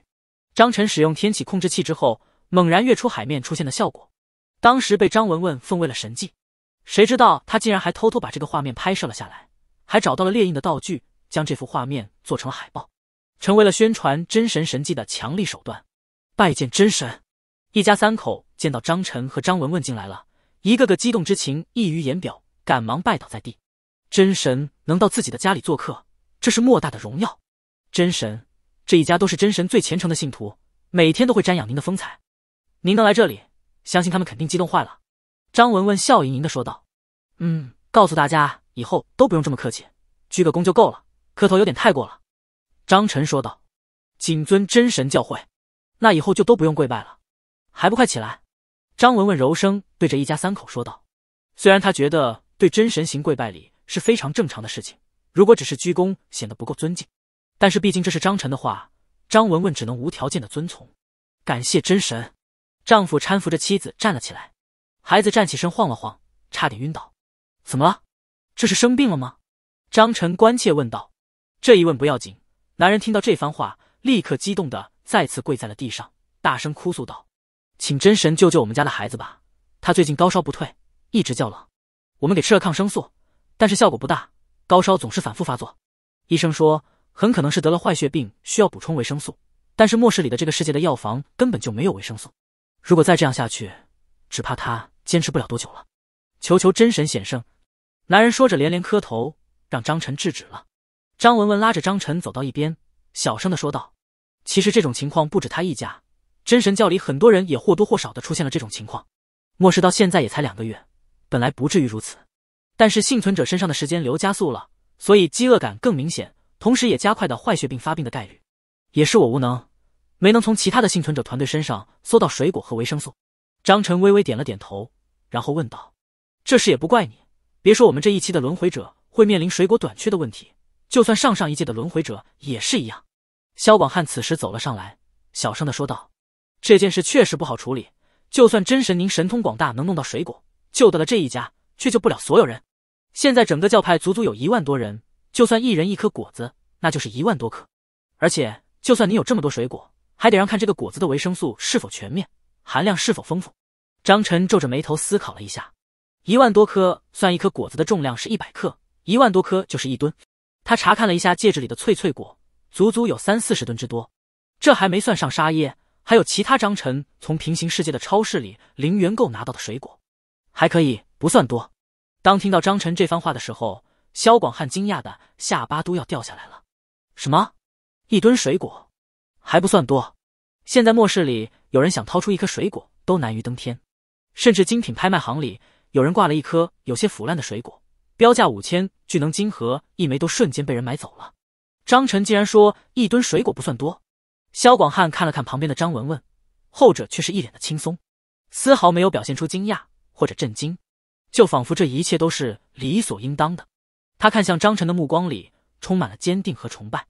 张晨使用天启控制器之后，猛然跃出海面出现的效果，当时被张文文奉为了神迹。谁知道他竟然还偷偷把这个画面拍摄了下来，还找到了猎印的道具，将这幅画面做成了海报，成为了宣传真神神迹的强力手段。拜见真神！一家三口见到张晨和张文文进来了，一个个激动之情溢于言表，赶忙拜倒在地。真神能到自己的家里做客，这是莫大的荣耀。真神。这一家都是真神最虔诚的信徒，每天都会瞻仰您的风采。您能来这里，相信他们肯定激动坏了。张文文笑盈盈的说道：“嗯，告诉大家以后都不用这么客气，鞠个躬就够了，磕头有点太过了。”张晨说道：“谨遵真神教诲，那以后就都不用跪拜了，还不快起来？”张文文柔声对着一家三口说道：“虽然他觉得对真神行跪拜礼是非常正常的事情，如果只是鞠躬显得不够尊敬。”但是毕竟这是张晨的话，张文文只能无条件的遵从。感谢真神，丈夫搀扶着妻子站了起来，孩子站起身晃了晃，差点晕倒。怎么了？这是生病了吗？张晨关切问道。这一问不要紧，男人听到这番话，立刻激动的再次跪在了地上，大声哭诉道：“请真神救救我们家的孩子吧！他最近高烧不退，一直叫冷，我们给吃了抗生素，但是效果不大，高烧总是反复发作。医生说……”很可能是得了坏血病，需要补充维生素。但是末世里的这个世界的药房根本就没有维生素。如果再这样下去，只怕他坚持不了多久了。求求真神显圣！男人说着连连磕头，让张晨制止了。张文文拉着张晨走到一边，小声的说道：“其实这种情况不止他一家，真神教里很多人也或多或少的出现了这种情况。末世到现在也才两个月，本来不至于如此，但是幸存者身上的时间流加速了，所以饥饿感更明显。”同时也加快的坏血病发病的概率，也是我无能，没能从其他的幸存者团队身上搜到水果和维生素。张晨微微点了点头，然后问道：“这事也不怪你，别说我们这一期的轮回者会面临水果短缺的问题，就算上上一届的轮回者也是一样。”萧广汉此时走了上来，小声的说道：“这件事确实不好处理，就算真神您神通广大，能弄到水果救得了这一家，却救不了所有人。现在整个教派足足有一万多人。”就算一人一颗果子，那就是一万多颗。而且，就算你有这么多水果，还得让看这个果子的维生素是否全面，含量是否丰富。张晨皱着眉头思考了一下，一万多颗，算一颗果子的重量是一百克，一万多颗就是一吨。他查看了一下戒指里的翠翠果，足足有三四十吨之多。这还没算上沙叶，还有其他张晨从平行世界的超市里零元购拿到的水果，还可以不算多。当听到张晨这番话的时候，萧广汉惊讶的下巴都要掉下来了，什么？一吨水果还不算多？现在末世里，有人想掏出一颗水果都难于登天，甚至精品拍卖行里有人挂了一颗有些腐烂的水果，标价五千巨能金盒一枚，都瞬间被人买走了。张晨竟然说一吨水果不算多？萧广汉看了看旁边的张文文，后者却是一脸的轻松，丝毫没有表现出惊讶或者震惊，就仿佛这一切都是理所应当的。他看向张晨的目光里充满了坚定和崇拜。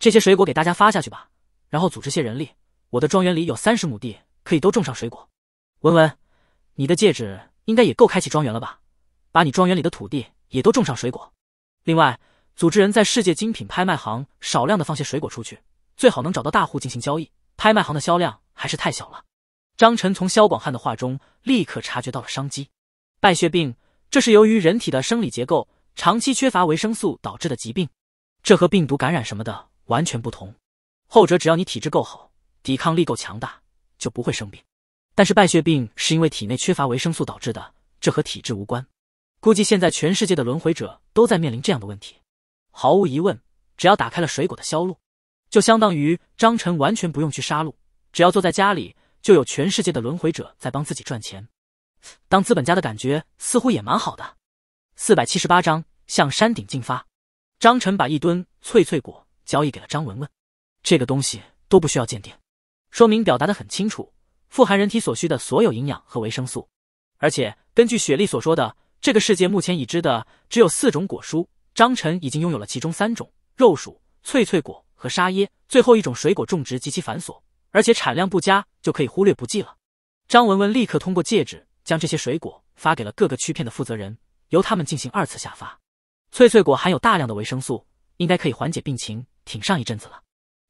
这些水果给大家发下去吧，然后组织些人力。我的庄园里有三十亩地，可以都种上水果。文文，你的戒指应该也够开启庄园了吧？把你庄园里的土地也都种上水果。另外，组织人在世界精品拍卖行少量的放些水果出去，最好能找到大户进行交易。拍卖行的销量还是太小了。张晨从萧广汉的话中立刻察觉到了商机。败血病，这是由于人体的生理结构。长期缺乏维生素导致的疾病，这和病毒感染什么的完全不同。后者只要你体质够好，抵抗力够强大，就不会生病。但是败血病是因为体内缺乏维生素导致的，这和体质无关。估计现在全世界的轮回者都在面临这样的问题。毫无疑问，只要打开了水果的销路，就相当于张晨完全不用去杀戮，只要坐在家里，就有全世界的轮回者在帮自己赚钱。当资本家的感觉似乎也蛮好的。四百七十八章向山顶进发。张晨把一吨脆脆果交易给了张文文，这个东西都不需要鉴定，说明表达的很清楚，富含人体所需的所有营养和维生素。而且根据雪莉所说的，这个世界目前已知的只有四种果蔬，张晨已经拥有了其中三种：肉薯、脆脆果和沙椰。最后一种水果种植极其繁琐，而且产量不佳，就可以忽略不计了。张文文立刻通过戒指将这些水果发给了各个区片的负责人。由他们进行二次下发。翠翠果含有大量的维生素，应该可以缓解病情，挺上一阵子了。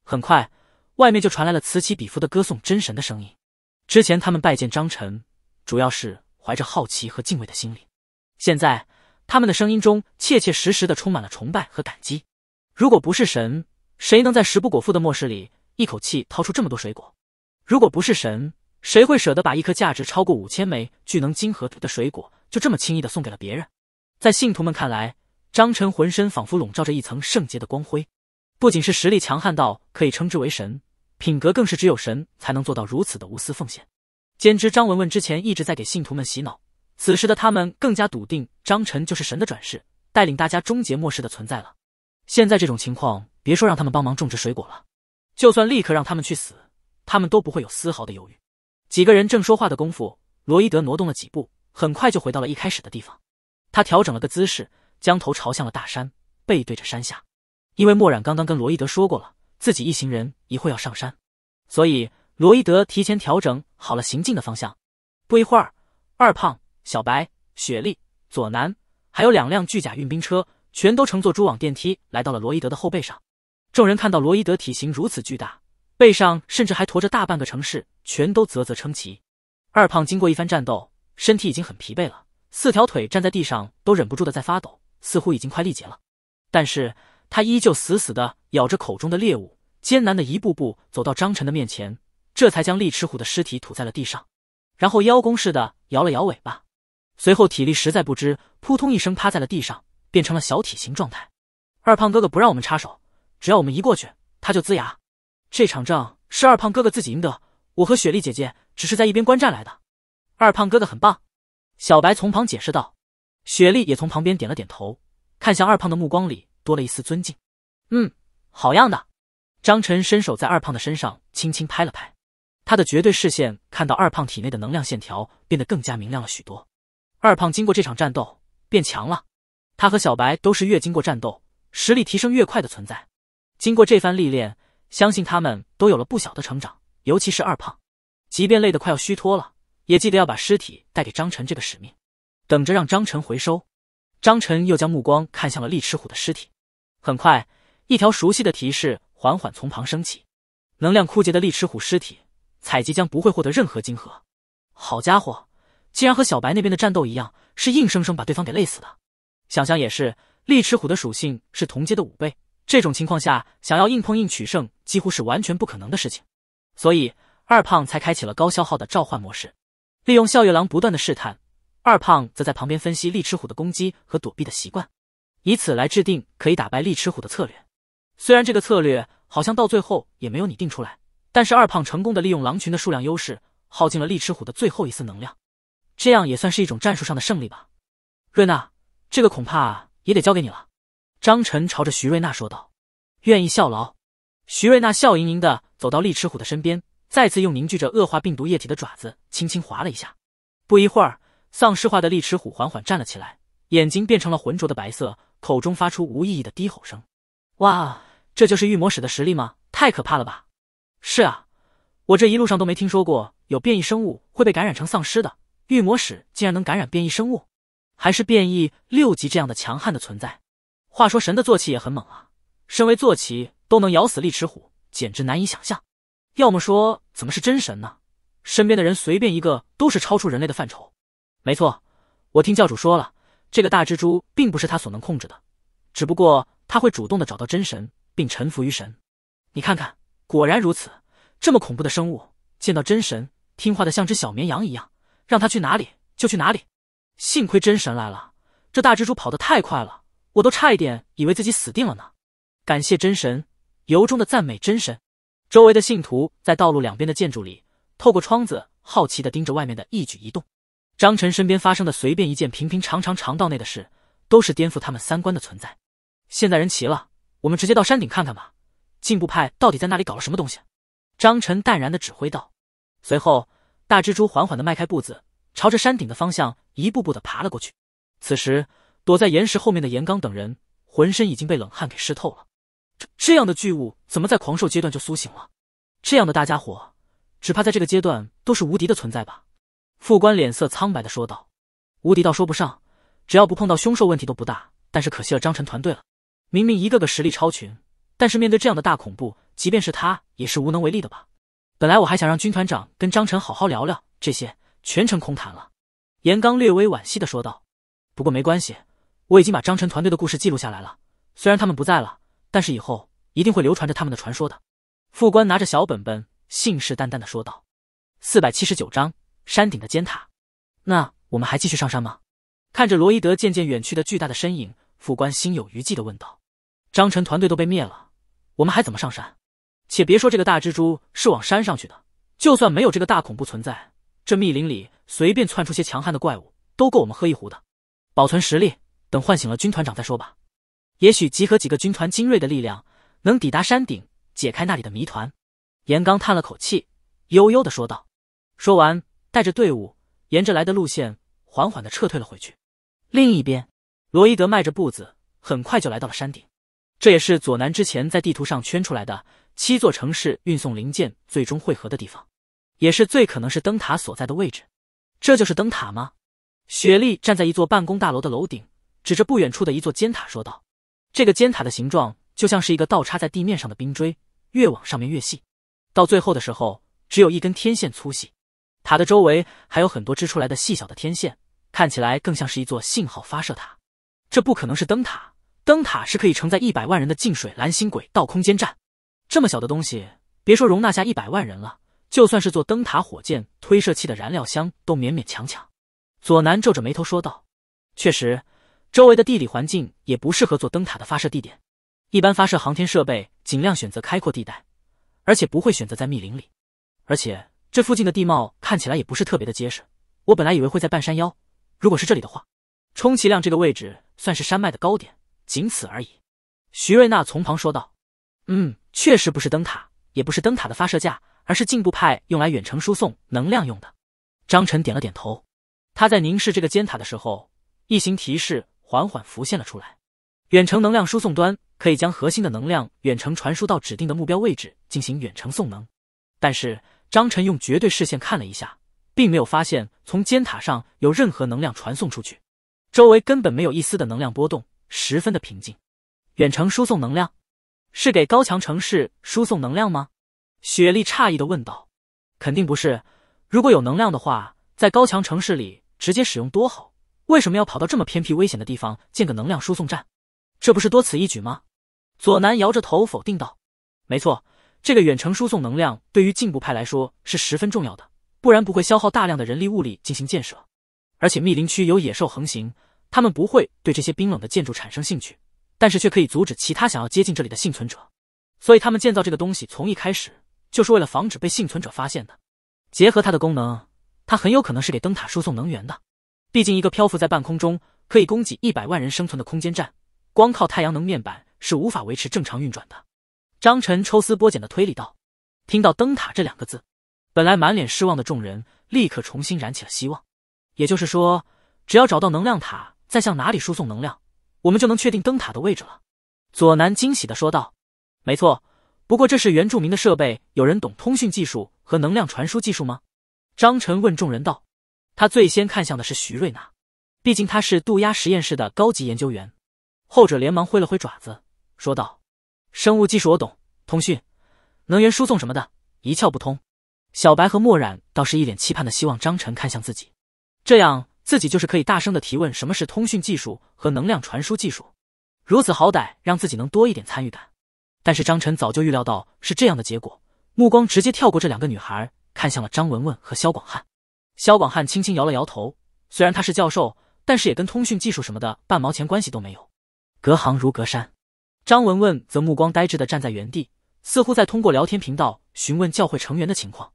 很快，外面就传来了此起彼伏的歌颂真神的声音。之前他们拜见张晨，主要是怀着好奇和敬畏的心理。现在，他们的声音中切切实实的充满了崇拜和感激。如果不是神，谁能在食不果腹的末世里一口气掏出这么多水果？如果不是神，谁会舍得把一颗价值超过五千枚聚能晶核的水果？就这么轻易的送给了别人，在信徒们看来，张晨浑身仿佛笼罩着一层圣洁的光辉，不仅是实力强悍到可以称之为神，品格更是只有神才能做到如此的无私奉献。兼之张文文之前一直在给信徒们洗脑，此时的他们更加笃定张晨就是神的转世，带领大家终结末世的存在了。现在这种情况，别说让他们帮忙种植水果了，就算立刻让他们去死，他们都不会有丝毫的犹豫。几个人正说话的功夫，罗伊德挪动了几步。很快就回到了一开始的地方，他调整了个姿势，将头朝向了大山，背对着山下。因为墨染刚刚跟罗伊德说过了，自己一行人一会要上山，所以罗伊德提前调整好了行进的方向。不一会儿，二胖、小白、雪莉、左南，还有两辆巨甲运兵车，全都乘坐蛛网电梯来到了罗伊德的后背上。众人看到罗伊德体型如此巨大，背上甚至还驮着大半个城市，全都啧啧称奇。二胖经过一番战斗。身体已经很疲惫了，四条腿站在地上都忍不住的在发抖，似乎已经快力竭了。但是他依旧死死的咬着口中的猎物，艰难的一步步走到张晨的面前，这才将利齿虎的尸体吐在了地上，然后邀功似的摇了摇尾巴。随后体力实在不支，扑通一声趴在了地上，变成了小体型状态。二胖哥哥不让我们插手，只要我们一过去，他就龇牙。这场仗是二胖哥哥自己赢得，我和雪莉姐姐只是在一边观战来的。二胖哥哥很棒，小白从旁解释道。雪莉也从旁边点了点头，看向二胖的目光里多了一丝尊敬。嗯，好样的！张晨伸手在二胖的身上轻轻拍了拍，他的绝对视线看到二胖体内的能量线条变得更加明亮了许多。二胖经过这场战斗变强了，他和小白都是越经过战斗实力提升越快的存在。经过这番历练，相信他们都有了不小的成长，尤其是二胖，即便累得快要虚脱了。也记得要把尸体带给张晨这个使命，等着让张晨回收。张晨又将目光看向了利齿虎的尸体。很快，一条熟悉的提示缓缓从旁升起：“能量枯竭的利齿虎尸体采集将不会获得任何金核。好家伙，竟然和小白那边的战斗一样，是硬生生把对方给累死的。想想也是，利齿虎的属性是同阶的五倍，这种情况下想要硬碰硬取胜几乎是完全不可能的事情，所以二胖才开启了高消耗的召唤模式。利用笑月狼不断的试探，二胖则在旁边分析利齿虎的攻击和躲避的习惯，以此来制定可以打败利齿虎的策略。虽然这个策略好像到最后也没有拟定出来，但是二胖成功的利用狼群的数量优势，耗尽了利齿虎的最后一丝能量，这样也算是一种战术上的胜利吧。瑞娜，这个恐怕也得交给你了。”张晨朝着徐瑞娜说道，“愿意效劳。”徐瑞娜笑盈盈的走到利齿虎的身边。再次用凝聚着恶化病毒液体的爪子轻轻划了一下，不一会儿，丧尸化的利齿虎缓缓站了起来，眼睛变成了浑浊的白色，口中发出无意义的低吼声。哇，这就是御魔使的实力吗？太可怕了吧！是啊，我这一路上都没听说过有变异生物会被感染成丧尸的，御魔使竟然能感染变异生物，还是变异六级这样的强悍的存在。话说神的坐骑也很猛啊，身为坐骑都能咬死利齿虎，简直难以想象。要么说怎么是真神呢？身边的人随便一个都是超出人类的范畴。没错，我听教主说了，这个大蜘蛛并不是他所能控制的，只不过他会主动的找到真神，并臣服于神。你看看，果然如此。这么恐怖的生物见到真神，听话的像只小绵羊一样，让它去哪里就去哪里。幸亏真神来了，这大蜘蛛跑得太快了，我都差一点以为自己死定了呢。感谢真神，由衷的赞美真神。周围的信徒在道路两边的建筑里，透过窗子好奇地盯着外面的一举一动。张晨身边发生的随便一件平平常常常道内的事，都是颠覆他们三观的存在。现在人齐了，我们直接到山顶看看吧。进步派到底在那里搞了什么东西？张晨淡然地指挥道。随后，大蜘蛛缓缓地迈开步子，朝着山顶的方向一步步地爬了过去。此时，躲在岩石后面的严刚等人，浑身已经被冷汗给湿透了。这样的巨物怎么在狂兽阶段就苏醒了？这样的大家伙，只怕在这个阶段都是无敌的存在吧？副官脸色苍白的说道：“无敌倒说不上，只要不碰到凶兽，问题都不大。但是可惜了张晨团队了，明明一个个实力超群，但是面对这样的大恐怖，即便是他也是无能为力的吧？本来我还想让军团长跟张晨好好聊聊这些，全程空谈了。”严刚略微惋惜的说道：“不过没关系，我已经把张晨团队的故事记录下来了，虽然他们不在了。”但是以后一定会流传着他们的传说的，副官拿着小本本，信誓旦旦的说道。四百七十九章山顶的尖塔。那我们还继续上山吗？看着罗伊德渐渐远去的巨大的身影，副官心有余悸的问道。张晨团队都被灭了，我们还怎么上山？且别说这个大蜘蛛是往山上去的，就算没有这个大恐怖存在，这密林里随便窜出些强悍的怪物，都够我们喝一壶的。保存实力，等唤醒了军团长再说吧。也许集合几个军团精锐的力量，能抵达山顶，解开那里的谜团。严刚叹了口气，悠悠地说道。说完，带着队伍沿着来的路线，缓缓地撤退了回去。另一边，罗伊德迈着步子，很快就来到了山顶。这也是左南之前在地图上圈出来的七座城市运送零件最终汇合的地方，也是最可能是灯塔所在的位置。这就是灯塔吗？雪莉站在一座办公大楼的楼顶，指着不远处的一座尖塔说道。这个尖塔的形状就像是一个倒插在地面上的冰锥，越往上面越细，到最后的时候只有一根天线粗细。塔的周围还有很多织出来的细小的天线，看起来更像是一座信号发射塔。这不可能是灯塔，灯塔是可以承载一百万人的净水蓝星轨道空间站。这么小的东西，别说容纳下一百万人了，就算是做灯塔火箭推射器的燃料箱都勉勉强强。左南皱着眉头说道：“确实。”周围的地理环境也不适合做灯塔的发射地点，一般发射航天设备尽量选择开阔地带，而且不会选择在密林里。而且这附近的地貌看起来也不是特别的结实。我本来以为会在半山腰，如果是这里的话，充其量这个位置算是山脉的高点，仅此而已。徐瑞娜从旁说道：“嗯，确实不是灯塔，也不是灯塔的发射架，而是进步派用来远程输送能量用的。”张晨点了点头。他在凝视这个尖塔的时候，一行提示。缓缓浮现了出来。远程能量输送端可以将核心的能量远程传输到指定的目标位置进行远程送能，但是张晨用绝对视线看了一下，并没有发现从尖塔上有任何能量传送出去，周围根本没有一丝的能量波动，十分的平静。远程输送能量，是给高强城市输送能量吗？雪莉诧异的问道。肯定不是，如果有能量的话，在高墙城市里直接使用多好。为什么要跑到这么偏僻危险的地方建个能量输送站？这不是多此一举吗？左南摇着头否定道：“没错，这个远程输送能量对于进步派来说是十分重要的，不然不会消耗大量的人力物力进行建设。而且密林区有野兽横行，他们不会对这些冰冷的建筑产生兴趣，但是却可以阻止其他想要接近这里的幸存者。所以他们建造这个东西从一开始就是为了防止被幸存者发现的。结合它的功能，它很有可能是给灯塔输送能源的。”毕竟，一个漂浮在半空中可以供给一百万人生存的空间站，光靠太阳能面板是无法维持正常运转的。张晨抽丝剥茧的推理道。听到“灯塔”这两个字，本来满脸失望的众人立刻重新燃起了希望。也就是说，只要找到能量塔再向哪里输送能量，我们就能确定灯塔的位置了。左南惊喜的说道：“没错，不过这是原住民的设备，有人懂通讯技术和能量传输技术吗？”张晨问众人道。他最先看向的是徐瑞娜，毕竟她是渡鸦实验室的高级研究员。后者连忙挥了挥爪子，说道：“生物技术我懂，通讯、能源输送什么的，一窍不通。”小白和墨染倒是一脸期盼的希望张晨看向自己，这样自己就是可以大声的提问什么是通讯技术和能量传输技术，如此好歹让自己能多一点参与感。但是张晨早就预料到是这样的结果，目光直接跳过这两个女孩，看向了张文文和肖广汉。萧广汉轻轻摇了摇头，虽然他是教授，但是也跟通讯技术什么的半毛钱关系都没有，隔行如隔山。张文文则目光呆滞地站在原地，似乎在通过聊天频道询问教会成员的情况。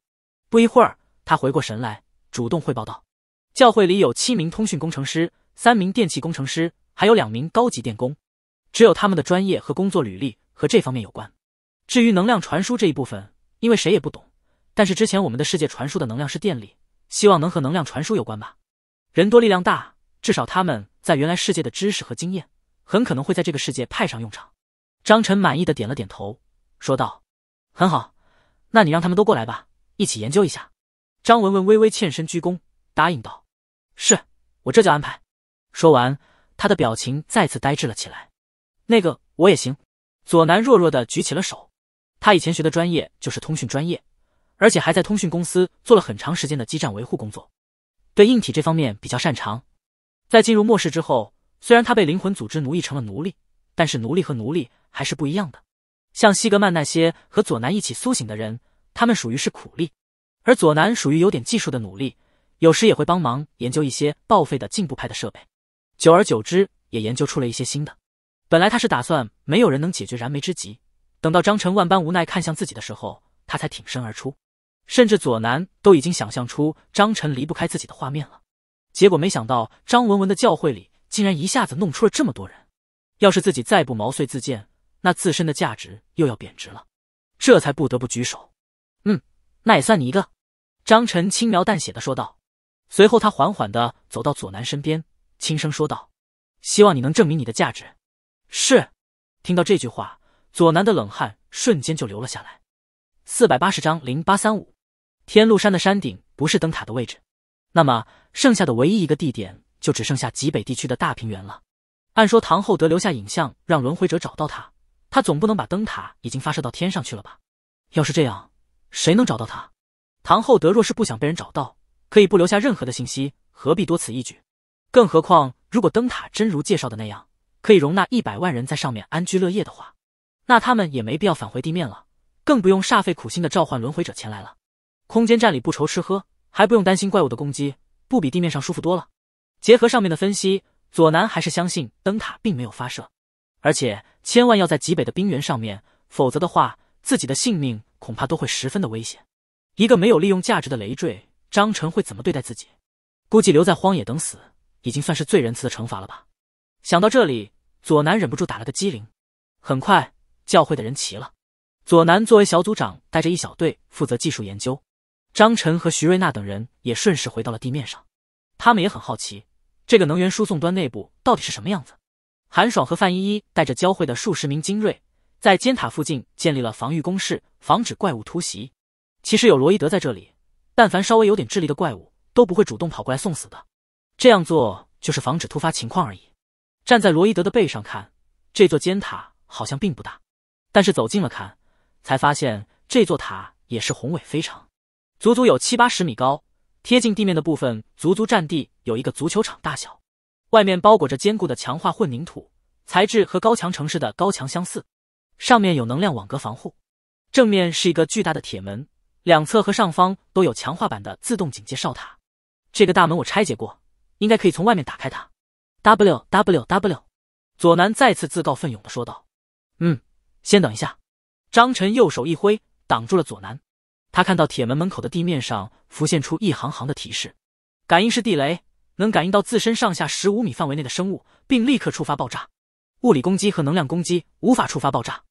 不一会儿，他回过神来，主动汇报道：“教会里有七名通讯工程师，三名电气工程师，还有两名高级电工，只有他们的专业和工作履历和这方面有关。至于能量传输这一部分，因为谁也不懂。但是之前我们的世界传输的能量是电力。”希望能和能量传输有关吧，人多力量大，至少他们在原来世界的知识和经验，很可能会在这个世界派上用场。张晨满意的点了点头，说道：“很好，那你让他们都过来吧，一起研究一下。”张文文微微欠身鞠躬，答应道：“是我这就安排。”说完，他的表情再次呆滞了起来。那个我也行。”左南弱弱的举起了手，他以前学的专业就是通讯专业。而且还在通讯公司做了很长时间的基站维护工作，对硬体这方面比较擅长。在进入末世之后，虽然他被灵魂组织奴役成了奴隶，但是奴隶和奴隶还是不一样的。像西格曼那些和左南一起苏醒的人，他们属于是苦力，而左南属于有点技术的奴隶，有时也会帮忙研究一些报废的进步派的设备。久而久之，也研究出了一些新的。本来他是打算没有人能解决燃眉之急，等到张晨万般无奈看向自己的时候，他才挺身而出。甚至左南都已经想象出张晨离不开自己的画面了，结果没想到张文文的教会里竟然一下子弄出了这么多人，要是自己再不毛遂自荐，那自身的价值又要贬值了，这才不得不举手。嗯，那也算你一个。张晨轻描淡写的说道，随后他缓缓的走到左南身边，轻声说道：“希望你能证明你的价值。”是。听到这句话，左南的冷汗瞬间就流了下来。四百八十章零八三五。天禄山的山顶不是灯塔的位置，那么剩下的唯一一个地点就只剩下极北地区的大平原了。按说唐厚德留下影像让轮回者找到他，他总不能把灯塔已经发射到天上去了吧？要是这样，谁能找到他？唐厚德若是不想被人找到，可以不留下任何的信息，何必多此一举？更何况，如果灯塔真如介绍的那样，可以容纳一百万人在上面安居乐业的话，那他们也没必要返回地面了，更不用煞费苦心的召唤轮回者前来了。空间站里不愁吃喝，还不用担心怪物的攻击，不比地面上舒服多了。结合上面的分析，左南还是相信灯塔并没有发射，而且千万要在极北的冰原上面，否则的话，自己的性命恐怕都会十分的危险。一个没有利用价值的累赘，张晨会怎么对待自己？估计留在荒野等死，已经算是最仁慈的惩罚了吧。想到这里，左南忍不住打了个激灵。很快，教会的人齐了。左南作为小组长，带着一小队负责技术研究。张晨和徐瑞娜等人也顺势回到了地面上，他们也很好奇这个能源输送端内部到底是什么样子。韩爽和范依依带着教会的数十名精锐，在尖塔附近建立了防御工事，防止怪物突袭。其实有罗伊德在这里，但凡稍微有点智力的怪物都不会主动跑过来送死的。这样做就是防止突发情况而已。站在罗伊德的背上看，这座尖塔好像并不大，但是走近了看，才发现这座塔也是宏伟非常。足足有七八十米高，贴近地面的部分足足占地有一个足球场大小，外面包裹着坚固的强化混凝土材质，和高墙城市的高墙相似。上面有能量网格防护，正面是一个巨大的铁门，两侧和上方都有强化版的自动警戒哨塔。这个大门我拆解过，应该可以从外面打开它。w w w，左南再次自告奋勇的说道：“嗯，先等一下。”张晨右手一挥，挡住了左南。他看到铁门门口的地面上浮现出一行行的提示，感应式地雷能感应到自身上下十五米范围内的生物，并立刻触发爆炸。物理攻击和能量攻击无法触发爆炸。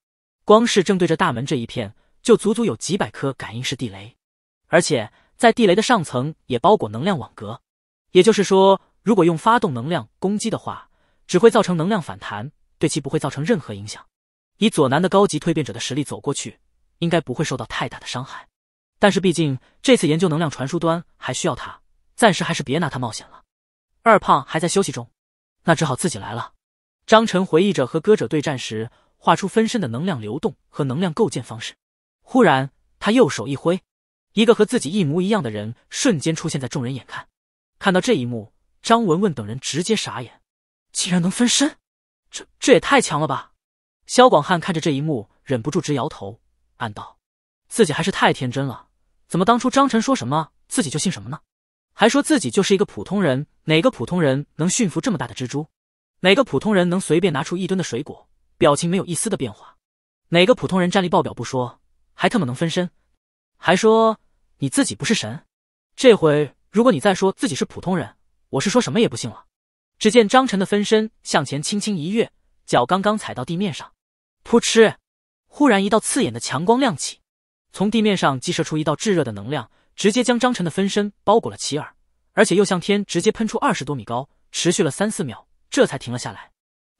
光是正对着大门这一片，就足足有几百颗感应式地雷，而且在地雷的上层也包裹能量网格。也就是说，如果用发动能量攻击的话，只会造成能量反弹，对其不会造成任何影响。以左南的高级蜕变者的实力走过去，应该不会受到太大的伤害。但是毕竟这次研究能量传输端还需要他，暂时还是别拿他冒险了。二胖还在休息中，那只好自己来了。张晨回忆着和歌者对战时画出分身的能量流动和能量构建方式，忽然他右手一挥，一个和自己一模一样的人瞬间出现在众人眼看。看到这一幕，张文文等人直接傻眼，竟然能分身？这这也太强了吧！肖广汉看着这一幕，忍不住直摇头，暗道自己还是太天真了。怎么当初张晨说什么自己就信什么呢？还说自己就是一个普通人？哪个普通人能驯服这么大的蜘蛛？哪个普通人能随便拿出一吨的水果？表情没有一丝的变化？哪个普通人战力爆表不说，还特么能分身？还说你自己不是神？这回如果你再说自己是普通人，我是说什么也不信了。只见张晨的分身向前轻轻一跃，脚刚刚踩到地面上，扑哧，忽然一道刺眼的强光亮起。从地面上激射出一道炙热的能量，直接将张晨的分身包裹了其耳，而且又向天直接喷出二十多米高，持续了三四秒，这才停了下来。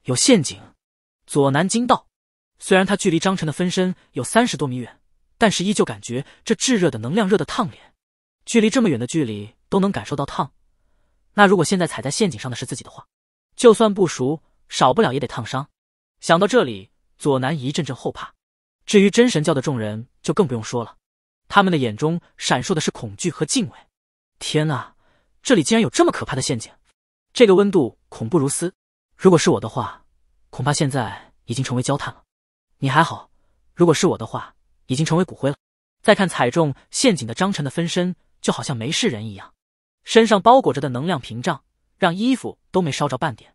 有陷阱！左南惊道。虽然他距离张晨的分身有三十多米远，但是依旧感觉这炙热的能量热的烫脸。距离这么远的距离都能感受到烫，那如果现在踩在陷阱上的是自己的话，就算不熟，少不了也得烫伤。想到这里，左南一阵阵后怕。至于真神教的众人就更不用说了，他们的眼中闪烁的是恐惧和敬畏。天呐，这里竟然有这么可怕的陷阱！这个温度恐怖如斯，如果是我的话，恐怕现在已经成为焦炭了。你还好，如果是我的话，已经成为骨灰了。再看踩中陷阱的张晨的分身，就好像没事人一样，身上包裹着的能量屏障，让衣服都没烧着半点。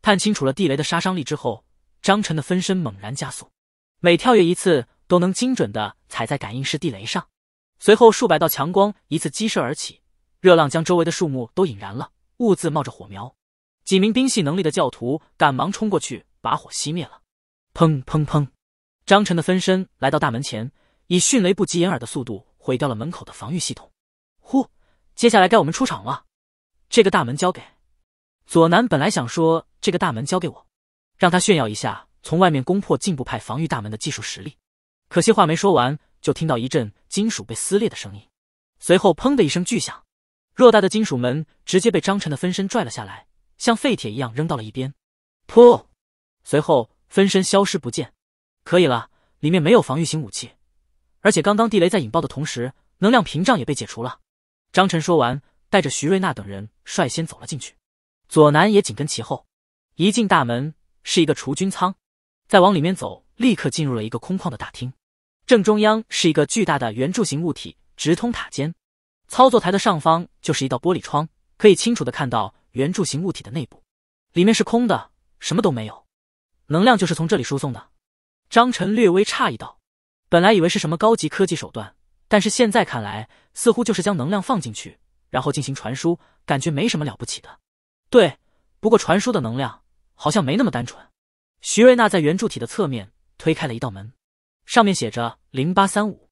看清楚了地雷的杀伤力之后，张晨的分身猛然加速。每跳跃一次，都能精准的踩在感应式地雷上。随后，数百道强光一次激射而起，热浪将周围的树木都引燃了，兀自冒着火苗。几名兵系能力的教徒赶忙冲过去，把火熄灭了。砰砰砰！张晨的分身来到大门前，以迅雷不及掩耳的速度毁掉了门口的防御系统。呼，接下来该我们出场了。这个大门交给左南，本来想说这个大门交给我，让他炫耀一下。从外面攻破进步派防御大门的技术实力，可惜话没说完，就听到一阵金属被撕裂的声音，随后砰的一声巨响，偌大的金属门直接被张晨的分身拽了下来，像废铁一样扔到了一边。噗，随后分身消失不见。可以了，里面没有防御型武器，而且刚刚地雷在引爆的同时，能量屏障也被解除了。张晨说完，带着徐瑞娜等人率先走了进去，左南也紧跟其后。一进大门，是一个除菌仓。再往里面走，立刻进入了一个空旷的大厅，正中央是一个巨大的圆柱形物体，直通塔尖。操作台的上方就是一道玻璃窗，可以清楚的看到圆柱形物体的内部，里面是空的，什么都没有。能量就是从这里输送的。张晨略微诧异道：“本来以为是什么高级科技手段，但是现在看来，似乎就是将能量放进去，然后进行传输，感觉没什么了不起的。对，不过传输的能量好像没那么单纯。”徐瑞娜在圆柱体的侧面推开了一道门，上面写着“零八三五”。